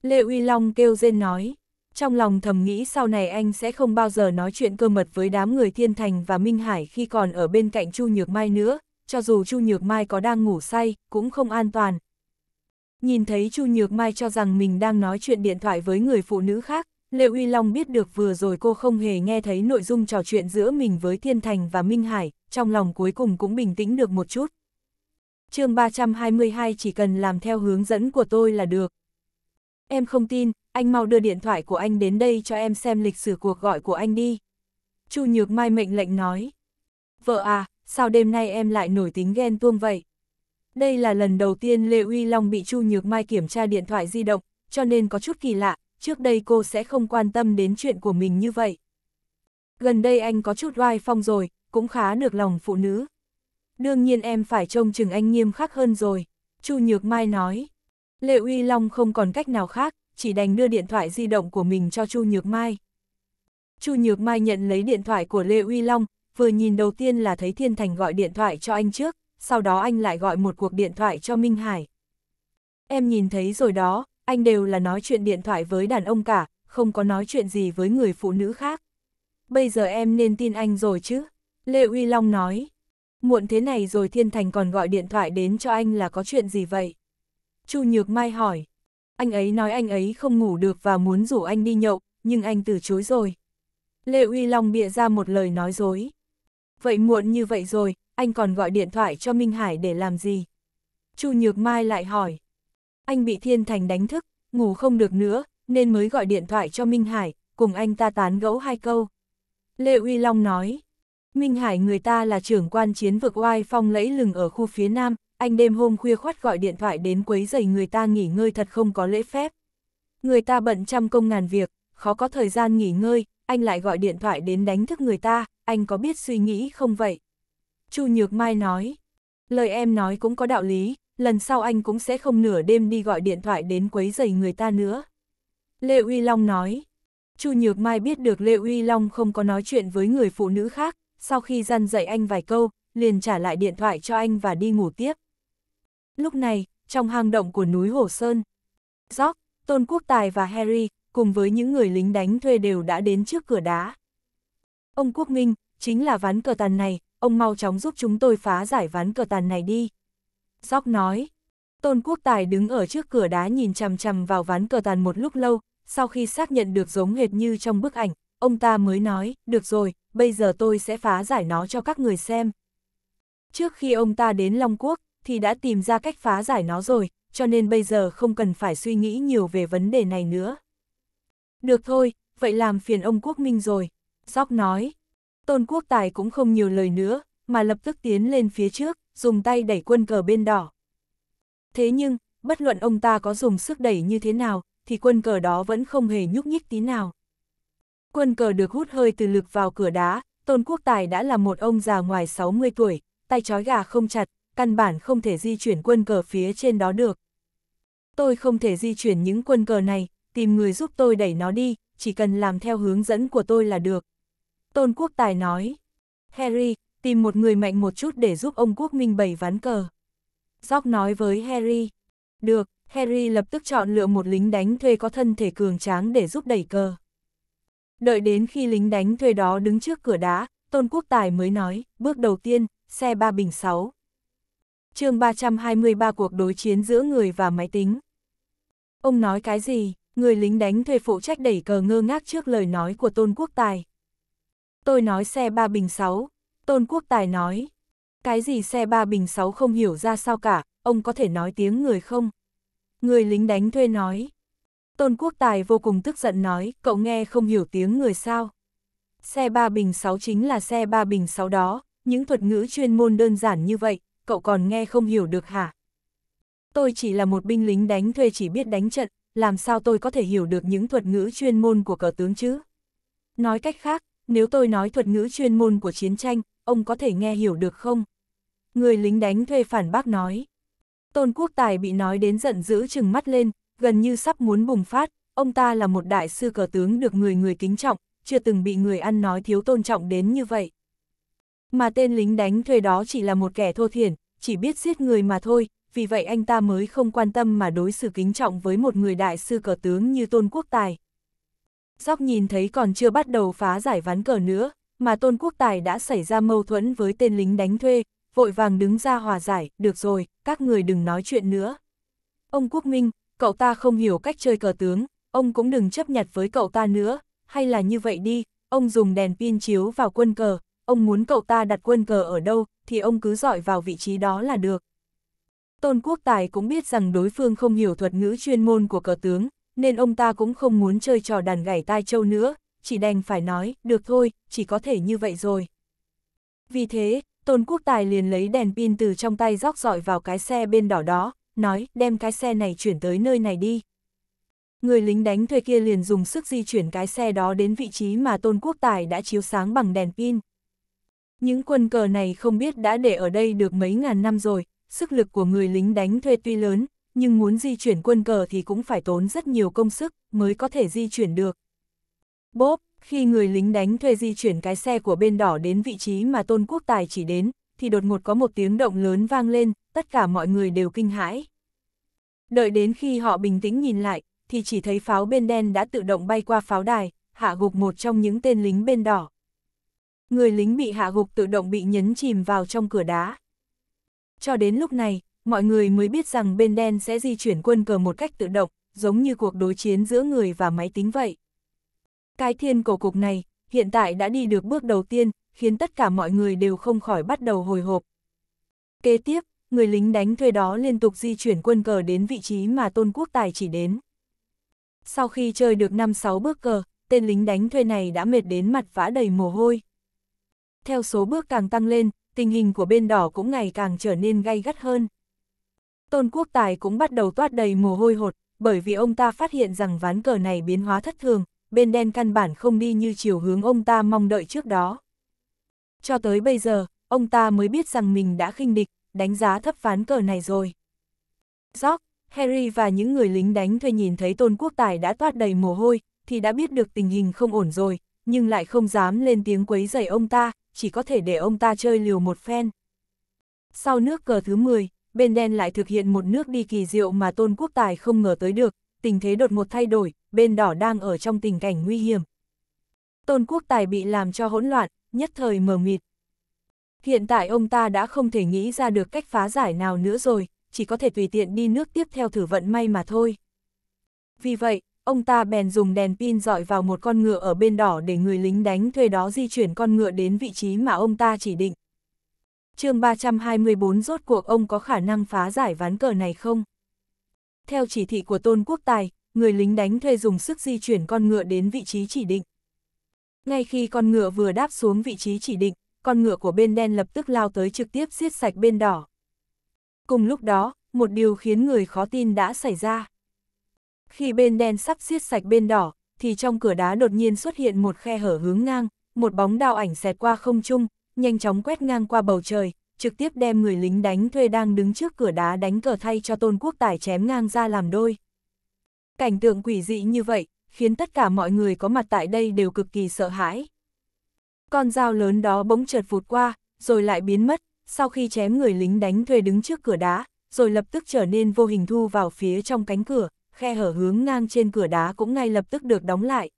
Lê Uy Long kêu rên nói, trong lòng thầm nghĩ sau này anh sẽ không bao giờ nói chuyện cơ mật với đám người Thiên Thành và Minh Hải khi còn ở bên cạnh Chu Nhược Mai nữa, cho dù Chu Nhược Mai có đang ngủ say, cũng không an toàn, Nhìn thấy Chu Nhược Mai cho rằng mình đang nói chuyện điện thoại với người phụ nữ khác, Lê Uy Long biết được vừa rồi cô không hề nghe thấy nội dung trò chuyện giữa mình với Thiên Thành và Minh Hải, trong lòng cuối cùng cũng bình tĩnh được một chút. chương 322 chỉ cần làm theo hướng dẫn của tôi là được. Em không tin, anh mau đưa điện thoại của anh đến đây cho em xem lịch sử cuộc gọi của anh đi. Chu Nhược Mai mệnh lệnh nói. Vợ à, sao đêm nay em lại nổi tính ghen tuông vậy? Đây là lần đầu tiên Lê Uy Long bị Chu Nhược Mai kiểm tra điện thoại di động, cho nên có chút kỳ lạ, trước đây cô sẽ không quan tâm đến chuyện của mình như vậy. Gần đây anh có chút oai phong rồi, cũng khá được lòng phụ nữ. Đương nhiên em phải trông chừng anh nghiêm khắc hơn rồi, Chu Nhược Mai nói. Lệ Uy Long không còn cách nào khác, chỉ đành đưa điện thoại di động của mình cho Chu Nhược Mai. Chu Nhược Mai nhận lấy điện thoại của Lê Uy Long, vừa nhìn đầu tiên là thấy Thiên Thành gọi điện thoại cho anh trước, sau đó anh lại gọi một cuộc điện thoại cho Minh Hải. Em nhìn thấy rồi đó, anh đều là nói chuyện điện thoại với đàn ông cả, không có nói chuyện gì với người phụ nữ khác. Bây giờ em nên tin anh rồi chứ, Lê Uy Long nói. Muộn thế này rồi Thiên Thành còn gọi điện thoại đến cho anh là có chuyện gì vậy? Chu Nhược Mai hỏi. Anh ấy nói anh ấy không ngủ được và muốn rủ anh đi nhậu, nhưng anh từ chối rồi. Lê Uy Long bịa ra một lời nói dối. Vậy muộn như vậy rồi, anh còn gọi điện thoại cho Minh Hải để làm gì? Chu Nhược Mai lại hỏi. Anh bị Thiên Thành đánh thức, ngủ không được nữa, nên mới gọi điện thoại cho Minh Hải, cùng anh ta tán gẫu hai câu. Lê Uy Long nói, Minh Hải người ta là trưởng quan chiến vực oai phong lẫy lừng ở khu phía Nam, anh đêm hôm khuya khoát gọi điện thoại đến quấy giày người ta nghỉ ngơi thật không có lễ phép. Người ta bận trăm công ngàn việc, khó có thời gian nghỉ ngơi, anh lại gọi điện thoại đến đánh thức người ta, anh có biết suy nghĩ không vậy? Chu Nhược Mai nói. Lời em nói cũng có đạo lý, lần sau anh cũng sẽ không nửa đêm đi gọi điện thoại đến quấy rầy người ta nữa. Lê Uy Long nói. Chu Nhược Mai biết được Lê Uy Long không có nói chuyện với người phụ nữ khác, sau khi gian dạy anh vài câu, liền trả lại điện thoại cho anh và đi ngủ tiếp. Lúc này, trong hang động của núi Hồ Sơn, Jock, Tôn Quốc Tài và Harry, cùng với những người lính đánh thuê đều đã đến trước cửa đá. Ông Quốc Minh, chính là ván cờ tàn này, ông mau chóng giúp chúng tôi phá giải ván cờ tàn này đi. Sóc nói, Tôn Quốc Tài đứng ở trước cửa đá nhìn chằm chằm vào ván cờ tàn một lúc lâu, sau khi xác nhận được giống hệt như trong bức ảnh, ông ta mới nói, được rồi, bây giờ tôi sẽ phá giải nó cho các người xem. Trước khi ông ta đến Long Quốc, thì đã tìm ra cách phá giải nó rồi, cho nên bây giờ không cần phải suy nghĩ nhiều về vấn đề này nữa. Được thôi, vậy làm phiền ông Quốc Minh rồi. Gióc nói, Tôn Quốc Tài cũng không nhiều lời nữa, mà lập tức tiến lên phía trước, dùng tay đẩy quân cờ bên đỏ. Thế nhưng, bất luận ông ta có dùng sức đẩy như thế nào, thì quân cờ đó vẫn không hề nhúc nhích tí nào. Quân cờ được hút hơi từ lực vào cửa đá, Tôn Quốc Tài đã là một ông già ngoài 60 tuổi, tay trói gà không chặt, căn bản không thể di chuyển quân cờ phía trên đó được. Tôi không thể di chuyển những quân cờ này, tìm người giúp tôi đẩy nó đi, chỉ cần làm theo hướng dẫn của tôi là được. Tôn Quốc Tài nói. Harry, tìm một người mạnh một chút để giúp ông Quốc Minh bày ván cờ. Jock nói với Harry. Được, Harry lập tức chọn lựa một lính đánh thuê có thân thể cường tráng để giúp đẩy cờ. Đợi đến khi lính đánh thuê đó đứng trước cửa đá, Tôn Quốc Tài mới nói, bước đầu tiên, xe 3 bình 6. chương 323 cuộc đối chiến giữa người và máy tính. Ông nói cái gì, người lính đánh thuê phụ trách đẩy cờ ngơ ngác trước lời nói của Tôn Quốc Tài. Tôi nói xe ba bình sáu. Tôn Quốc Tài nói. Cái gì xe ba bình sáu không hiểu ra sao cả, ông có thể nói tiếng người không? Người lính đánh thuê nói. Tôn Quốc Tài vô cùng tức giận nói, cậu nghe không hiểu tiếng người sao? Xe ba bình sáu chính là xe ba bình sáu đó, những thuật ngữ chuyên môn đơn giản như vậy, cậu còn nghe không hiểu được hả? Tôi chỉ là một binh lính đánh thuê chỉ biết đánh trận, làm sao tôi có thể hiểu được những thuật ngữ chuyên môn của cờ tướng chứ? Nói cách khác, nếu tôi nói thuật ngữ chuyên môn của chiến tranh, ông có thể nghe hiểu được không? Người lính đánh thuê phản bác nói. Tôn Quốc Tài bị nói đến giận dữ chừng mắt lên, gần như sắp muốn bùng phát, ông ta là một đại sư cờ tướng được người người kính trọng, chưa từng bị người ăn nói thiếu tôn trọng đến như vậy. Mà tên lính đánh thuê đó chỉ là một kẻ thô thiển, chỉ biết giết người mà thôi, vì vậy anh ta mới không quan tâm mà đối xử kính trọng với một người đại sư cờ tướng như Tôn Quốc Tài. Dóc nhìn thấy còn chưa bắt đầu phá giải ván cờ nữa, mà Tôn Quốc Tài đã xảy ra mâu thuẫn với tên lính đánh thuê, vội vàng đứng ra hòa giải, được rồi, các người đừng nói chuyện nữa. Ông Quốc Minh, cậu ta không hiểu cách chơi cờ tướng, ông cũng đừng chấp nhặt với cậu ta nữa, hay là như vậy đi, ông dùng đèn pin chiếu vào quân cờ, ông muốn cậu ta đặt quân cờ ở đâu, thì ông cứ dọi vào vị trí đó là được. Tôn Quốc Tài cũng biết rằng đối phương không hiểu thuật ngữ chuyên môn của cờ tướng, nên ông ta cũng không muốn chơi trò đàn gảy tai châu nữa, chỉ đành phải nói, được thôi, chỉ có thể như vậy rồi. Vì thế, Tôn Quốc Tài liền lấy đèn pin từ trong tay rót dọi vào cái xe bên đỏ đó, nói đem cái xe này chuyển tới nơi này đi. Người lính đánh thuê kia liền dùng sức di chuyển cái xe đó đến vị trí mà Tôn Quốc Tài đã chiếu sáng bằng đèn pin. Những quân cờ này không biết đã để ở đây được mấy ngàn năm rồi, sức lực của người lính đánh thuê tuy lớn, nhưng muốn di chuyển quân cờ thì cũng phải tốn rất nhiều công sức mới có thể di chuyển được. Bốp, khi người lính đánh thuê di chuyển cái xe của bên đỏ đến vị trí mà Tôn Quốc Tài chỉ đến, thì đột ngột có một tiếng động lớn vang lên, tất cả mọi người đều kinh hãi. Đợi đến khi họ bình tĩnh nhìn lại, thì chỉ thấy pháo bên đen đã tự động bay qua pháo đài, hạ gục một trong những tên lính bên đỏ. Người lính bị hạ gục tự động bị nhấn chìm vào trong cửa đá. Cho đến lúc này, mọi người mới biết rằng bên đen sẽ di chuyển quân cờ một cách tự động, giống như cuộc đối chiến giữa người và máy tính vậy. Cái thiên cổ cục này, hiện tại đã đi được bước đầu tiên, khiến tất cả mọi người đều không khỏi bắt đầu hồi hộp. Kế tiếp, người lính đánh thuê đó liên tục di chuyển quân cờ đến vị trí mà Tôn Quốc Tài chỉ đến. Sau khi chơi được 5-6 bước cờ, tên lính đánh thuê này đã mệt đến mặt vã đầy mồ hôi. Theo số bước càng tăng lên, tình hình của bên đỏ cũng ngày càng trở nên gay gắt hơn. Tôn Quốc Tài cũng bắt đầu toát đầy mồ hôi hột, bởi vì ông ta phát hiện rằng ván cờ này biến hóa thất thường, bên đen căn bản không đi như chiều hướng ông ta mong đợi trước đó. Cho tới bây giờ, ông ta mới biết rằng mình đã khinh địch, đánh giá thấp ván cờ này rồi. Jock, Harry và những người lính đánh thuê nhìn thấy Tôn Quốc Tài đã toát đầy mồ hôi, thì đã biết được tình hình không ổn rồi, nhưng lại không dám lên tiếng quấy rầy ông ta, chỉ có thể để ông ta chơi liều một phen. Sau nước cờ thứ 10, bên đen lại thực hiện một nước đi kỳ diệu mà Tôn Quốc Tài không ngờ tới được, tình thế đột một thay đổi, bên đỏ đang ở trong tình cảnh nguy hiểm. Tôn Quốc Tài bị làm cho hỗn loạn, nhất thời mờ mịt. Hiện tại ông ta đã không thể nghĩ ra được cách phá giải nào nữa rồi, chỉ có thể tùy tiện đi nước tiếp theo thử vận may mà thôi. Vì vậy, ông ta bèn dùng đèn pin dọi vào một con ngựa ở bên đỏ để người lính đánh thuê đó di chuyển con ngựa đến vị trí mà ông ta chỉ định chương 324 rốt cuộc ông có khả năng phá giải ván cờ này không? Theo chỉ thị của Tôn Quốc Tài, người lính đánh thuê dùng sức di chuyển con ngựa đến vị trí chỉ định. Ngay khi con ngựa vừa đáp xuống vị trí chỉ định, con ngựa của bên đen lập tức lao tới trực tiếp siết sạch bên đỏ. Cùng lúc đó, một điều khiến người khó tin đã xảy ra. Khi bên đen sắp siết sạch bên đỏ, thì trong cửa đá đột nhiên xuất hiện một khe hở hướng ngang, một bóng đao ảnh xẹt qua không trung, nhanh chóng quét ngang qua bầu trời, trực tiếp đem người lính đánh thuê đang đứng trước cửa đá đánh cờ thay cho tôn quốc tài chém ngang ra làm đôi. Cảnh tượng quỷ dị như vậy, khiến tất cả mọi người có mặt tại đây đều cực kỳ sợ hãi. Con dao lớn đó bỗng chợt vụt qua, rồi lại biến mất, sau khi chém người lính đánh thuê đứng trước cửa đá, rồi lập tức trở nên vô hình thu vào phía trong cánh cửa, khe hở hướng ngang trên cửa đá cũng ngay lập tức được đóng lại.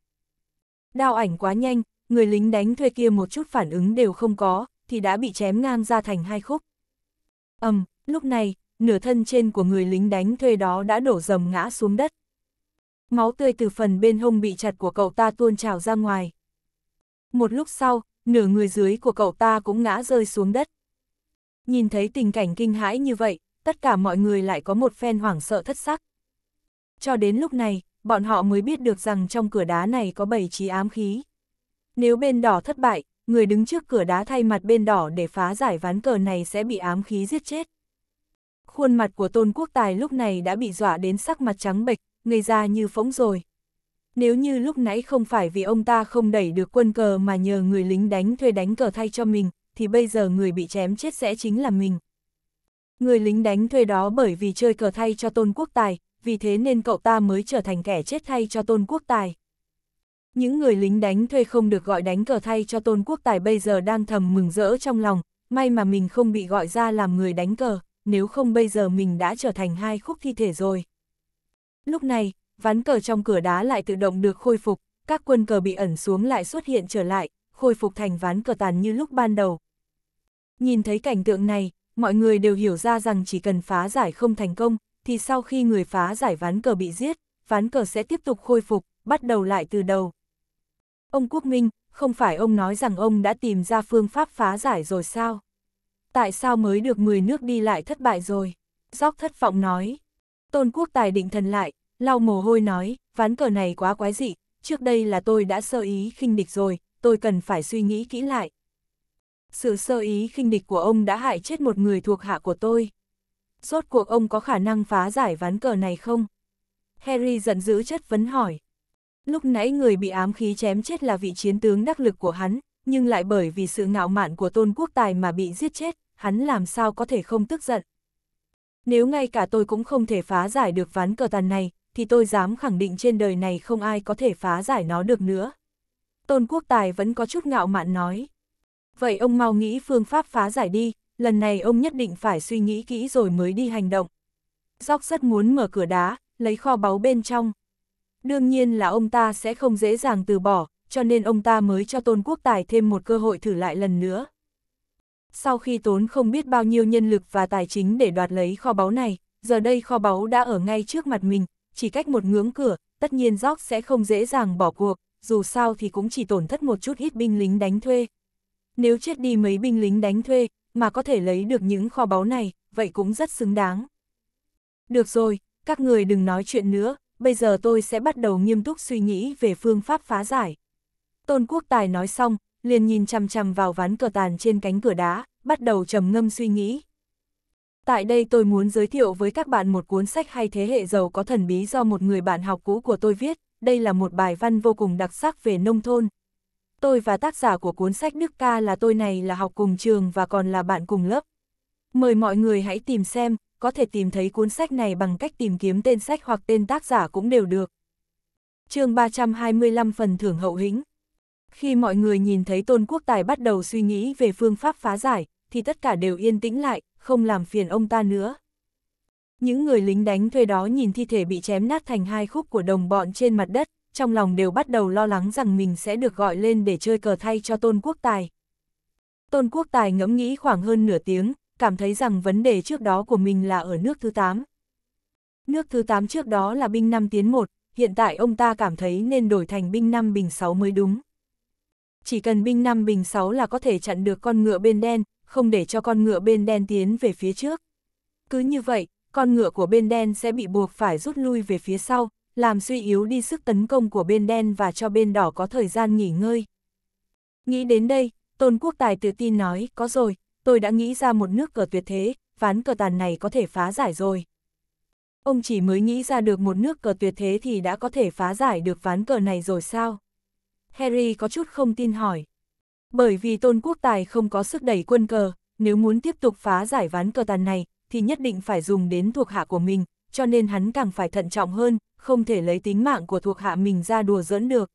Đao ảnh quá nhanh, người lính đánh thuê kia một chút phản ứng đều không có, thì đã bị chém ngang ra thành hai khúc. ầm, um, lúc này, nửa thân trên của người lính đánh thuê đó đã đổ dầm ngã xuống đất. Máu tươi từ phần bên hông bị chặt của cậu ta tuôn trào ra ngoài. Một lúc sau, nửa người dưới của cậu ta cũng ngã rơi xuống đất. Nhìn thấy tình cảnh kinh hãi như vậy, tất cả mọi người lại có một phen hoảng sợ thất sắc. Cho đến lúc này, bọn họ mới biết được rằng trong cửa đá này có bảy trí ám khí. Nếu bên đỏ thất bại, người đứng trước cửa đá thay mặt bên đỏ để phá giải ván cờ này sẽ bị ám khí giết chết. Khuôn mặt của Tôn Quốc Tài lúc này đã bị dọa đến sắc mặt trắng bệch, ngây ra như phỗng rồi. Nếu như lúc nãy không phải vì ông ta không đẩy được quân cờ mà nhờ người lính đánh thuê đánh cờ thay cho mình, thì bây giờ người bị chém chết sẽ chính là mình. Người lính đánh thuê đó bởi vì chơi cờ thay cho Tôn Quốc Tài, vì thế nên cậu ta mới trở thành kẻ chết thay cho Tôn Quốc Tài. Những người lính đánh thuê không được gọi đánh cờ thay cho Tôn Quốc Tài bây giờ đang thầm mừng rỡ trong lòng, may mà mình không bị gọi ra làm người đánh cờ, nếu không bây giờ mình đã trở thành hai khúc thi thể rồi. Lúc này, ván cờ trong cửa đá lại tự động được khôi phục, các quân cờ bị ẩn xuống lại xuất hiện trở lại, khôi phục thành ván cờ tàn như lúc ban đầu. Nhìn thấy cảnh tượng này, mọi người đều hiểu ra rằng chỉ cần phá giải không thành công, thì sau khi người phá giải ván cờ bị giết, ván cờ sẽ tiếp tục khôi phục, bắt đầu lại từ đầu. Ông Quốc Minh, không phải ông nói rằng ông đã tìm ra phương pháp phá giải rồi sao? Tại sao mới được 10 nước đi lại thất bại rồi? Gióc thất vọng nói. Tôn Quốc Tài định thần lại, lau mồ hôi nói, ván cờ này quá quái dị, trước đây là tôi đã sơ ý khinh địch rồi, tôi cần phải suy nghĩ kỹ lại. Sự sơ ý khinh địch của ông đã hại chết một người thuộc hạ của tôi. Rốt cuộc ông có khả năng phá giải ván cờ này không? Harry giận dữ chất vấn hỏi. Lúc nãy người bị ám khí chém chết là vị chiến tướng đắc lực của hắn, nhưng lại bởi vì sự ngạo mạn của tôn quốc tài mà bị giết chết, hắn làm sao có thể không tức giận. Nếu ngay cả tôi cũng không thể phá giải được ván cờ tàn này, thì tôi dám khẳng định trên đời này không ai có thể phá giải nó được nữa. Tôn Quốc Tài vẫn có chút ngạo mạn nói. Vậy ông mau nghĩ phương pháp phá giải đi, lần này ông nhất định phải suy nghĩ kỹ rồi mới đi hành động. Dóc rất muốn mở cửa đá, lấy kho báu bên trong, Đương nhiên là ông ta sẽ không dễ dàng từ bỏ, cho nên ông ta mới cho Tôn Quốc Tài thêm một cơ hội thử lại lần nữa. Sau khi tốn không biết bao nhiêu nhân lực và tài chính để đoạt lấy kho báu này, giờ đây kho báu đã ở ngay trước mặt mình, chỉ cách một ngưỡng cửa, tất nhiên Jock sẽ không dễ dàng bỏ cuộc, dù sao thì cũng chỉ tổn thất một chút ít binh lính đánh thuê. Nếu chết đi mấy binh lính đánh thuê, mà có thể lấy được những kho báu này, vậy cũng rất xứng đáng. Được rồi, các người đừng nói chuyện nữa, bây giờ tôi sẽ bắt đầu nghiêm túc suy nghĩ về phương pháp phá giải. Tôn Quốc Tài nói xong, liền nhìn chằm chằm vào ván cờ tàn trên cánh cửa đá, bắt đầu trầm ngâm suy nghĩ. Tại đây tôi muốn giới thiệu với các bạn một cuốn sách hay thế hệ giàu có thần bí do một người bạn học cũ của tôi viết, đây là một bài văn vô cùng đặc sắc về nông thôn. Tôi và tác giả của cuốn sách Đức Ca là tôi này là học cùng trường và còn là bạn cùng lớp. Mời mọi người hãy tìm xem, có thể tìm thấy cuốn sách này bằng cách tìm kiếm tên sách hoặc tên tác giả cũng đều được. chương 325 phần thưởng hậu hĩnh Khi mọi người nhìn thấy Tôn Quốc Tài bắt đầu suy nghĩ về phương pháp phá giải, thì tất cả đều yên tĩnh lại, không làm phiền ông ta nữa. Những người lính đánh thuê đó nhìn thi thể bị chém nát thành hai khúc của đồng bọn trên mặt đất, trong lòng đều bắt đầu lo lắng rằng mình sẽ được gọi lên để chơi cờ thay cho Tôn Quốc Tài. Tôn Quốc Tài ngẫm nghĩ khoảng hơn nửa tiếng, cảm thấy rằng vấn đề trước đó của mình là ở nước thứ 8. Nước thứ 8 trước đó là binh 5 tiến 1, hiện tại ông ta cảm thấy nên đổi thành binh 5 bình 6 mới đúng. Chỉ cần binh 5 bình 6 là có thể chặn được con ngựa bên đen, không để cho con ngựa bên đen tiến về phía trước. Cứ như vậy, con ngựa của bên đen sẽ bị buộc phải rút lui về phía sau, làm suy yếu đi sức tấn công của bên đen và cho bên đỏ có thời gian nghỉ ngơi. Nghĩ đến đây, Tôn Quốc Tài tự tin nói, có rồi, tôi đã nghĩ ra một nước cờ tuyệt thế, ván cờ tàn này có thể phá giải rồi. Ông chỉ mới nghĩ ra được một nước cờ tuyệt thế thì đã có thể phá giải được ván cờ này rồi sao? Harry có chút không tin hỏi. Bởi vì tôn quốc tài không có sức đẩy quân cờ, nếu muốn tiếp tục phá giải ván cờ tàn này, thì nhất định phải dùng đến thuộc hạ của mình, cho nên hắn càng phải thận trọng hơn, không thể lấy tính mạng của thuộc hạ mình ra đùa giỡn được.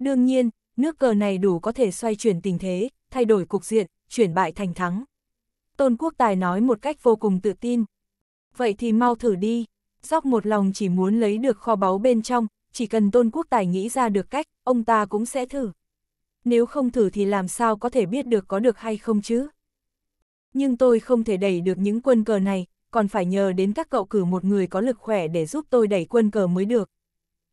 Đương nhiên, nước cờ này đủ có thể xoay chuyển tình thế, thay đổi cục diện, chuyển bại thành thắng. Tôn Quốc Tài nói một cách vô cùng tự tin. Vậy thì mau thử đi, dốc một lòng chỉ muốn lấy được kho báu bên trong, chỉ cần Tôn Quốc Tài nghĩ ra được cách, ông ta cũng sẽ thử. Nếu không thử thì làm sao có thể biết được có được hay không chứ? Nhưng tôi không thể đẩy được những quân cờ này, còn phải nhờ đến các cậu cử một người có lực khỏe để giúp tôi đẩy quân cờ mới được.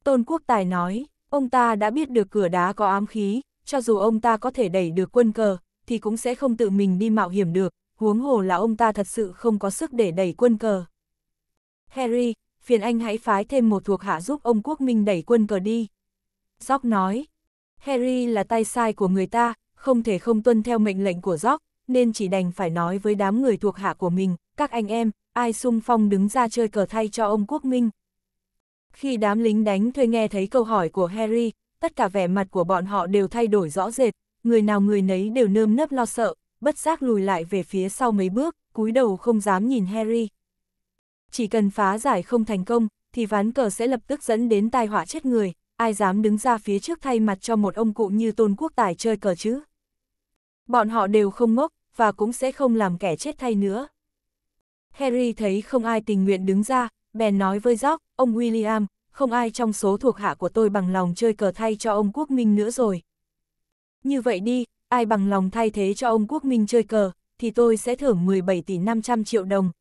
Tôn Quốc Tài nói, ông ta đã biết được cửa đá có ám khí, cho dù ông ta có thể đẩy được quân cờ, thì cũng sẽ không tự mình đi mạo hiểm được, huống hồ là ông ta thật sự không có sức để đẩy quân cờ. Harry, phiền anh hãy phái thêm một thuộc hạ giúp ông quốc minh đẩy quân cờ đi. Jock nói, Harry là tay sai của người ta, không thể không tuân theo mệnh lệnh của Jock, nên chỉ đành phải nói với đám người thuộc hạ của mình, các anh em, ai sung phong đứng ra chơi cờ thay cho ông quốc minh. Khi đám lính đánh thuê nghe thấy câu hỏi của Harry, tất cả vẻ mặt của bọn họ đều thay đổi rõ rệt, người nào người nấy đều nơm nớp lo sợ, bất giác lùi lại về phía sau mấy bước, cúi đầu không dám nhìn Harry. Chỉ cần phá giải không thành công, thì ván cờ sẽ lập tức dẫn đến tai họa chết người, ai dám đứng ra phía trước thay mặt cho một ông cụ như Tôn Quốc Tài chơi cờ chứ. Bọn họ đều không ngốc, và cũng sẽ không làm kẻ chết thay nữa. Harry thấy không ai tình nguyện đứng ra, bèn nói với Jock, ông William, không ai trong số thuộc hạ của tôi bằng lòng chơi cờ thay cho ông Quốc Minh nữa rồi, như vậy đi, ai bằng lòng thay thế cho ông Quốc Minh chơi cờ, thì tôi sẽ thưởng 17 tỷ 500 triệu đồng.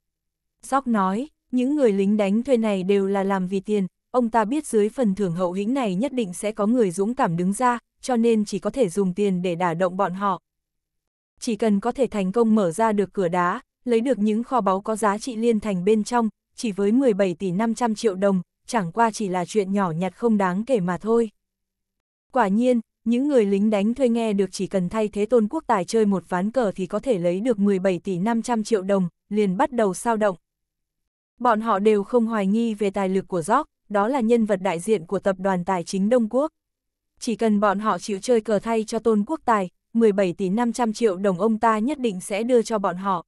Sóc nói, những người lính đánh thuê này đều là làm vì tiền, ông ta biết dưới phần thưởng hậu hĩnh này nhất định sẽ có người dũng cảm đứng ra, cho nên chỉ có thể dùng tiền để đả động bọn họ. Chỉ cần có thể thành công mở ra được cửa đá, lấy được những kho báu có giá trị liên thành bên trong, chỉ với 17 tỷ 500 triệu đồng, chẳng qua chỉ là chuyện nhỏ nhặt không đáng kể mà thôi. Quả nhiên, những người lính đánh thuê nghe được chỉ cần thay thế tôn quốc tài chơi một ván cờ thì có thể lấy được 17 tỷ 500 triệu đồng, liền bắt đầu sao động. Bọn họ đều không hoài nghi về tài lực của Jock, đó là nhân vật đại diện của tập đoàn tài chính Đông Quốc. Chỉ cần bọn họ chịu chơi cờ thay cho tôn quốc tài, 17 tỷ 500 triệu đồng ông ta nhất định sẽ đưa cho bọn họ.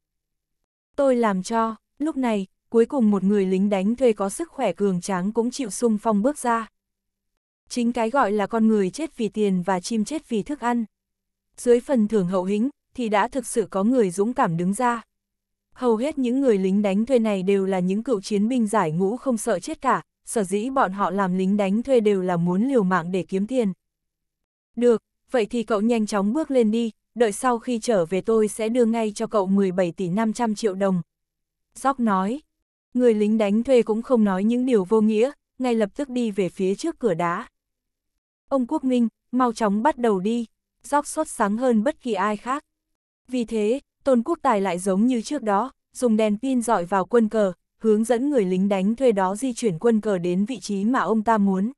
Tôi làm cho, lúc này, cuối cùng một người lính đánh thuê có sức khỏe cường tráng cũng chịu sung phong bước ra. Chính cái gọi là con người chết vì tiền và chim chết vì thức ăn. Dưới phần thưởng hậu hĩnh, thì đã thực sự có người dũng cảm đứng ra. Hầu hết những người lính đánh thuê này đều là những cựu chiến binh giải ngũ không sợ chết cả, sở dĩ bọn họ làm lính đánh thuê đều là muốn liều mạng để kiếm tiền. Được, vậy thì cậu nhanh chóng bước lên đi, đợi sau khi trở về tôi sẽ đưa ngay cho cậu 17 tỷ 500 triệu đồng. gióc nói, người lính đánh thuê cũng không nói những điều vô nghĩa, ngay lập tức đi về phía trước cửa đá. Ông Quốc Minh, mau chóng bắt đầu đi, róc sốt sáng hơn bất kỳ ai khác. Vì thế, Tôn Quốc Tài lại giống như trước đó, dùng đèn pin dọi vào quân cờ, hướng dẫn người lính đánh thuê đó di chuyển quân cờ đến vị trí mà ông ta muốn.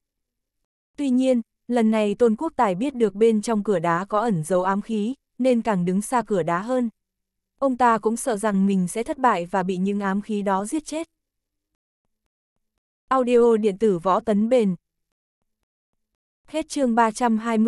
Tuy nhiên, lần này Tôn Quốc Tài biết được bên trong cửa đá có ẩn dấu ám khí, nên càng đứng xa cửa đá hơn. Ông ta cũng sợ rằng mình sẽ thất bại và bị những ám khí đó giết chết. Audio điện tử võ tấn bền Hết chương 325